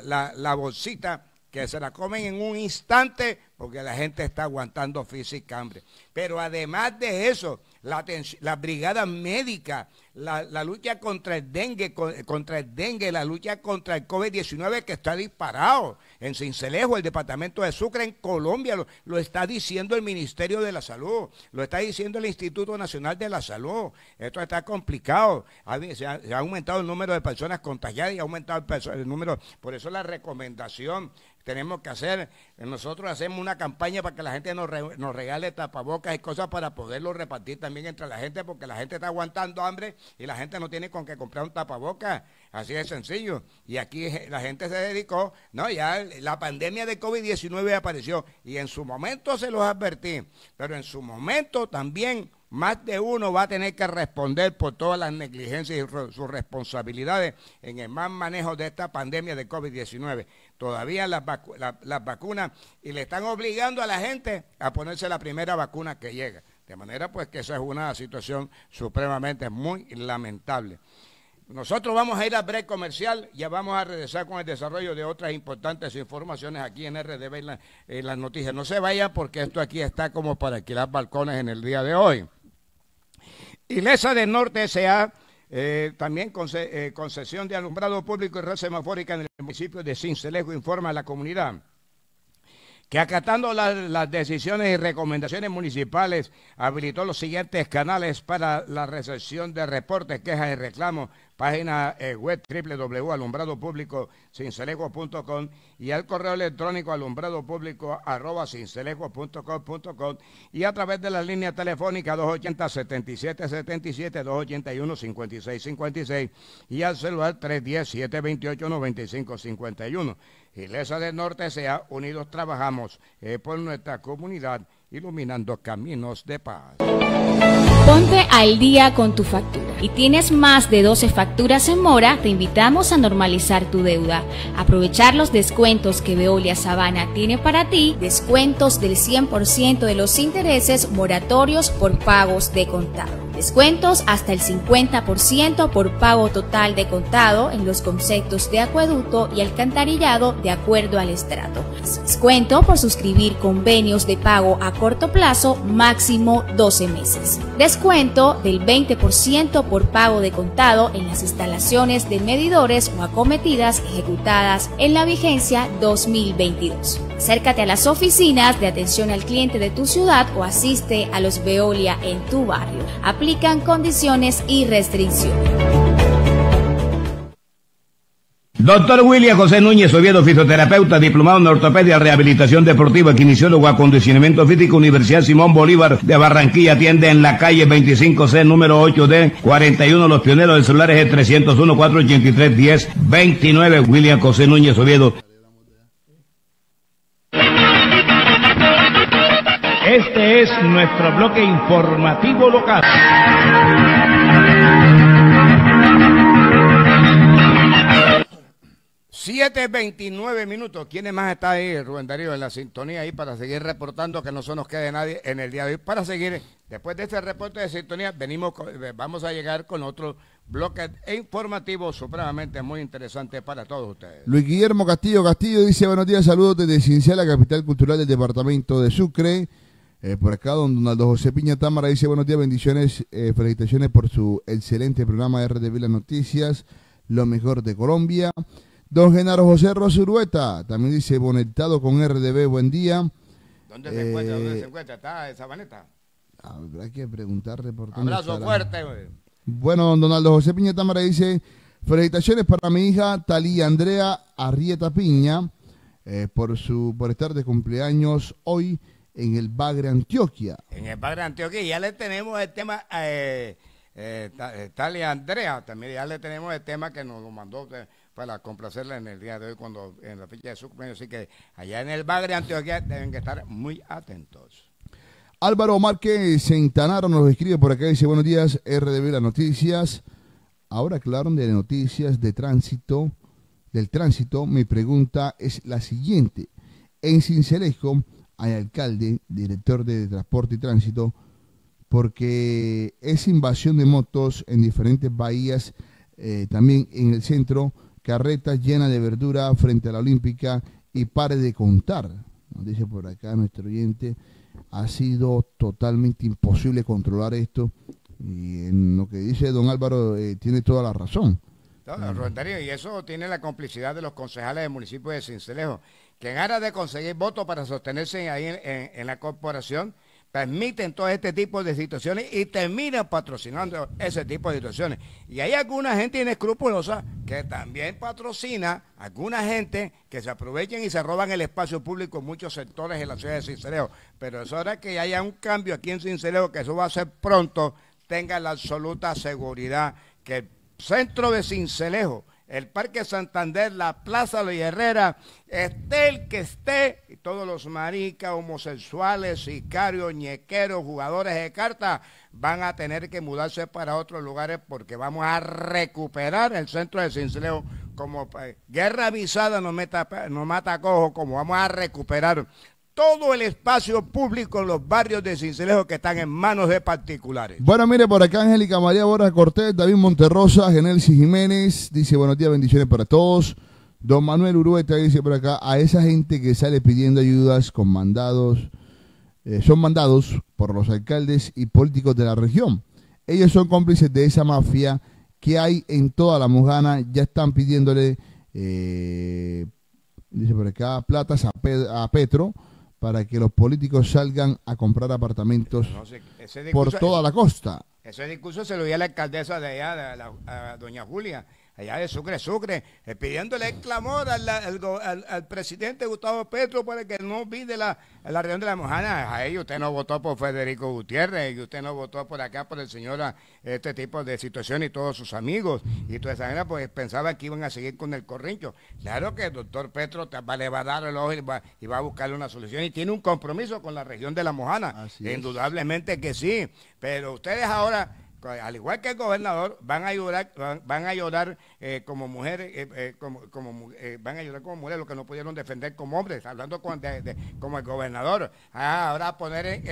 la bolsita que se la comen en un instante porque la gente está aguantando física hambre. Pero además de eso, la, la brigada médica, la, lucha contra el dengue, contra el dengue, la lucha contra el COVID-19 que está disparado en Cincelejo, el departamento de Sucre, en Colombia, lo, está diciendo el Ministerio de la Salud, lo está diciendo el Instituto Nacional de la Salud. Esto está complicado. se, ha, aumentado el número de personas contagiadas y ha aumentado el número. Por eso la recomendación tenemos que hacer. Nosotros hacemos una campaña para que la gente nos, nos, regale tapabocas y cosas para poderlo repartir también entre la gente, porque la gente está aguantando hambre y la gente no tiene con qué comprar un tapabocas. Así de sencillo. Y aquí la gente se dedicó, no, ya la pandemia de COVID-19 apareció y en su momento se los advertí, pero en su momento también más de uno va a tener que responder por todas las negligencias y sus responsabilidades en el mal manejo de esta pandemia de COVID-19 todavía las, vacunas y le están obligando a la gente a ponerse la primera vacuna que llega. De manera pues que esa es una situación supremamente muy lamentable. Nosotros vamos a ir a break comercial, ya vamos a regresar con el desarrollo de otras importantes informaciones aquí en RDB en, las noticias. No se vayan porque esto aquí está como para alquilar balcones en el día de hoy. Iglesia del Norte S.A eh, también eh, concesión de alumbrado público y red semafórica en el municipio de Cincelejo, informa a la comunidad que acatando las, decisiones y recomendaciones municipales, habilitó los siguientes canales para la recepción de reportes, quejas y reclamos. Página eh, web www.alumbradopublico.com y al correo electrónico alumbradopublico.com y a través de la línea telefónica 280-7777, 281-5656 y al celular 310-728-9551. Iglesia del Norte sea unidos trabajamos eh, por nuestra comunidad iluminando caminos de paz. Ponte al día con tu factura. Y tienes más de 12 facturas en mora, te invitamos a normalizar tu deuda. Aprovechar los descuentos que Veolia Sabana tiene para ti, descuentos del 100% de los intereses moratorios por pagos de contado descuentos hasta el 50% por pago total de contado en los conceptos de acueducto y alcantarillado de acuerdo al estrato. Descuento por suscribir convenios de pago a corto plazo máximo 12 meses. Descuento del 20% por pago de contado en las instalaciones de medidores o acometidas ejecutadas en la vigencia 2022. Acércate a las oficinas de atención al cliente de tu ciudad o asiste a los Veolia en tu barrio. Aplican condiciones y restricciones. Doctor William José Núñez Oviedo, fisioterapeuta, diplomado en ortopedia, rehabilitación deportiva, quinesiólogo, acondicionamiento físico, Universidad Simón Bolívar de Barranquilla, atiende en la calle 25C, número 8D, 41, los pioneros del celulares, es 301-483-1029, William José Núñez Oviedo. nuestro bloque informativo local. Siete veintinueve minutos. ¿Quién más está ahí, Rubén Darío, en la sintonía ahí para seguir reportando que no se nos quede nadie en el día de hoy? Para seguir, después de este reporte de sintonía, venimos, eh, vamos a llegar con otro bloque informativo supremamente muy interesante para todos ustedes. Luis Guillermo Castillo Castillo dice, buenos días, saludos desde ciencia la capital cultural del departamento de Sucre. Eh, por acá, don Donaldo José Piña Támara dice, buenos días, bendiciones, eh, felicitaciones por su excelente programa de Las Noticias, lo mejor de Colombia. Don Genaro José Rosurueta también dice, bonetado con RDB, buen día. ¿Dónde se encuentra? ¿Dónde se eh, encuentra? ¿Está en Sabaneta? Habrá que preguntarle por Un Abrazo fuerte, güey. Bueno, don Donaldo José Piña Támara dice, felicitaciones para mi hija Talía Andrea Arrieta Piña por, su, por estar de cumpleaños hoy en el Bagre Antioquia. En el Bagre Antioquia ya le tenemos el tema, eh, eh, eh Talia Andrea, también ya le tenemos el tema que nos lo mandó para complacerle en el día de hoy cuando en la fecha de su cumpleaños. Así que allá en el Bagre Antioquia deben estar muy atentos. Álvaro Márquez Centanaro nos escribe por acá, dice buenos días, RDB Las Noticias. Ahora claro de noticias de tránsito, del tránsito, mi pregunta es la siguiente. En Cincelejo al alcalde, director de Transporte y Tránsito, porque esa invasión de motos en diferentes bahías, eh, también en el centro, carretas llenas de verdura frente a la Olímpica y pare de contar, nos dice por acá nuestro oyente, ha sido totalmente imposible controlar esto y en lo que dice don Álvaro eh, tiene toda la razón. y eso tiene la complicidad de los concejales del municipio de Cincelejo, que en aras de conseguir votos para sostenerse ahí en, la corporación, permiten todo este tipo de situaciones y terminan patrocinando ese tipo de situaciones. Y hay alguna gente inescrupulosa que también patrocina, alguna gente que se aprovechen y se roban el espacio público en muchos sectores en la ciudad de Cincelejo. Pero es hora que haya un cambio aquí en Cincelejo, que eso va a ser pronto, tenga la absoluta seguridad que el centro de Cincelejo el Parque Santander, la Plaza Luis Herrera, esté el que esté, y todos los maricas, homosexuales, sicarios, ñequeros, jugadores de cartas, van a tener que mudarse para otros lugares porque vamos a recuperar el centro de Cinceleo como guerra avisada nos, nos mata cojo, como vamos a recuperar todo el espacio público en los barrios de Cincelejo que están en manos de particulares. Bueno, mire, por acá Angélica María Borja Cortés, David Monterrosa, Genelsi Jiménez, dice buenos días, bendiciones para todos. Don Manuel Urueta dice por acá, a esa gente que sale pidiendo ayudas con mandados, eh, son mandados por los alcaldes y políticos de la región. Ellos son cómplices de esa mafia que hay en toda la Mujana ya están pidiéndole, eh, dice por acá, platas a, a Petro, para que los políticos salgan a comprar apartamentos por toda la costa. Ese discurso se lo dio a la alcaldesa de allá, a doña Julia, allá de Sucre, Sucre, eh, pidiéndole clamor al, presidente Gustavo Petro para que no vive la, la región de la Mojana. Ahí usted no votó por Federico Gutiérrez y usted no votó por acá por el señor, ah, este tipo de situación y todos sus amigos. Y toda esa manera, pues pensaba que iban a seguir con el corrincho. Claro que el doctor Petro le va a dar el ojo y va, a buscarle una solución y tiene un compromiso con la región de la Mojana. Indudablemente que sí, pero ustedes ahora al igual que el gobernador, van a ayudar van, a llorar eh, como mujeres, eh, eh, como, van a ayudar como mujeres, lo que no pudieron defender como hombres, hablando con, como el gobernador. Ah, ahora poner en,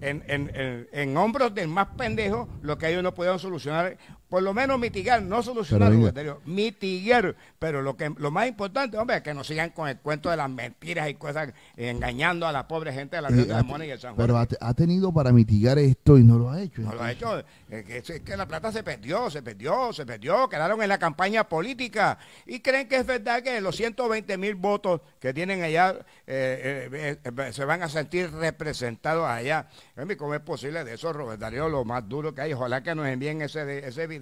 en, en, en, hombros del más pendejo lo que ellos no pudieron solucionar por lo menos mitigar, no solucionar el mitigar. Pero lo que lo más importante, hombre, es que no sigan con el cuento de las mentiras y cosas eh, engañando a la pobre gente de la eh, ciudad de Mona y el San Juan. Pero ha, tenido para mitigar esto y no lo ha hecho. No lo ha hecho. Eh, es que, la plata se perdió, se perdió, se perdió. Quedaron en la campaña política y creen que es verdad que los 120 mil votos que tienen allá se van a sentir representados allá. ¿Cómo es posible de eso, Robert Darío? Lo más duro que hay. Ojalá que nos envíen ese, ese video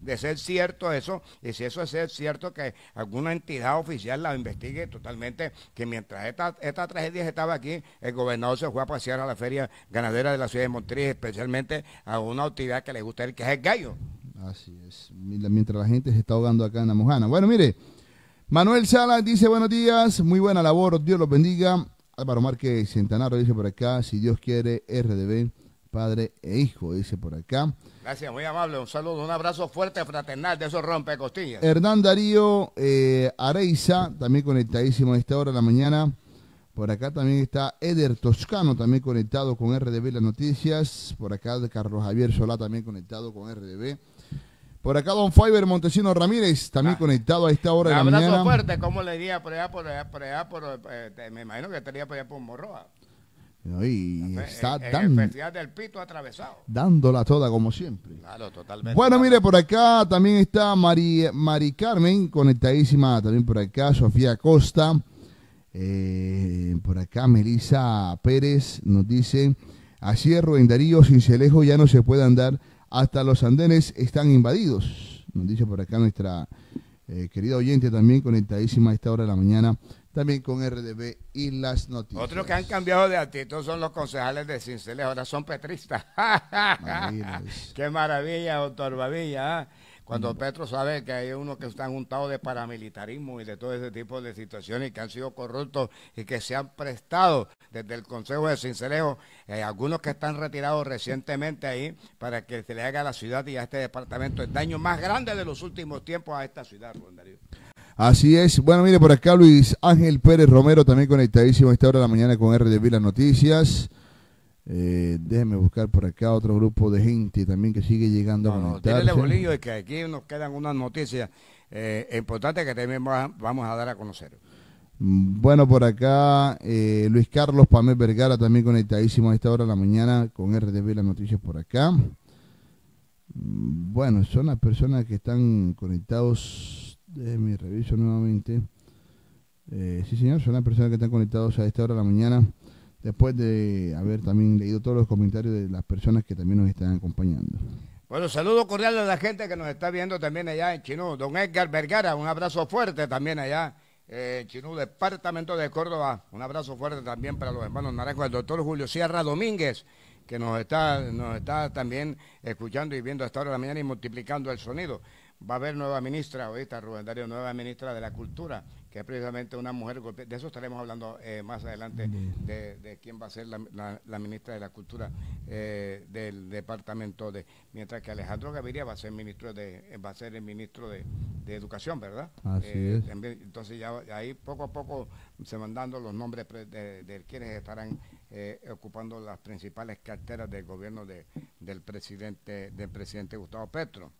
de ser cierto eso, y si eso es cierto, que alguna entidad oficial la investigue totalmente, que mientras esta, esta tragedia estaba aquí, el gobernador se fue a pasear a la feria ganadera de la ciudad de Montriz, especialmente a una actividad que le gusta el que es el gallo. Así es, mientras la gente se está ahogando acá en la mojana. Bueno, mire, Manuel Salas dice buenos días, muy buena labor, Dios los bendiga. Álvaro Márquez centenaro dice por acá, si Dios quiere, RDB padre e hijo, dice por acá. Gracias, muy amable, un saludo, un abrazo fuerte, fraternal, de esos rompecostillas. Hernán Darío eh, Areiza, también conectadísimo a esta hora de la mañana. Por acá también está Eder Toscano, también conectado con RDB Las Noticias. Por acá Carlos Javier Solá, también conectado con RDB. Por acá Don Fiber Montesino Ramírez, también ah. conectado a esta hora de la mañana. Un abrazo fuerte, como le diría por allá, eh, me imagino que estaría por allá por Morroa. Y está atravesado. Dándola toda como siempre. Bueno, mire, por acá también está Mari, Mari Carmen, conectadísima también por acá, Sofía Costa. Eh, por acá Melisa Pérez nos dice, a cierro en Darío, lejos ya no se puede andar, hasta los andenes están invadidos. Nos dice por acá nuestra eh, querida oyente también conectadísima a esta hora de la mañana, también con RDB y las noticias. Otros que han cambiado de actitud son los concejales de Cinceles, ahora son petristas. Qué maravilla, doctor Bavilla. ¿ah? Cuando Petro sabe que hay unos que están juntados de paramilitarismo y de todo ese tipo de situaciones y que han sido corruptos y que se han prestado desde el Consejo de Cincelejo, eh, algunos que están retirados recientemente ahí para que se le haga a la ciudad y a este departamento el daño más grande de los últimos tiempos a esta ciudad, Juan Darío. Así es. Bueno, mire, por acá Luis Ángel Pérez Romero, también conectadísimo a esta hora de la mañana con RDB Las Noticias. Eh, déjenme buscar por acá otro grupo de gente también que sigue llegando no, a bolillo es que aquí nos quedan unas noticias eh, importantes que también vamos a dar a conocer. Bueno, por acá eh, Luis Carlos Pamel Vergara también conectadísimo a esta hora de la mañana con RDB Las Noticias por acá. Mm, bueno, son las personas que están conectados mi reviso nuevamente. Eh, sí, señor, son las personas que están conectados a esta hora de la mañana, después de haber también leído todos los comentarios de las personas que también nos están acompañando. Bueno, saludo cordial a la gente que nos está viendo también allá en Chinú. Don Edgar Vergara, un abrazo fuerte también allá eh, ...en Chinú, Departamento de Córdoba. Un abrazo fuerte también para los hermanos naranjos, el doctor Julio Sierra Domínguez, que nos está, nos está también escuchando y viendo a esta hora de la mañana y multiplicando el sonido va a haber nueva ministra ahorita, Rubén Darío, nueva ministra de la Cultura, que es precisamente una mujer De eso estaremos hablando eh, más adelante, de, quién va a ser la, ministra de la Cultura eh, del departamento de... Mientras que Alejandro Gaviria va a ser ministro de eh, va a ser el ministro de, Educación, ¿verdad? Así es. Entonces ya, ahí poco a poco se van dando los nombres de, quienes estarán ocupando las principales carteras del gobierno del presidente del presidente Gustavo Petro.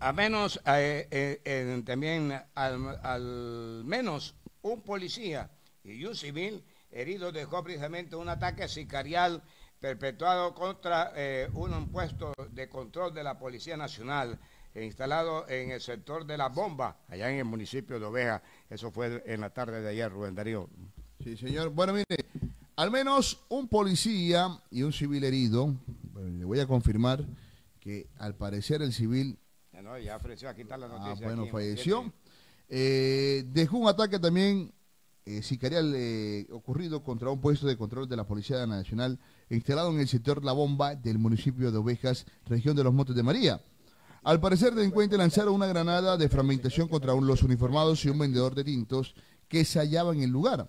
A menos, eh, eh, también al, menos un policía y un civil herido dejó precisamente un ataque sicarial perpetuado contra eh, un puesto de control de la Policía Nacional instalado en el sector de la bomba, allá en el municipio de Oveja. Eso fue en la tarde de ayer, Rubén Darío. Sí, señor. Bueno, mire, al menos un policía y un civil herido, le voy a confirmar que al parecer el civil... falleció. Eh, dejó un ataque también eh, sicarial eh, ocurrido contra un puesto de control de la Policía Nacional instalado en el sector La Bomba del municipio de Ovejas, región de los Montes de María. Al parecer, delincuente lanzaron una granada de fragmentación contra los uniformados y un vendedor de tintos que se hallaban en el lugar.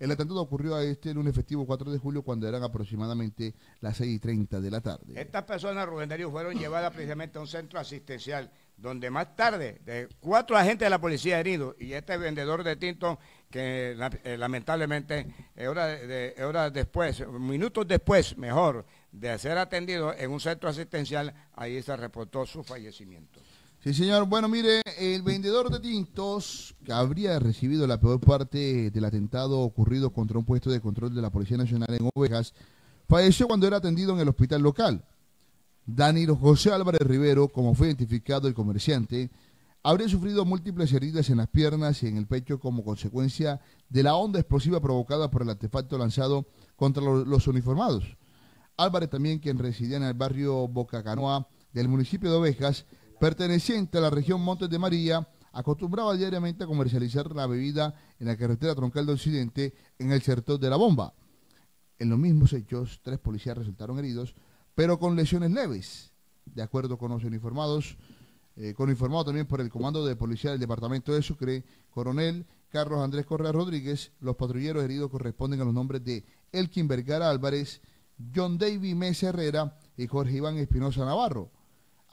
El atentado ocurrió a este un efectivo 4 de julio cuando eran aproximadamente las 6 y 30 de la tarde. Estas personas, Rubén Darío, fueron llevadas precisamente a un centro asistencial donde más tarde de cuatro agentes de la policía heridos y este vendedor de tinto que eh, lamentablemente horas, horas después, minutos después mejor, de ser atendido en un centro asistencial, ahí se reportó su fallecimiento. Sí, señor. Bueno, mire, el vendedor de tintos que habría recibido la peor parte del atentado ocurrido contra un puesto de control de la Policía Nacional en Ovejas falleció cuando era atendido en el hospital local. Danilo José Álvarez Rivero, como fue identificado el comerciante, habría sufrido múltiples heridas en las piernas y en el pecho como consecuencia de la onda explosiva provocada por el artefacto lanzado contra los uniformados. Álvarez también, quien residía en el barrio Boca Canoa del municipio de Ovejas, perteneciente a la región Montes de María, acostumbraba diariamente a comercializar la bebida en la carretera troncal de Occidente en el sector de la bomba. En los mismos hechos, tres policías resultaron heridos, pero con lesiones leves, de acuerdo con los uniformados, eh, con informado también por el comando de policía del departamento de Sucre, coronel Carlos Andrés Correa Rodríguez, los patrulleros heridos corresponden a los nombres de Elkin Vergara Álvarez, John David Mesa Herrera y Jorge Iván Espinosa Navarro.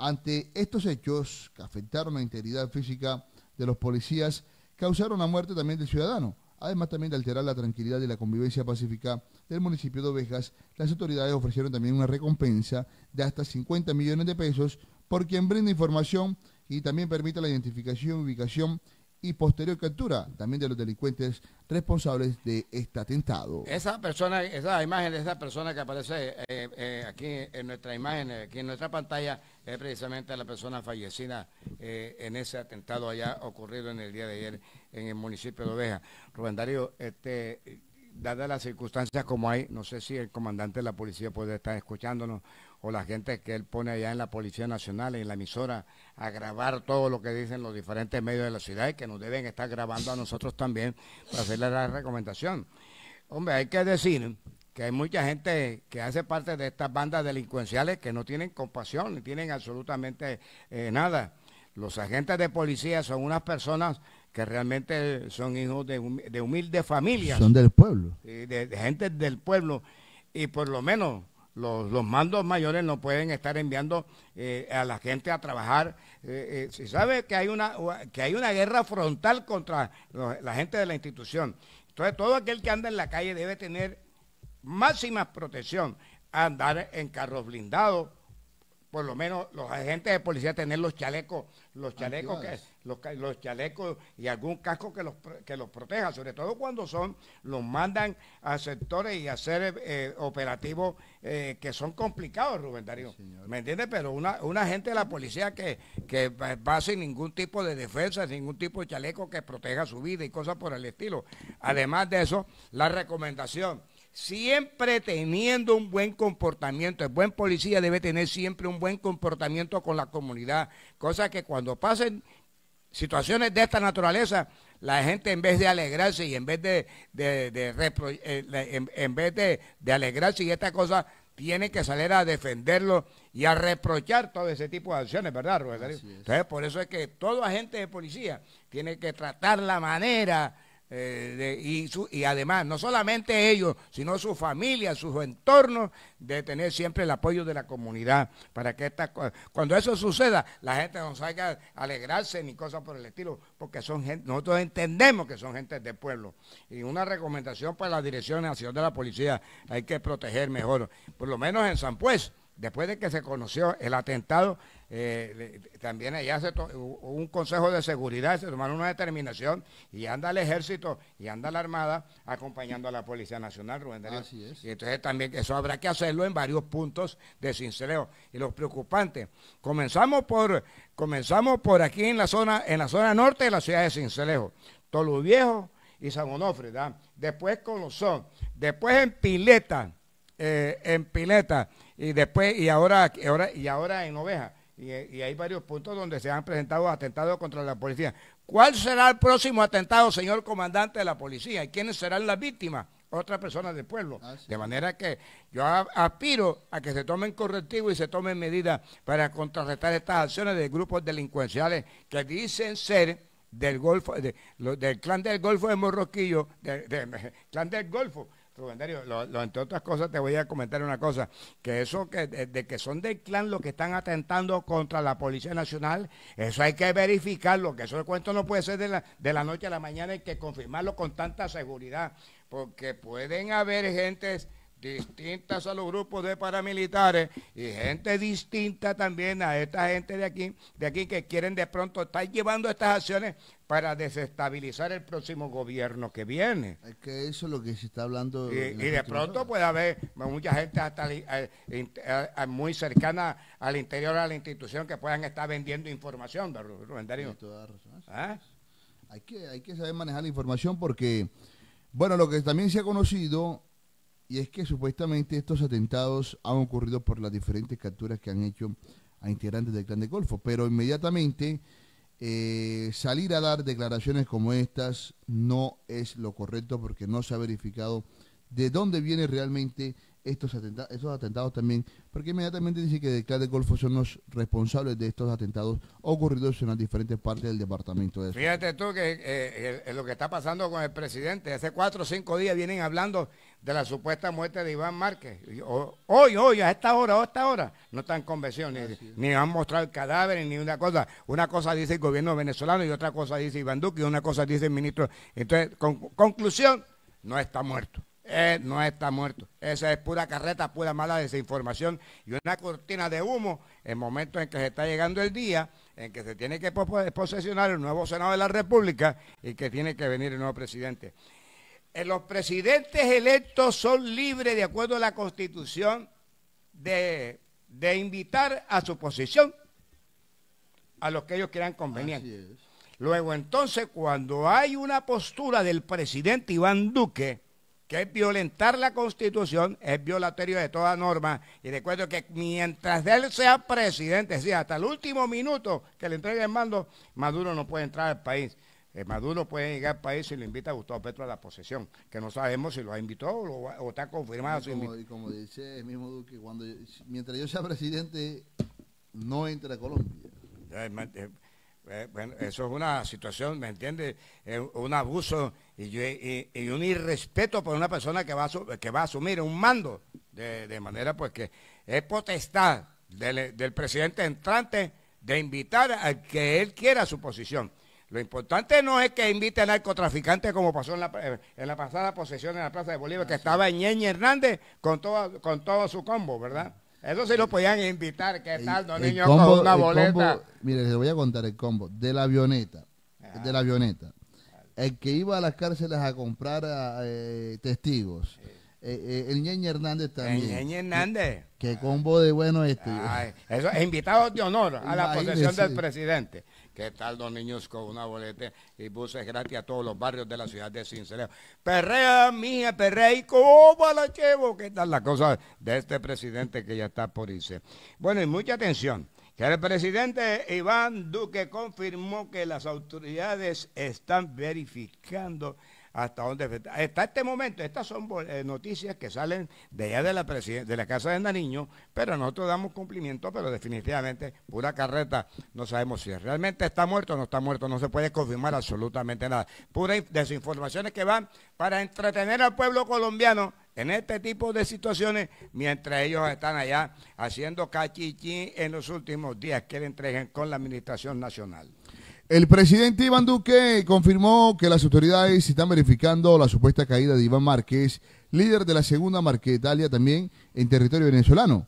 Ante estos hechos que afectaron la integridad física de los policías, causaron la muerte también del ciudadano. Además también de alterar la tranquilidad y la convivencia pacífica del municipio de Ovejas, las autoridades ofrecieron también una recompensa de hasta 50 millones de pesos por quien brinda información y también permite la identificación, y ubicación y posterior captura también de los delincuentes responsables de este atentado. Esa persona, esa imagen de esa persona que aparece eh, eh, aquí en nuestra imagen, eh, aquí en nuestra pantalla, es precisamente la persona fallecida en ese atentado allá ocurrido en el día de ayer en el municipio de Oveja. Rubén Darío, este, dadas las circunstancias como hay, no sé si el comandante de la policía puede estar escuchándonos o la gente que él pone allá en la Policía Nacional, en la emisora, a grabar todo lo que dicen los diferentes medios de la ciudad y que nos deben estar grabando a nosotros también para hacerle la recomendación. Hombre, hay que decir que hay mucha gente que hace parte de estas bandas delincuenciales que no tienen compasión, ni tienen absolutamente eh, nada. Los agentes de policía son unas personas que realmente son hijos de, humildes familias. Son del pueblo. Y de gente del pueblo. Y por lo menos los, mandos mayores no pueden estar enviando eh, a la gente a trabajar. Eh, eh, si sabe que hay, una, que hay una guerra frontal contra la gente de la institución. Entonces, todo aquel que anda en la calle debe tener máxima protección. Andar en carros blindados, por lo menos los agentes de policía tener los chalecos, los chalecos que, los, chalecos y algún casco que los, que los proteja, sobre todo cuando son, los mandan a sectores y a hacer eh, operativos eh, que son complicados, Rubén Darío. ¿Me entiendes? Pero una, una gente de la policía que, que va sin ningún tipo de defensa, sin ningún tipo de chaleco que proteja su vida y cosas por el estilo. Además de eso, la recomendación siempre teniendo un buen comportamiento. El buen policía debe tener siempre un buen comportamiento con la comunidad, cosa que cuando pasen situaciones de esta naturaleza, la gente en vez de alegrarse y en vez de, eh, en, vez de, alegrarse y esta cosa, tiene que salir a defenderlo y a reprochar todo ese tipo de acciones, ¿verdad, por eso es que todo agente de policía tiene que tratar la manera eh, de, y, y, además, no solamente ellos, sino su familia, sus entornos, de tener siempre el apoyo de la comunidad para que cuando eso suceda, la gente no salga a alegrarse ni cosas por el estilo, porque son gente, nosotros entendemos que son gente de pueblo. Y una recomendación para la Dirección Nacional de la Policía, hay que proteger mejor, por lo menos en San Pues después de que se conoció el atentado, eh, también allá se un consejo de seguridad, se tomaron una determinación y anda el ejército y anda la armada acompañando a la Policía Nacional, Rubén Así es. Y entonces también eso habrá que hacerlo en varios puntos de Cincelejo Y los preocupantes, comenzamos por, comenzamos por aquí en la zona, en la zona norte de la ciudad de Cincelejo, Toluviejo y San Onofre, ¿verdad? Después Colosón, después en Pileta, eh, en Pileta y después, y ahora, ahora, en Oveja. Y, hay varios puntos donde se han presentado atentados contra la policía. ¿Cuál será el próximo atentado, señor comandante de la policía? ¿Y quiénes serán las víctimas? Otras personas del pueblo. Ah, de manera que yo aspiro a que se tomen correctivos y se tomen medidas para contrarrestar estas acciones de grupos delincuenciales que dicen ser del Golfo, del clan del Golfo de Morroquillo, del clan del Golfo, Rubén lo, entre otras cosas te voy a comentar una cosa, que eso que de, que son del clan los que están atentando contra la Policía Nacional, eso hay que verificarlo, que eso el cuento no puede ser de la, de la noche a la mañana, hay que confirmarlo con tanta seguridad, porque pueden haber gentes distintas a los grupos de paramilitares y gente distinta también a esta gente de aquí, de aquí que quieren de pronto estar llevando estas acciones para desestabilizar el próximo gobierno que viene. Es que eso es lo que se está hablando. Y, de pronto puede haber mucha gente hasta muy cercana al interior de la institución que puedan estar vendiendo información, ¿Ah? Hay, que, hay que saber manejar la información porque, bueno, lo que también se ha conocido y es que supuestamente estos atentados han ocurrido por las diferentes capturas que han hecho a integrantes del Clan de Golfo, pero inmediatamente eh, salir a dar declaraciones como estas no es lo correcto porque no se ha verificado de dónde viene realmente estos atentados, atentados también, porque inmediatamente dice que declara el Golfo son los responsables de estos atentados ocurridos en las diferentes partes del departamento. De Fíjate tú que eh, lo que está pasando con el presidente, hace cuatro o cinco días vienen hablando de la supuesta muerte de Iván Márquez. hoy, hoy, a esta hora, a esta hora, no están convencidos, ni, han mostrado el cadáver, ni una cosa. Una cosa dice el gobierno venezolano y otra cosa dice Iván Duque y una cosa dice el ministro. Entonces, conclusión, no está muerto. Eh, no está muerto. Esa es pura carreta, pura mala desinformación y una cortina de humo en momentos en que se está llegando el día en que se tiene que posesionar el nuevo Senado de la República y que tiene que venir el nuevo presidente. Eh, los presidentes electos son libres, de acuerdo a la Constitución, de, invitar a su posición a los que ellos quieran convenir. Luego, entonces, cuando hay una postura del presidente Iván Duque, que es violentar la Constitución es violatorio de toda norma. Y recuerdo que mientras él sea presidente, es decir, hasta el último minuto que le entregue el mando, Maduro no puede entrar al país. Eh, Maduro puede llegar al país si lo invita a Gustavo Petro a la posesión, que no sabemos si lo ha invitado o, está confirmado. Y como, dice el mismo Duque, cuando, mientras yo sea presidente, no entre a Colombia. Eh, bueno, eso es una situación, ¿me entiendes? un abuso y, un irrespeto por una persona que va a, que va a asumir un mando, de, manera pues que es potestad del, presidente entrante de invitar a que él quiera su posición. Lo importante no es que invite a narcotraficantes como pasó en la, en la pasada posesión en la Plaza de Bolívar, que estaba Ñeñe Hernández con todo, con todo su combo, ¿verdad? Eso sí lo podían invitar, ¿qué tal, don con una boleta. mire, les voy a contar el combo de la avioneta. Ah. De la avioneta. El que iba a las cárceles a comprar eh, testigos. Eh, eh, el Ñeñe Hernández también. El Ñeñe Hernández. Qué, combo de bueno este. Ay, eso, invitado de honor a la posesión del presidente. ¿Qué tal los niños con una boleta y buses gratis a todos los barrios de la ciudad de Cincelejo? Perrea, mía, perrea y cómo la llevo. ¿Qué tal la cosa de este presidente que ya está por irse? Bueno, y mucha atención. Que el presidente Iván Duque confirmó que las autoridades están verificando hasta dónde. este momento, estas son eh, noticias que salen de allá de la, Casa de Nariño, pero nosotros damos cumplimiento, pero definitivamente pura carreta, no sabemos si realmente está muerto o no está muerto, no se puede confirmar absolutamente nada. Puras desinformaciones que van para entretener al pueblo colombiano en este tipo de situaciones mientras ellos están allá haciendo cachichín en los últimos días que le entreguen con la Administración Nacional. El presidente Iván Duque confirmó que las autoridades están verificando la supuesta caída de Iván Márquez, líder de la segunda marca también en territorio venezolano.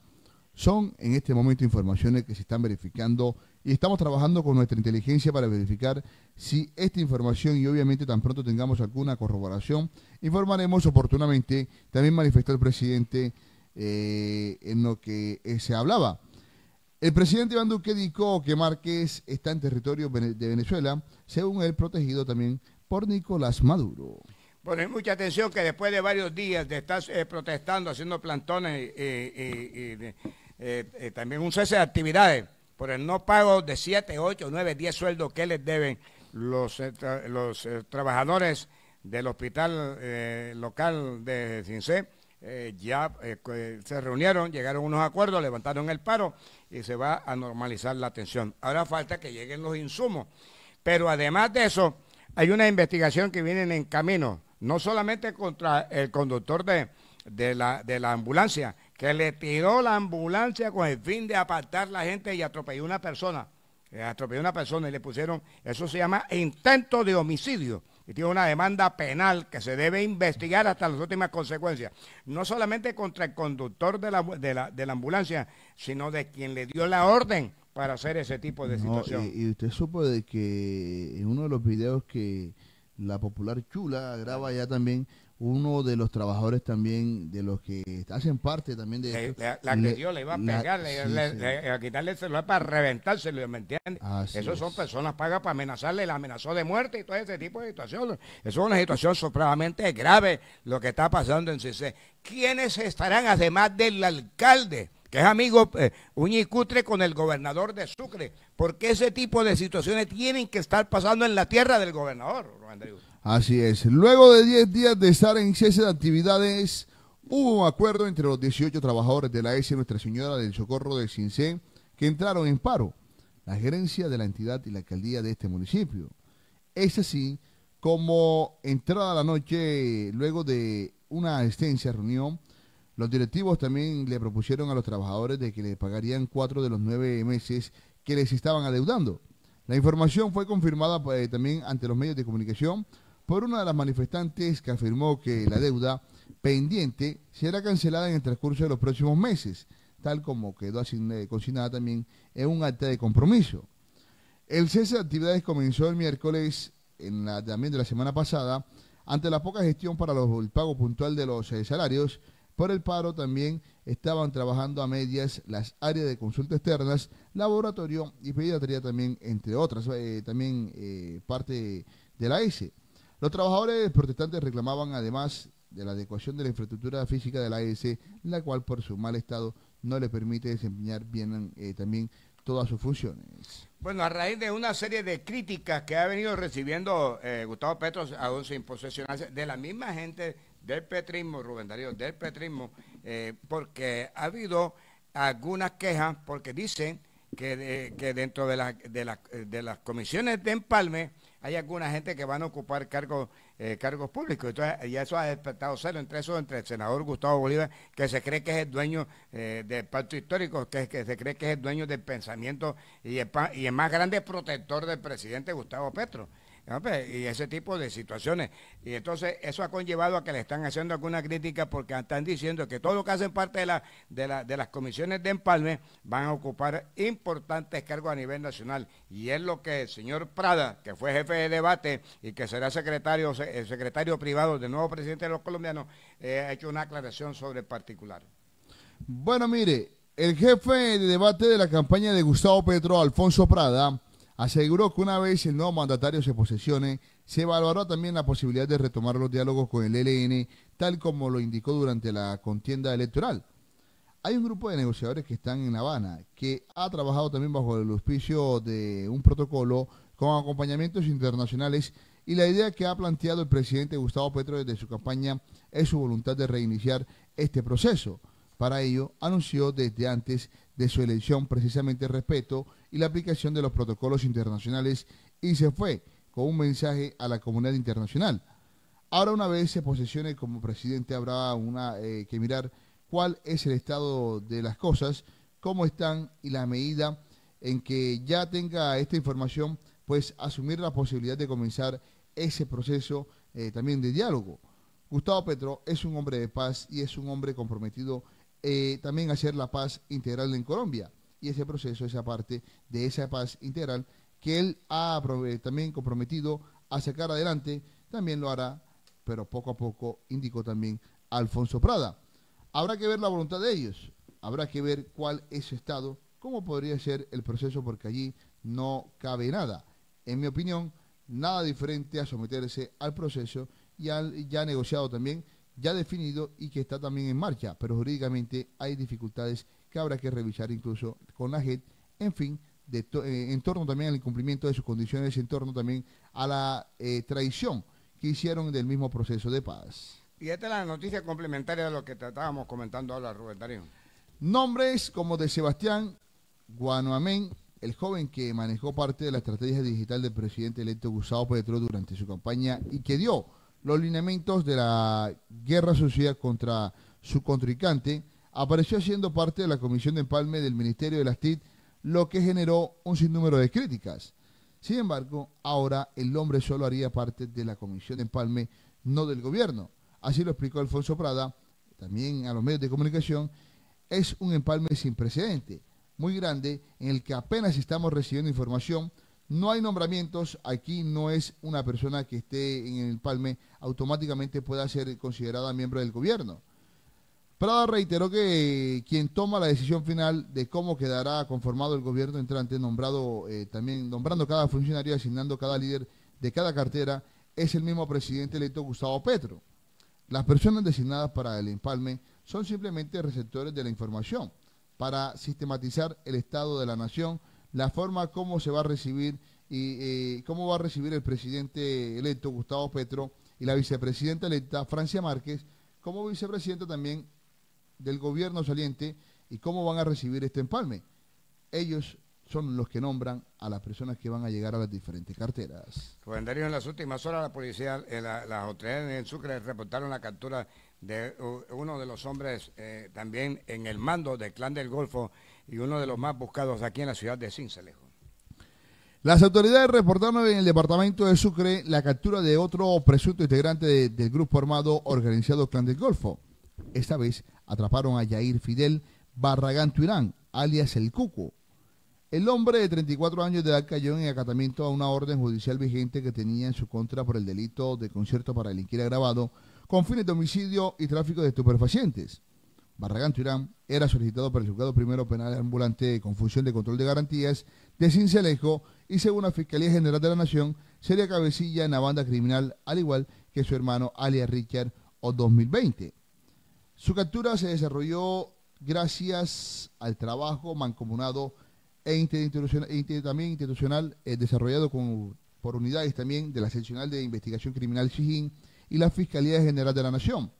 Son en este momento informaciones que se están verificando y estamos trabajando con nuestra inteligencia para verificar si esta información y obviamente tan pronto tengamos alguna corroboración, informaremos oportunamente. También manifestó el presidente eh, en lo que eh, se hablaba el presidente Iván Duque indicó que Márquez está en territorio de Venezuela, según él protegido también por Nicolás Maduro. Ponen mucha atención que después de varios días de estar eh, protestando, haciendo plantones eh, eh, y también un cese de actividades por el no pago de 7, 8, 9, 10 sueldos que les deben los, los trabajadores del hospital local de Cincé, eh, ya eh, se reunieron, llegaron unos acuerdos, levantaron el paro y se va a normalizar la atención. Ahora falta que lleguen los insumos. Pero además de eso, hay una investigación que viene en camino, no solamente contra el conductor de, la, ambulancia, que le tiró la ambulancia con el fin de apartar la gente y atropelló a una persona. Eh, atropelló a una persona y le pusieron, eso se llama intento de homicidio y tiene una demanda penal que se debe investigar hasta las últimas consecuencias, no solamente contra el conductor de la, de la, de la ambulancia, sino de quien le dio la orden para hacer ese tipo de situación. Y, y, usted supo de que en uno de los videos que la popular Chula graba ya también, uno de los trabajadores también, de los que hacen parte también de... la que le, le, iba a pegar, le, a quitarle el celular para reventárselo, ¿me entiendes? Esas son personas pagas para amenazarle, la amenazó de muerte y todo ese tipo de situaciones. es una situación supremamente grave lo que está pasando en cc ¿Quiénes estarán, además del alcalde? que es amigo eh, uñicutre con el gobernador de Sucre, porque ese tipo de situaciones tienen que estar pasando en la tierra del gobernador, Así es. Luego de 10 días de estar en cese de actividades, hubo un acuerdo entre los 18 trabajadores de la S Nuestra Señora del Socorro de Cincé que entraron en paro. La gerencia de la entidad y la alcaldía de este municipio. Es así como entrada la noche, luego de una extensa reunión, los directivos también le propusieron a los trabajadores de que les pagarían cuatro de los nueve meses que les estaban adeudando. La información fue confirmada eh, también ante los medios de comunicación por una de las manifestantes que afirmó que la deuda pendiente será cancelada en el transcurso de los próximos meses, tal como quedó eh, consignada también en un acta de compromiso. El cese de actividades comenzó el miércoles, también de la semana pasada, ante la poca gestión para el pago puntual de los eh, salarios. Por el paro también estaban trabajando a medias las áreas de consulta externas, laboratorio y pediatría también, entre otras, eh, también parte de la S. Los trabajadores protestantes reclamaban además de la adecuación de la infraestructura física de la AEC, la cual por su mal estado no le permite desempeñar bien eh, también todas sus funciones. Bueno, a raíz de una serie de críticas que ha venido recibiendo eh, Gustavo Petro, aún sin posesionarse, de la misma gente del petrismo, Rubén Darío, del petrismo, eh, porque ha habido algunas quejas, porque dicen que, dentro de, de las comisiones de empalme, hay alguna gente que van a ocupar cargos, eh, cargos públicos. y eso ha despertado cero entre eso, entre el senador Gustavo Bolívar, que se cree que es el dueño eh, del pacto histórico, que, se cree que es el dueño del pensamiento y y el más grande protector del presidente Gustavo Petro. Ah, pues, y ese tipo de situaciones. Y entonces eso ha conllevado a que le están haciendo alguna crítica porque están diciendo que todo lo que hacen parte de, la, de, las comisiones de empalme van a ocupar importantes cargos a nivel nacional. Y es lo que el señor Prada, que fue jefe de debate y que será secretario, el secretario privado del nuevo presidente de los colombianos, eh, ha hecho una aclaración sobre el particular. Bueno, mire, el jefe de debate de la campaña de Gustavo Petro, Alfonso Prada, Aseguró que una vez el nuevo mandatario se posesione, se evaluará también la posibilidad de retomar los diálogos con el e L.N. tal como lo indicó durante la contienda electoral. Hay un grupo de negociadores que están en La Habana, que ha trabajado también bajo el auspicio de un protocolo con acompañamientos internacionales y la idea que ha planteado el presidente Gustavo Petro desde su campaña es su voluntad de reiniciar este proceso. Para ello, anunció desde antes de su elección precisamente respeto y la aplicación de los protocolos internacionales y se fue con un mensaje a la comunidad internacional. Ahora una vez se posesione como presidente habrá una, eh, que mirar cuál es el estado de las cosas, cómo están y la medida en que ya tenga esta información, pues asumir la posibilidad de comenzar ese proceso eh, también de diálogo. Gustavo Petro es un hombre de paz y es un hombre comprometido eh, también hacer la paz integral en Colombia. Y ese proceso, esa parte de esa paz integral que él ha también comprometido a sacar adelante, también lo hará, pero poco a poco, indicó también Alfonso Prada. Habrá que ver la voluntad de ellos, habrá que ver cuál es su estado, cómo podría ser el proceso, porque allí no cabe nada. En mi opinión, nada diferente a someterse al proceso al ya negociado también ya definido y que está también en marcha, pero jurídicamente hay dificultades que habrá que revisar incluso con la JET, en fin, de eh, en torno también al incumplimiento de sus condiciones, en torno también a la eh, traición que hicieron del mismo proceso de paz. Y esta es la noticia complementaria de lo que estábamos comentando ahora, Rubén Darío. Nombres como de Sebastián Guanoamén, el joven que manejó parte de la estrategia digital del presidente electo Gustavo Petro durante su campaña y que dio los lineamientos de la guerra sucia contra su contrincante, apareció siendo parte de la comisión de empalme del Ministerio de las TIC, lo que generó un sinnúmero de críticas. Sin embargo, ahora el hombre solo haría parte de la comisión de empalme, no del gobierno. Así lo explicó Alfonso Prada, también a los medios de comunicación, es un empalme sin precedente, muy grande, en el que apenas estamos recibiendo información no hay nombramientos, aquí no es una persona que esté en el palme automáticamente pueda ser considerada miembro del gobierno. Prada reiteró que quien toma la decisión final de cómo quedará conformado el gobierno entrante, nombrado eh, también nombrando cada funcionario, asignando cada líder de cada cartera, es el mismo presidente electo Gustavo Petro. Las personas designadas para el empalme son simplemente receptores de la información para sistematizar el estado de la nación la forma como se va a recibir y eh, cómo va a recibir el presidente electo Gustavo Petro y la vicepresidenta electa Francia Márquez como vicepresidenta también del gobierno saliente y cómo van a recibir este empalme. Ellos son los que nombran a las personas que van a llegar a las diferentes carteras. Rubén en las últimas horas la policía, eh, las autoridades en Sucre reportaron la captura de eh, uno de los hombres también en el mando del Clan del Golfo y uno de los más buscados aquí en la ciudad de Cincelejo. Las autoridades reportaron en el departamento de Sucre la captura de otro presunto integrante del grupo armado organizado Clan del Golfo. Esta vez atraparon a Yair Fidel Barragán Tuirán, alias El Cuco. El hombre de 34 años de edad cayó en acatamiento a una orden judicial vigente que tenía en su contra por el delito de concierto para delinquir agravado con fines de homicidio y tráfico de estupefacientes. Barragán Turán, era solicitado por el juzgado primero penal ambulante con función de control de garantías de Cincelejo y según la Fiscalía General de la Nación, sería cabecilla en la banda criminal, al igual que su hermano alias Richard O 2020. Su captura se desarrolló gracias al trabajo mancomunado e, e también institucional eh, desarrollado por unidades también de la Seccional de Investigación Criminal Sijín y la Fiscalía General de la Nación,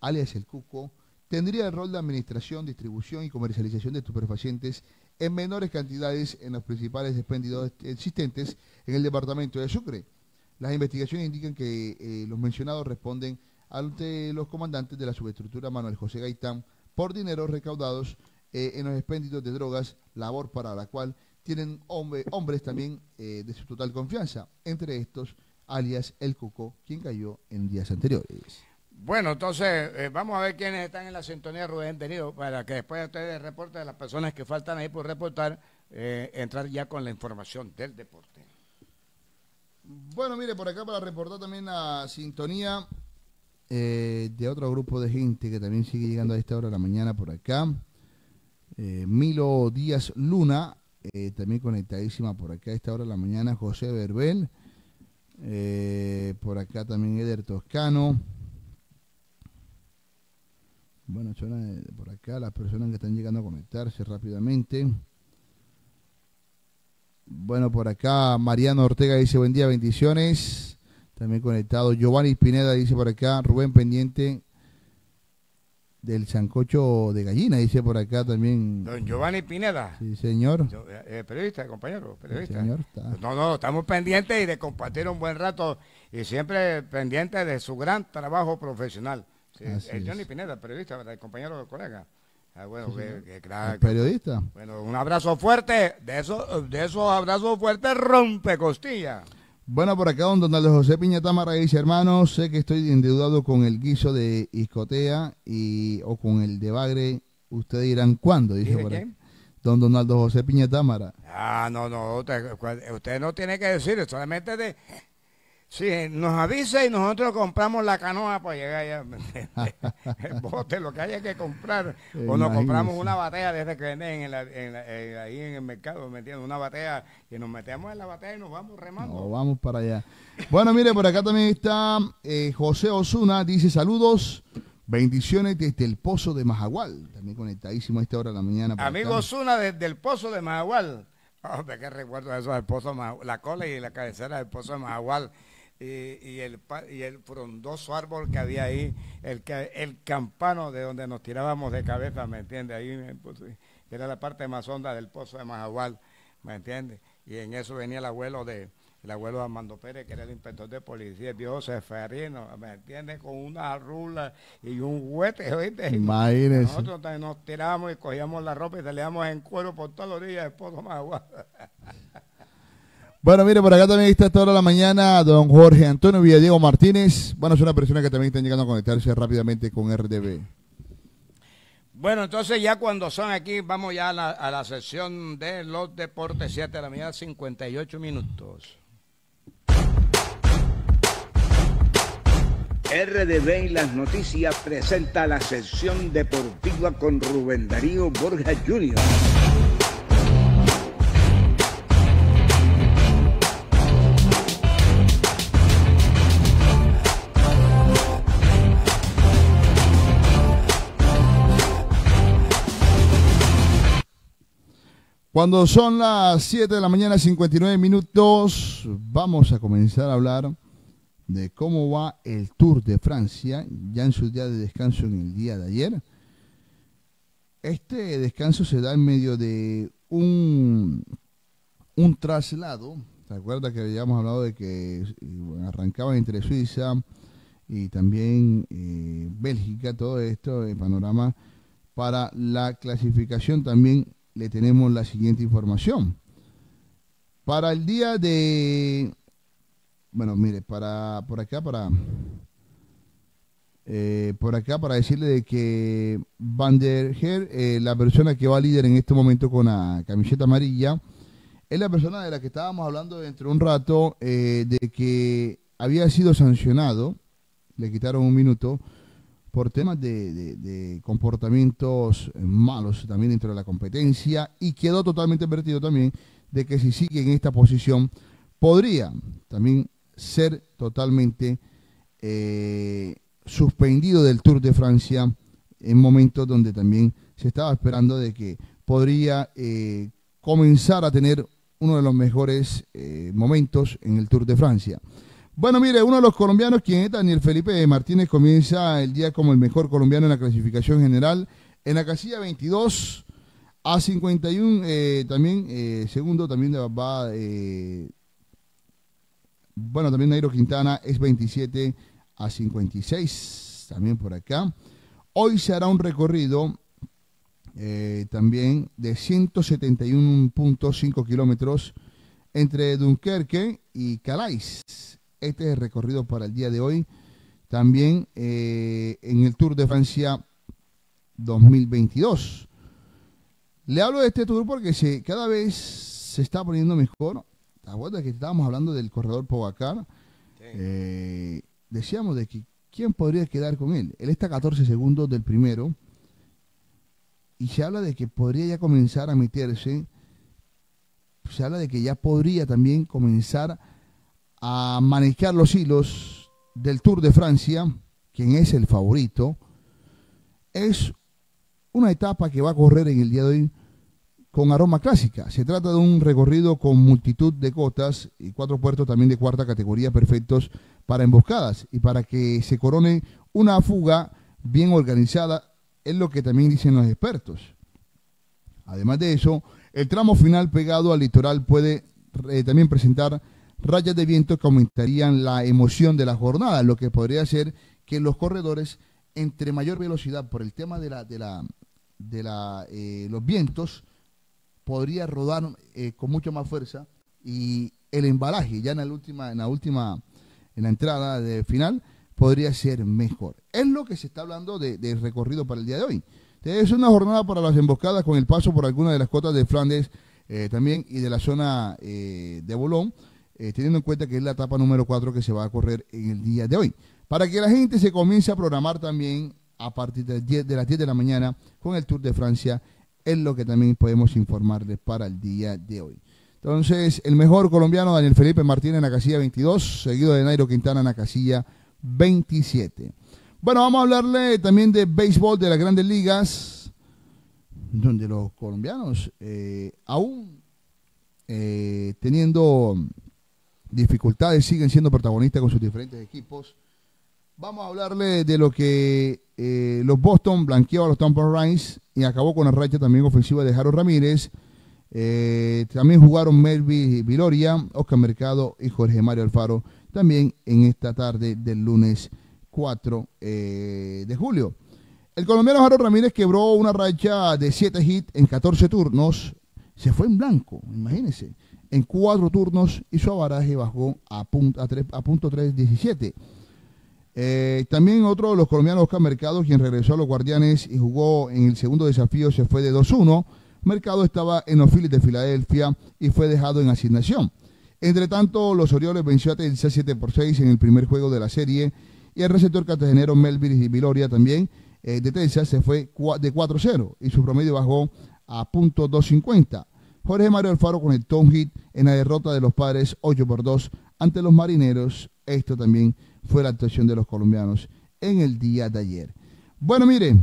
alias el Cuco, tendría el rol de administración, distribución y comercialización de estupefacientes en menores cantidades en los principales expendidores existentes en el departamento de Sucre. Las investigaciones indican que eh, los mencionados responden ante los comandantes de la subestructura Manuel José Gaitán por dinero recaudados eh, en los expendidos de drogas, labor para la cual tienen hombres también eh, de su total confianza, entre estos alias El Coco, quien cayó en días anteriores. Bueno, entonces eh, vamos a ver quiénes están en la sintonía, Rubén Tenido, para que después de ustedes reporten de las personas que faltan ahí por reportar, eh, entrar ya con la información del deporte. Bueno, mire, por acá para reportar también la sintonía eh, de otro grupo de gente que también sigue llegando a esta hora de la mañana por acá. Milo Díaz Luna, también conectadísima por acá a esta hora de la mañana. José Verbel, por acá también Eder Toscano. Bueno, suena por acá las personas que están llegando a conectarse rápidamente. Bueno, por acá Mariano Ortega dice buen día, bendiciones. También conectado. Giovanni Pineda dice por acá, Rubén pendiente del sancocho de gallina, dice por acá también. Don Giovanni Pineda. Sí, señor. Eh, eh, periodista, compañero, periodista. Pues no, no, estamos pendientes y de compartir un buen rato y siempre pendientes de su gran trabajo profesional. El Johnny Pineda, periodista, el compañero colega. Ah, bueno, periodista. bueno, un abrazo fuerte, de esos, de esos abrazos fuertes rompe costillas. Bueno, por acá don Donaldo José Piña dice, hermano, sé que estoy endeudado con el guiso de Iscotea y, o con el de Bagre, ustedes dirán cuándo, dice, por Don Donaldo José Piña Ah, no, no, usted, usted, no tiene que decir, solamente de, Sí, nos avisa y nosotros compramos la canoa para llegar allá. el bote, lo que haya que comprar. o nos compramos una batea desde que venden en la, ahí en el mercado, metiendo Una batea y nos metemos en la batea y nos vamos remando. Nos vamos para allá. Bueno, mire, por acá también está eh, José Osuna, dice saludos. Bendiciones desde el Pozo de Majagual, también conectadísimo a esta hora de la mañana. Amigo Osuna, desde el Pozo de Majagual. Oh, de qué recuerdo eso del Pozo de la cola y la cabecera del Pozo de Majagual y, el, y el frondoso árbol que había ahí, el, el campano de donde nos tirábamos de cabeza, ¿me entiende Ahí que eh, pues, eh, era la parte más honda del pozo de Majagual, ¿me entiendes? Y en eso venía el abuelo de el abuelo de Armando Pérez, que era el inspector de policía, Dios viejo Seferino, ¿me entiendes? Con una rula y un huete, ¿oíste? Imagínese. Nosotros nos tirábamos y cogíamos la ropa y salíamos en cuero por todas las orillas del pozo Majagual. Bueno, mire, por acá también está toda la mañana don Jorge Antonio Villadiego Martínez. Bueno, es una persona que también está llegando a conectarse rápidamente con RDB. Bueno, entonces ya cuando son aquí, vamos ya a la, sesión de los deportes, 7 de la mañana, 58 minutos. RDB y las noticias presenta la sesión deportiva con Rubén Darío Borja Jr. Cuando son las 7 de la mañana, 59 minutos, vamos a comenzar a hablar de cómo va el Tour de Francia, ya en su día de descanso en el día de ayer. Este descanso se da en medio de un, un traslado. ¿Se acuerda que habíamos hablado de que eh, arrancaba entre Suiza y también eh, Bélgica, todo esto, el panorama para la clasificación también le tenemos la siguiente información. Para el día de... Bueno, mire, para por acá, para... Eh, por acá para decirle de que Van der Heer, eh, la persona que va a líder en este momento con la camiseta amarilla, es la persona de la que estábamos hablando dentro de un rato, eh, de que había sido sancionado, le quitaron un minuto, por temas de, comportamientos malos también dentro de la competencia y quedó totalmente advertido también de que si sigue en esta posición podría también ser totalmente eh, suspendido del Tour de Francia en momentos donde también se estaba esperando de que podría eh, comenzar a tener uno de los mejores eh, momentos en el Tour de Francia. Bueno, mire, uno de los colombianos, quien es Daniel Felipe Martínez, comienza el día como el mejor colombiano en la clasificación general. En la casilla 22 a 51, eh, también eh, segundo, también va... Eh, bueno, también Nairo Quintana es 27 a 56, también por acá. Hoy se hará un recorrido también de 171.5 kilómetros entre Dunkerque y Calais. Este recorrido para el día de hoy. También eh, en el Tour de Francia 2022. Le hablo de este tour porque cada vez se está poniendo mejor. la que estábamos hablando del corredor Pogacar? Eh, decíamos de que quién podría quedar con él. Él está a 14 segundos del primero. Y se habla de que podría ya comenzar a meterse. Se habla de que ya podría también comenzar a manejar los hilos del Tour de Francia, quien es el favorito, es una etapa que va a correr en el día de hoy con aroma clásica. Se trata de un recorrido con multitud de cotas y cuatro puertos también de cuarta categoría perfectos para emboscadas y para que se corone una fuga bien organizada, es lo que también dicen los expertos. Además de eso, el tramo final pegado al litoral puede eh, también presentar rayas de viento que aumentarían la emoción de la jornada, lo que podría hacer que los corredores, entre mayor velocidad por el tema de, la, de, la, de la, eh, los vientos, podría rodar eh, con mucho más fuerza y el embalaje ya en la última, en la última, en la entrada de final podría ser mejor. Es lo que se está hablando del de recorrido para el día de hoy. es una jornada para las emboscadas con el paso por alguna de las cotas de Flandes eh, también y de la zona de Bolón, eh, teniendo en cuenta que es la etapa número 4 que se va a correr en el día de hoy. Para que la gente se comience a programar también a partir de, las 10 de la mañana con el Tour de Francia, es lo que también podemos informarles para el día de hoy. Entonces, el mejor colombiano, Daniel Felipe Martínez en la casilla 22, seguido de Nairo Quintana en la casilla 27. Bueno, vamos a hablarle también de béisbol de las grandes ligas, donde los colombianos, eh, aún eh, teniendo dificultades, siguen siendo protagonistas con sus diferentes equipos. Vamos a hablarle de lo que eh, los Boston blanqueó a los Tampa Rays y acabó con la racha también ofensiva de Jaro Ramírez. Eh, también jugaron Melvin Viloria, Oscar Mercado y Jorge Mario Alfaro también en esta tarde del lunes 4 eh, de julio. El colombiano Jaro Ramírez quebró una racha de 7 hits en 14 turnos. Se fue en blanco, imagínense en cuatro turnos y su avaraje bajó a, punto, a, tres a punto 317. Eh, también otro de los colombianos, Oscar Mercado, quien regresó a los Guardianes y jugó en el segundo desafío, se fue de 2-1. Mercado estaba en los Phillies de Filadelfia y fue dejado en asignación. Entre tanto, los Orioles venció a Texas 7 por 6 en el primer juego de la serie y el receptor cartagenero Melvin y Viloria también eh, de Texas se fue de 4-0 y su promedio bajó a punto .250. Jorge Mario Alfaro el Tom hit en la derrota de los padres 8 por 2 ante los marineros. Esto también fue la actuación de los colombianos en el día de ayer. Bueno, mire,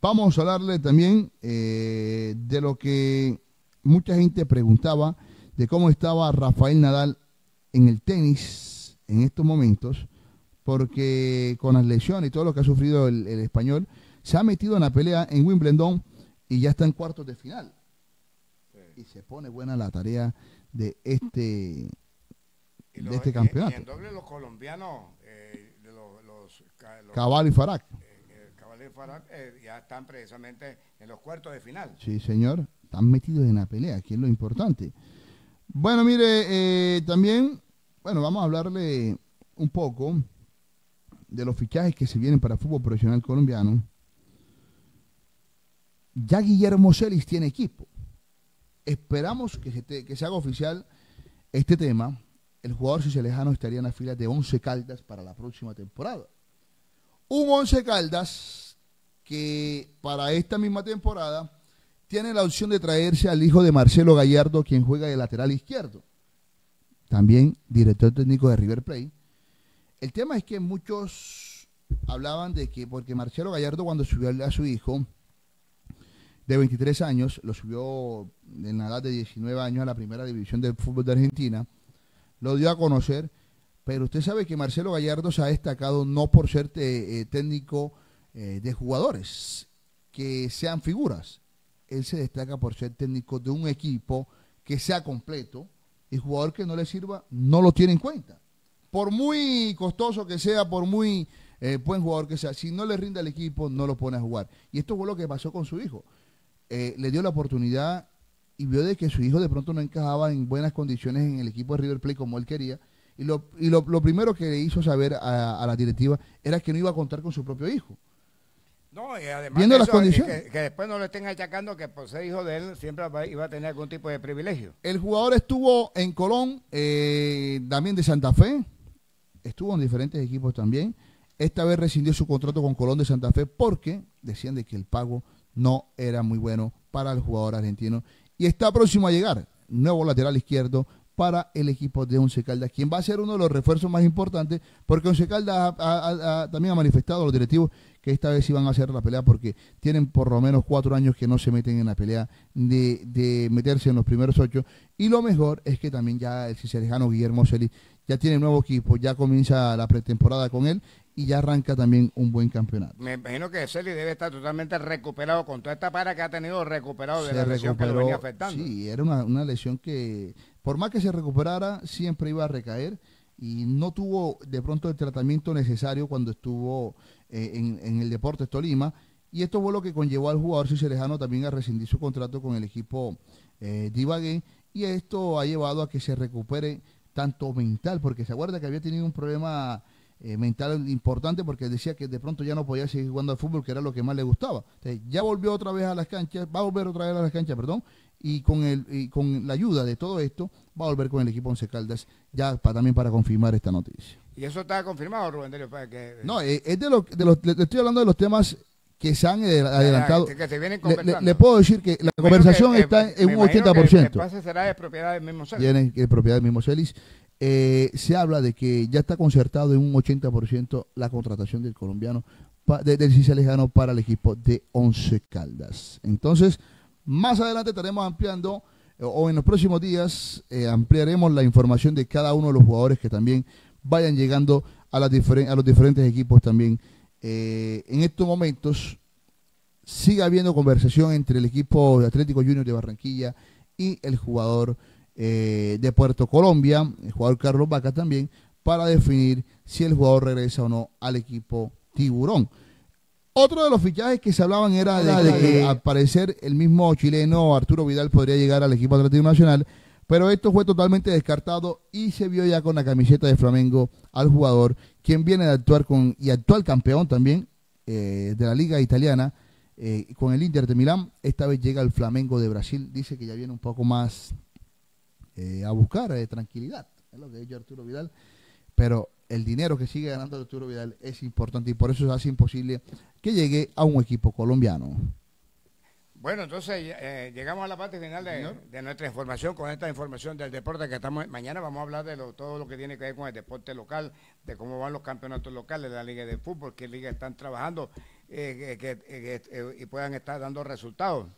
vamos a hablarle también eh, de lo que mucha gente preguntaba, de cómo estaba Rafael Nadal en el tenis en estos momentos, porque con las lesiones y todo lo que ha sufrido el español, se ha metido en la pelea en Wimbledon y ya está en cuartos de final y se pone buena la tarea de este, campeón. este campeonato. Y, en doble los colombianos, eh, los, Cabal y farak eh, eh, Cabal y Farac ya están precisamente en los cuartos de final. Sí, señor, están metidos en la pelea, que es lo importante. Bueno, mire, también, bueno, vamos a hablarle un poco de los fichajes que se vienen para el fútbol profesional colombiano. Ya Guillermo Celis tiene equipo. Esperamos que se, haga oficial este tema. El jugador Lejano estaría en la fila de 11 Caldas para la próxima temporada. Un 11 Caldas que para esta misma temporada tiene la opción de traerse al hijo de Marcelo Gallardo, quien juega de lateral izquierdo. También director técnico de River Plate. El tema es que muchos hablaban de que, porque Marcelo Gallardo cuando subió a su hijo, de 23 años, lo subió en la edad de 19 años a la primera división del fútbol de Argentina, lo dio a conocer, pero usted sabe que Marcelo Gallardo se ha destacado no por ser eh, técnico eh, de jugadores que sean figuras, él se destaca por ser técnico de un equipo que sea completo y jugador que no le sirva no lo tiene en cuenta. Por muy costoso que sea, por muy eh, buen jugador que sea, si no le rinde al equipo, no lo pone a jugar. Y esto fue lo que pasó con su hijo. Eh, le dio la oportunidad y vio de que su hijo de pronto no encajaba en buenas condiciones en el equipo de River Plate como él quería. Y lo, primero que le hizo saber a, la directiva era que no iba a contar con su propio hijo. No, y además las eh, condiciones. Que, después no le estén achacando que por ser hijo de él siempre iba a tener algún tipo de privilegio. El jugador estuvo en Colón, eh, también de Santa Fe, estuvo en diferentes equipos también. Esta vez rescindió su contrato con Colón de Santa Fe porque decían de que el pago no era muy bueno para el jugador argentino. Y está próximo a llegar, nuevo lateral izquierdo para el equipo de Once Caldas, quien va a ser uno de los refuerzos más importantes, porque Once Caldas también ha manifestado a los directivos que esta vez iban a hacer la pelea, porque tienen por lo menos cuatro años que no se meten en la pelea de, meterse en los primeros ocho. Y lo mejor es que también ya el cicerejano Guillermo Celis ya tiene nuevo equipo, ya comienza la pretemporada con él y ya arranca también un buen campeonato. Me imagino que Celi debe estar totalmente recuperado con toda esta para que ha tenido recuperado de la lesión que lo venía afectando. Sí, era una, una lesión que por más que se recuperara siempre iba a recaer y no tuvo de pronto el tratamiento necesario cuando estuvo eh, en, en, el Deportes Tolima. Y esto fue lo que conllevó al jugador Cicerejano también a rescindir su contrato con el equipo eh, Y esto ha llevado a que se recupere tanto mental, porque se acuerda que había tenido un problema eh, mental importante porque decía que de pronto ya no podía seguir jugando al fútbol, que era lo que más le gustaba. Entonces, ya volvió otra vez a las canchas, va a volver otra vez a las canchas, perdón, y con, el, y con la ayuda de todo esto, va a volver con el equipo Once Caldas, ya para, también para confirmar esta noticia. ¿Y eso está confirmado, Rubén? para pues, No, eh, es de, lo, de los, le, estoy hablando de los temas que se han eh, adelantado. le, puedo decir que la conversación está en un 80%. el pase será de propiedad del mismo Celis. de propiedad del mismo Celis. Eh, se habla de que ya está concertado en un 80% la contratación del colombiano, del del para el equipo de Once Caldas. Entonces, más adelante estaremos ampliando, eh, o en los próximos días, eh, ampliaremos la información de cada uno de los jugadores que también vayan llegando a, las a los diferentes equipos también. en estos momentos, sigue habiendo conversación entre el equipo de Atlético Junior de Barranquilla y el jugador eh, de Puerto Colombia, el jugador Carlos Vaca también, para definir si el jugador regresa o no al equipo tiburón. Otro de los fichajes que se hablaban era de, que eh, al parecer el mismo chileno Arturo Vidal podría llegar al equipo Atlético Nacional, pero esto fue totalmente descartado y se vio ya con la camiseta de Flamengo al jugador, quien viene de actuar con y actual campeón también eh, de la liga italiana con el Inter de Milán. Esta vez llega al Flamengo de Brasil, dice que ya viene un poco más eh, a buscar eh, tranquilidad, es lo que ha Arturo Vidal, pero el dinero que sigue ganando Arturo Vidal es importante y por eso hace imposible que llegue a un equipo colombiano. Bueno, entonces eh, llegamos a la parte final de, nuestra información, con esta información del deporte que estamos, mañana vamos a hablar de todo lo que tiene que ver con el deporte local, de cómo van los campeonatos locales, de la liga de fútbol, qué liga están trabajando y puedan estar dando resultados.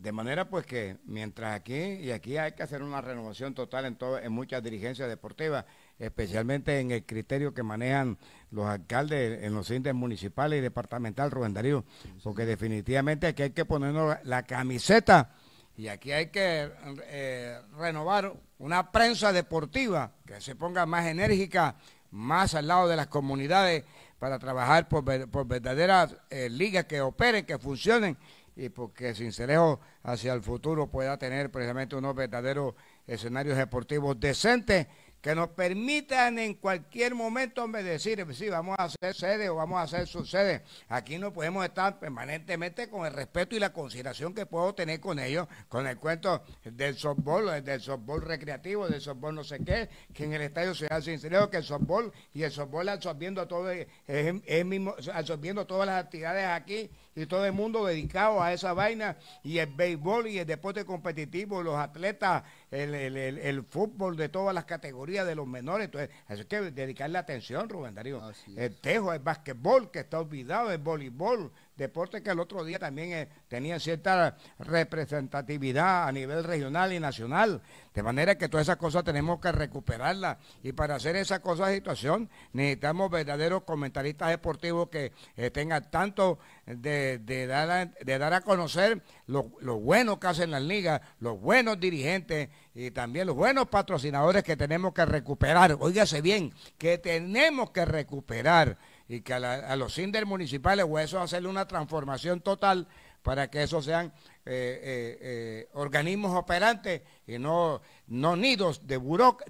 De manera pues que mientras aquí, y aquí hay que hacer una renovación total en, todo, en muchas dirigencias deportivas, especialmente en el criterio que manejan los alcaldes en los índices municipales y departamental, Rubén Darío, porque definitivamente aquí hay que ponernos la camiseta y aquí hay que eh, renovar una prensa deportiva que se ponga más enérgica, más al lado de las comunidades para trabajar por, verdaderas eh, ligas que operen, que funcionen y porque sin cerejo hacia el futuro pueda tener precisamente unos verdaderos escenarios deportivos decentes que nos permitan en cualquier momento me decir si vamos a hacer sede o vamos a hacer su sede. Aquí no podemos estar permanentemente con el respeto y la consideración que puedo tener con ellos, con el cuento del softball, del softball recreativo, del softball no sé qué, que en el estadio se hace sincero que el softball y el softball absorbiendo todo, es mismo, absorbiendo todas las actividades aquí y todo el mundo dedicado a esa vaina y el béisbol y el deporte competitivo, los atletas, el, fútbol de todas las categorías de los menores. Entonces, eso hay que dedicarle atención, Rubén Darío. el tejo, el básquetbol que está olvidado, el voleibol, deporte que el otro día también eh, tenía cierta representatividad a nivel regional y nacional. De manera que todas esas cosas tenemos que recuperarlas. Y para hacer esa cosa de situación, necesitamos verdaderos comentaristas deportivos que tengan tanto de, dar a, conocer lo, lo bueno que hacen las ligas, los buenos dirigentes y también los buenos patrocinadores que tenemos que recuperar. Óigase bien, que tenemos que recuperar y que a, los CINDER municipales o eso hacerle una transformación total para que esos sean eh, eh, eh, organismos operantes y no, no nidos de,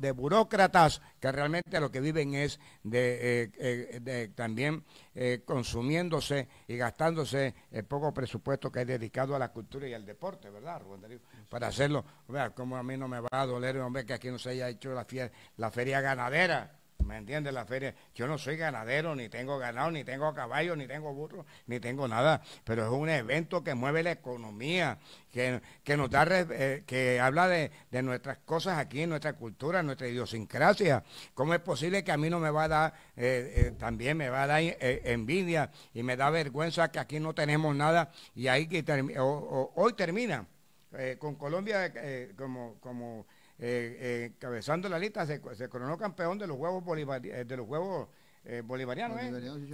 de burócratas que realmente lo que viven es de, también consumiéndose y gastándose el poco presupuesto que hay dedicado a la cultura y al deporte, ¿verdad, Rubén Para hacerlo, como a mí no me va a doler, hombre, que aquí no se haya hecho la, la feria ganadera ¿Me entiendes? La feria. Yo no soy ganadero, ni tengo ganado, ni tengo caballo, ni tengo burro, ni tengo nada. Pero es un evento que mueve la economía, que, nos da, eh, que habla de, nuestras cosas aquí, nuestra cultura, nuestra idiosincrasia. ¿Cómo es posible que a mí no me va a dar, eh, eh, también me va a dar envidia y me da vergüenza que aquí no tenemos nada y ahí que hoy termina con Colombia como como eh, eh la lista, se, se coronó campeón de los Juegos, bolivarianos eh, de los juegos eh, bolivariano, ¿eh?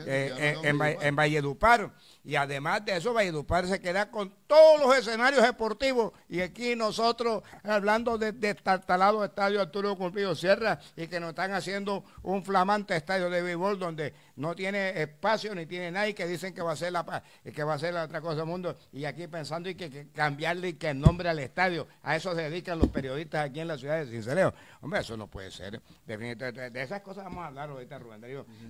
Eh, en, Valledupar. en, Valledupar. Y además de eso, Valledupar se queda con todos los escenarios deportivos. Y aquí nosotros, hablando de destartalado estadio Arturo Cumplido Sierra, y que nos están haciendo un flamante estadio de béisbol donde no tiene espacio ni tiene nadie, que dicen que va a ser la, que va a ser la otra cosa del mundo. Y aquí pensando y que, cambiarle que el nombre al estadio. A eso se dedican los periodistas aquí en la ciudad de Cinceleo. Hombre, eso no puede ser. Definitivamente, de esas cosas vamos a hablar ahorita, Rubén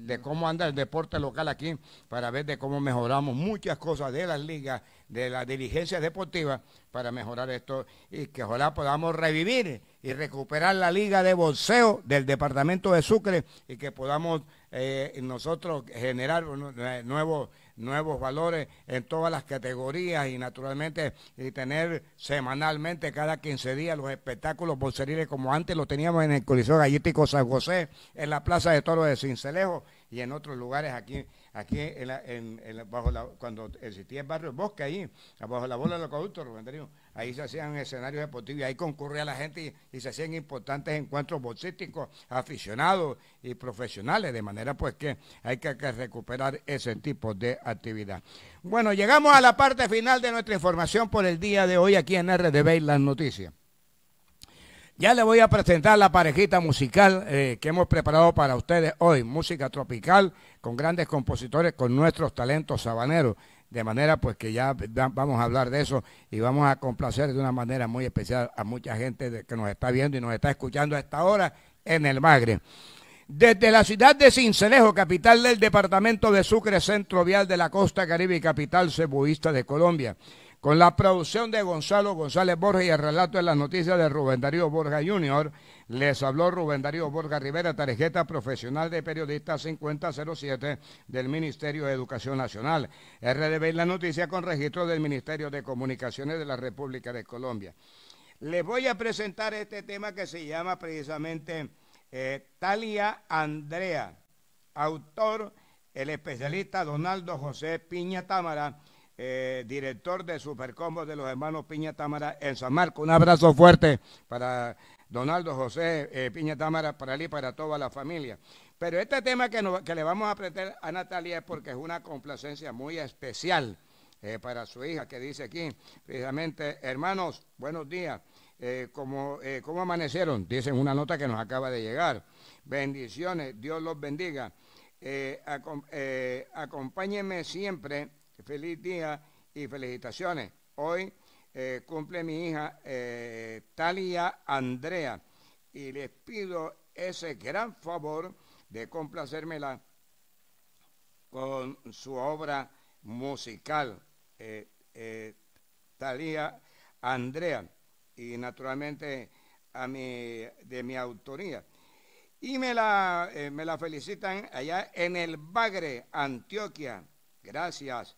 de cómo anda el deporte local aquí, para ver de cómo mejoramos muchas cosas de las ligas, de la dirigencia deportiva para mejorar esto y que ojalá podamos revivir y recuperar la liga de bolseo del departamento de Sucre y que podamos eh, nosotros generar nuevos nuevos valores en todas las categorías y naturalmente y tener semanalmente cada 15 días los espectáculos bolseriles como antes lo teníamos en el Coliseo Gallítico San José, en la Plaza de Toro de Cincelejo y en otros lugares aquí aquí en bajo cuando existía el barrio Bosque ahí, bajo la bola del los Rubén ahí se hacían escenarios deportivos y ahí concurría la gente y, se hacían importantes encuentros bolsísticos, aficionados y profesionales, de manera pues que hay que, recuperar ese tipo de actividad. Bueno, llegamos a la parte final de nuestra información por el día de hoy aquí en RDB y las noticias. Ya le voy a presentar la parejita musical eh, que hemos preparado para ustedes hoy. Música tropical con grandes compositores, con nuestros talentos sabaneros de manera pues que ya vamos a hablar de eso y vamos a complacer de una manera muy especial a mucha gente que nos está viendo y nos está escuchando a esta hora en el Magre. Desde la ciudad de Cincelejo, capital del departamento de Sucre, centro vial de la costa caribe y capital cebuista de Colombia. Con la producción de Gonzalo González Borges y el relato de las noticias de Rubén Darío Borja Jr., les habló Rubén Darío Borga Rivera, tarjeta profesional de periodista 5007 del Ministerio de Educación Nacional. RDB La Noticia con registro del Ministerio de Comunicaciones de la República de Colombia. Les voy a presentar este tema que se llama precisamente eh, Talia Andrea, autor el especialista Donaldo José Piña Támara eh, director de Supercombo de los hermanos Piña Támara en San Marco. Un abrazo fuerte para Donaldo José eh, Piña Támara, para él y para toda la familia. Pero este tema que, le vamos a aprender a Natalia es porque es una complacencia muy especial eh, para su hija que dice aquí, precisamente, hermanos, buenos días. ¿Cómo amanecieron? Dicen una nota que nos acaba de llegar. Bendiciones, Dios los bendiga. acompáñenme siempre Feliz día y felicitaciones. Hoy eh, cumple mi hija eh, Talia Andrea y les pido ese gran favor de complacérmela con su obra musical, eh, Talia Andrea, y naturalmente a mi, de mi autoría. Y me la, me la felicitan allá en el Bagre, Antioquia. Gracias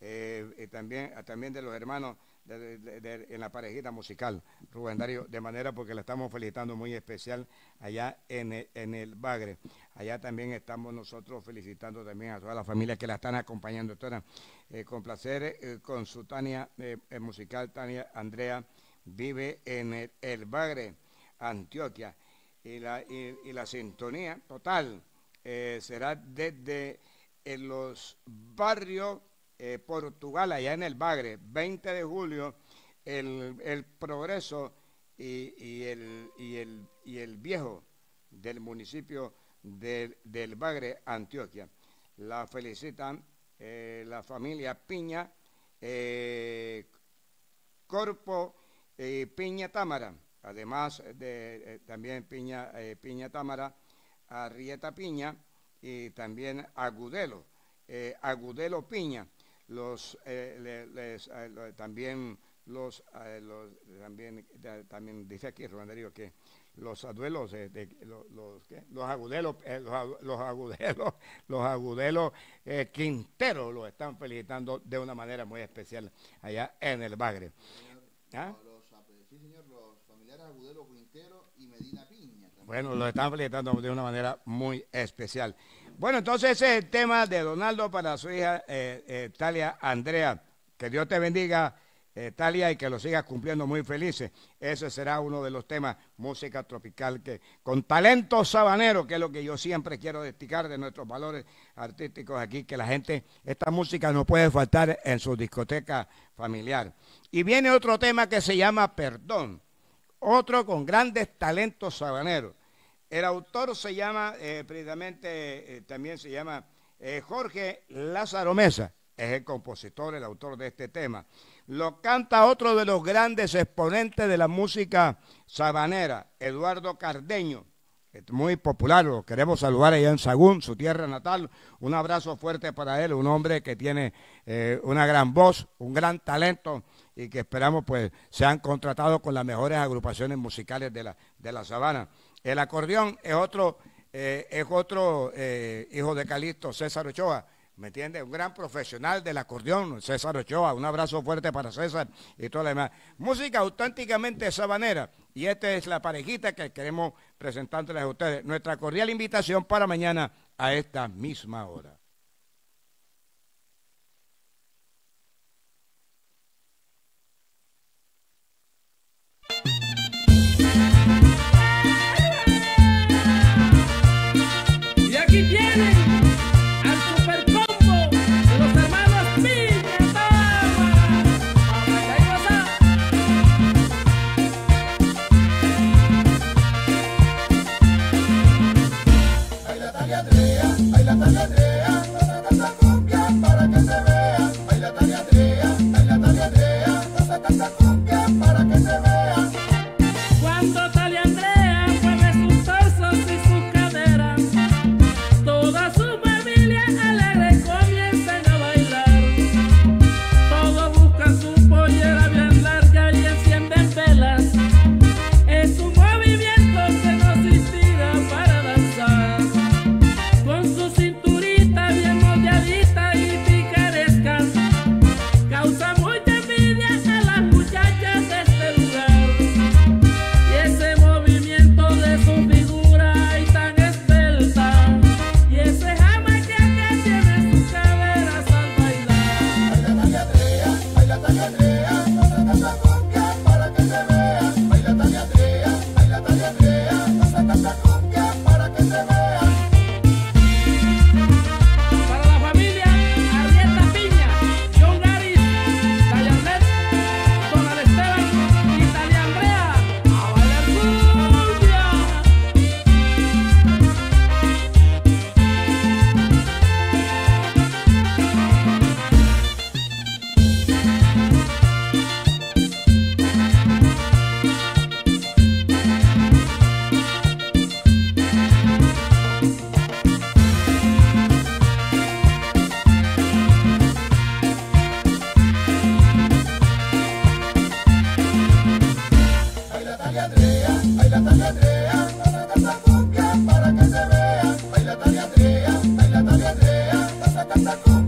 y eh, eh, también, también de los hermanos en la parejita musical, Rubén Dario, de manera porque la estamos felicitando muy especial allá en el, en el Bagre. Allá también estamos nosotros felicitando también a toda las familia que la están acompañando. Doctora, eh, con placer, con su Tania musical, Tania Andrea, vive en el, Bagre, Antioquia. Y la, la sintonía total será desde los barrios eh, Portugal, allá en el Bagre, 20 de julio, el, Progreso y, el, Viejo del municipio del Bagre, Antioquia. La felicitan eh, la familia Piña, eh, Corpo Piña Támara, además de también Piña, Piña Támara, Arrieta Piña y también Agudelo, Agudelo Piña los, eh, le, les, eh, también los, eh, los también, también dice aquí Rubén que los aduelos los, los, los, agudelos eh, los, los, agudelos los agudelos eh, Quintero los están felicitando de una manera muy especial allá en el Bagre ¿Ah? sí señor los Quintero y Medina Piña bueno los están felicitando de una manera muy especial bueno, entonces ese es el tema de Donaldo para su hija eh, eh, Talia Andrea. Que Dios te bendiga, eh, Talia, y que lo sigas cumpliendo muy felices. Ese será uno de los temas, música tropical, que con talento sabanero, que es lo que yo siempre quiero destacar de nuestros valores artísticos aquí, que la gente, esta música no puede faltar en su discoteca familiar. Y viene otro tema que se llama Perdón, otro con grandes talentos sabaneros el autor se llama, eh, precisamente, eh, también se llama eh, Jorge Lázaro Mesa, es el compositor, el autor de este tema. Lo canta otro de los grandes exponentes de la música sabanera, Eduardo Cardeño, es muy popular, lo queremos saludar allá en Sagún, su tierra natal. Un abrazo fuerte para él, un hombre que tiene una gran voz, un gran talento y que esperamos pues sean contratado con las mejores agrupaciones musicales de la sabana. El acordeón es otro, eh, eh, hijo de Calixto, César Ochoa. ¿Me entiendes? Un gran profesional del acordeón, César Ochoa. Un abrazo fuerte para César y todo lo demás. Música auténticamente sabanera. Y esta es la parejita que queremos presentarles a ustedes. Nuestra cordial invitación para mañana a esta misma hora. Canta cumbia para que se vea, Música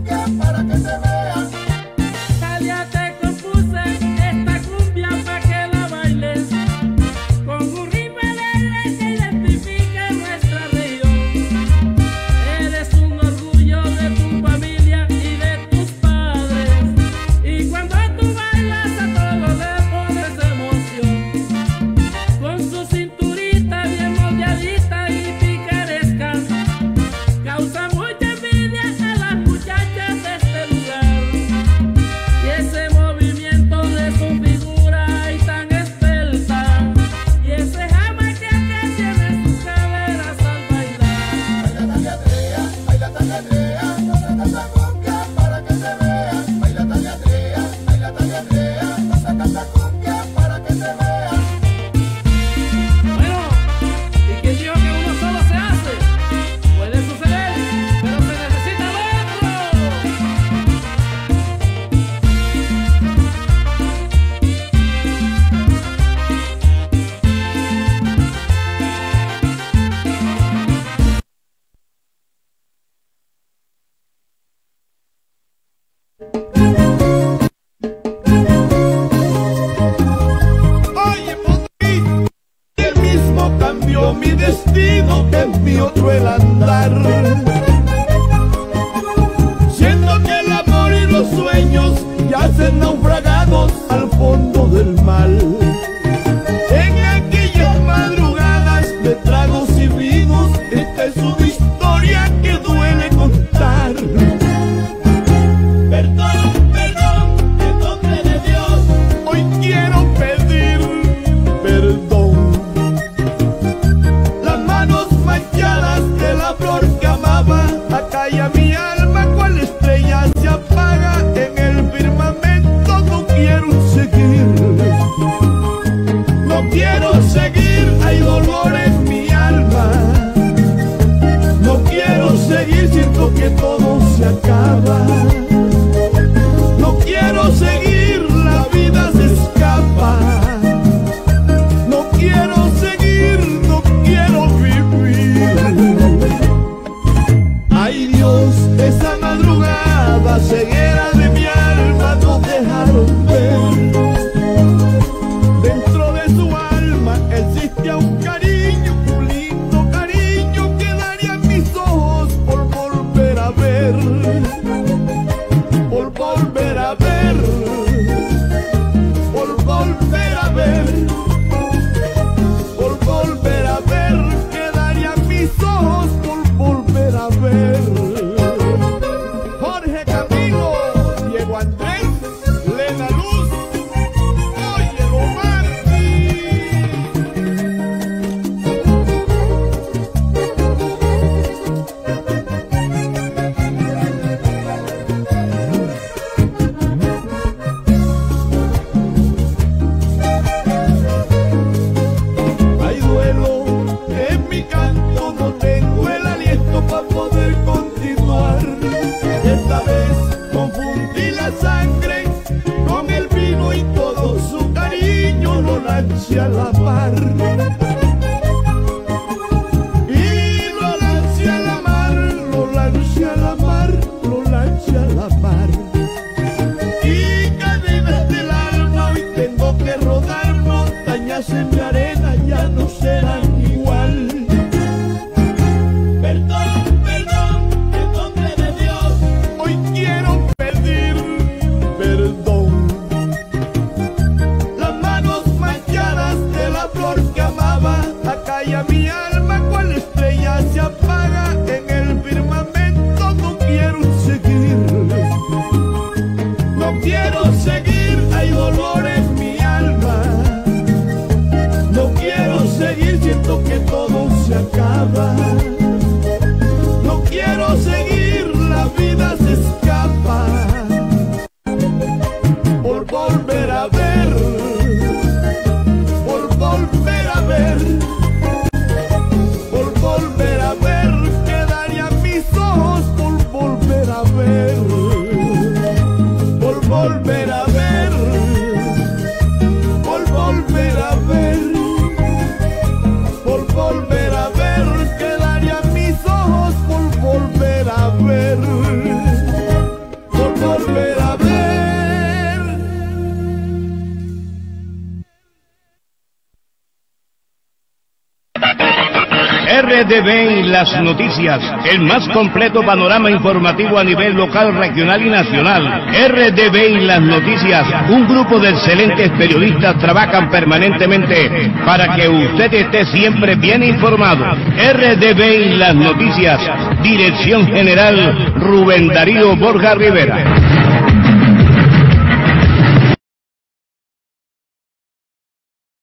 las noticias, el más completo panorama informativo a nivel local, regional y nacional. RDB y las noticias, un grupo de excelentes periodistas trabajan permanentemente para que usted esté siempre bien informado. RDB y las noticias, Dirección General Rubén Darío Borja Rivera.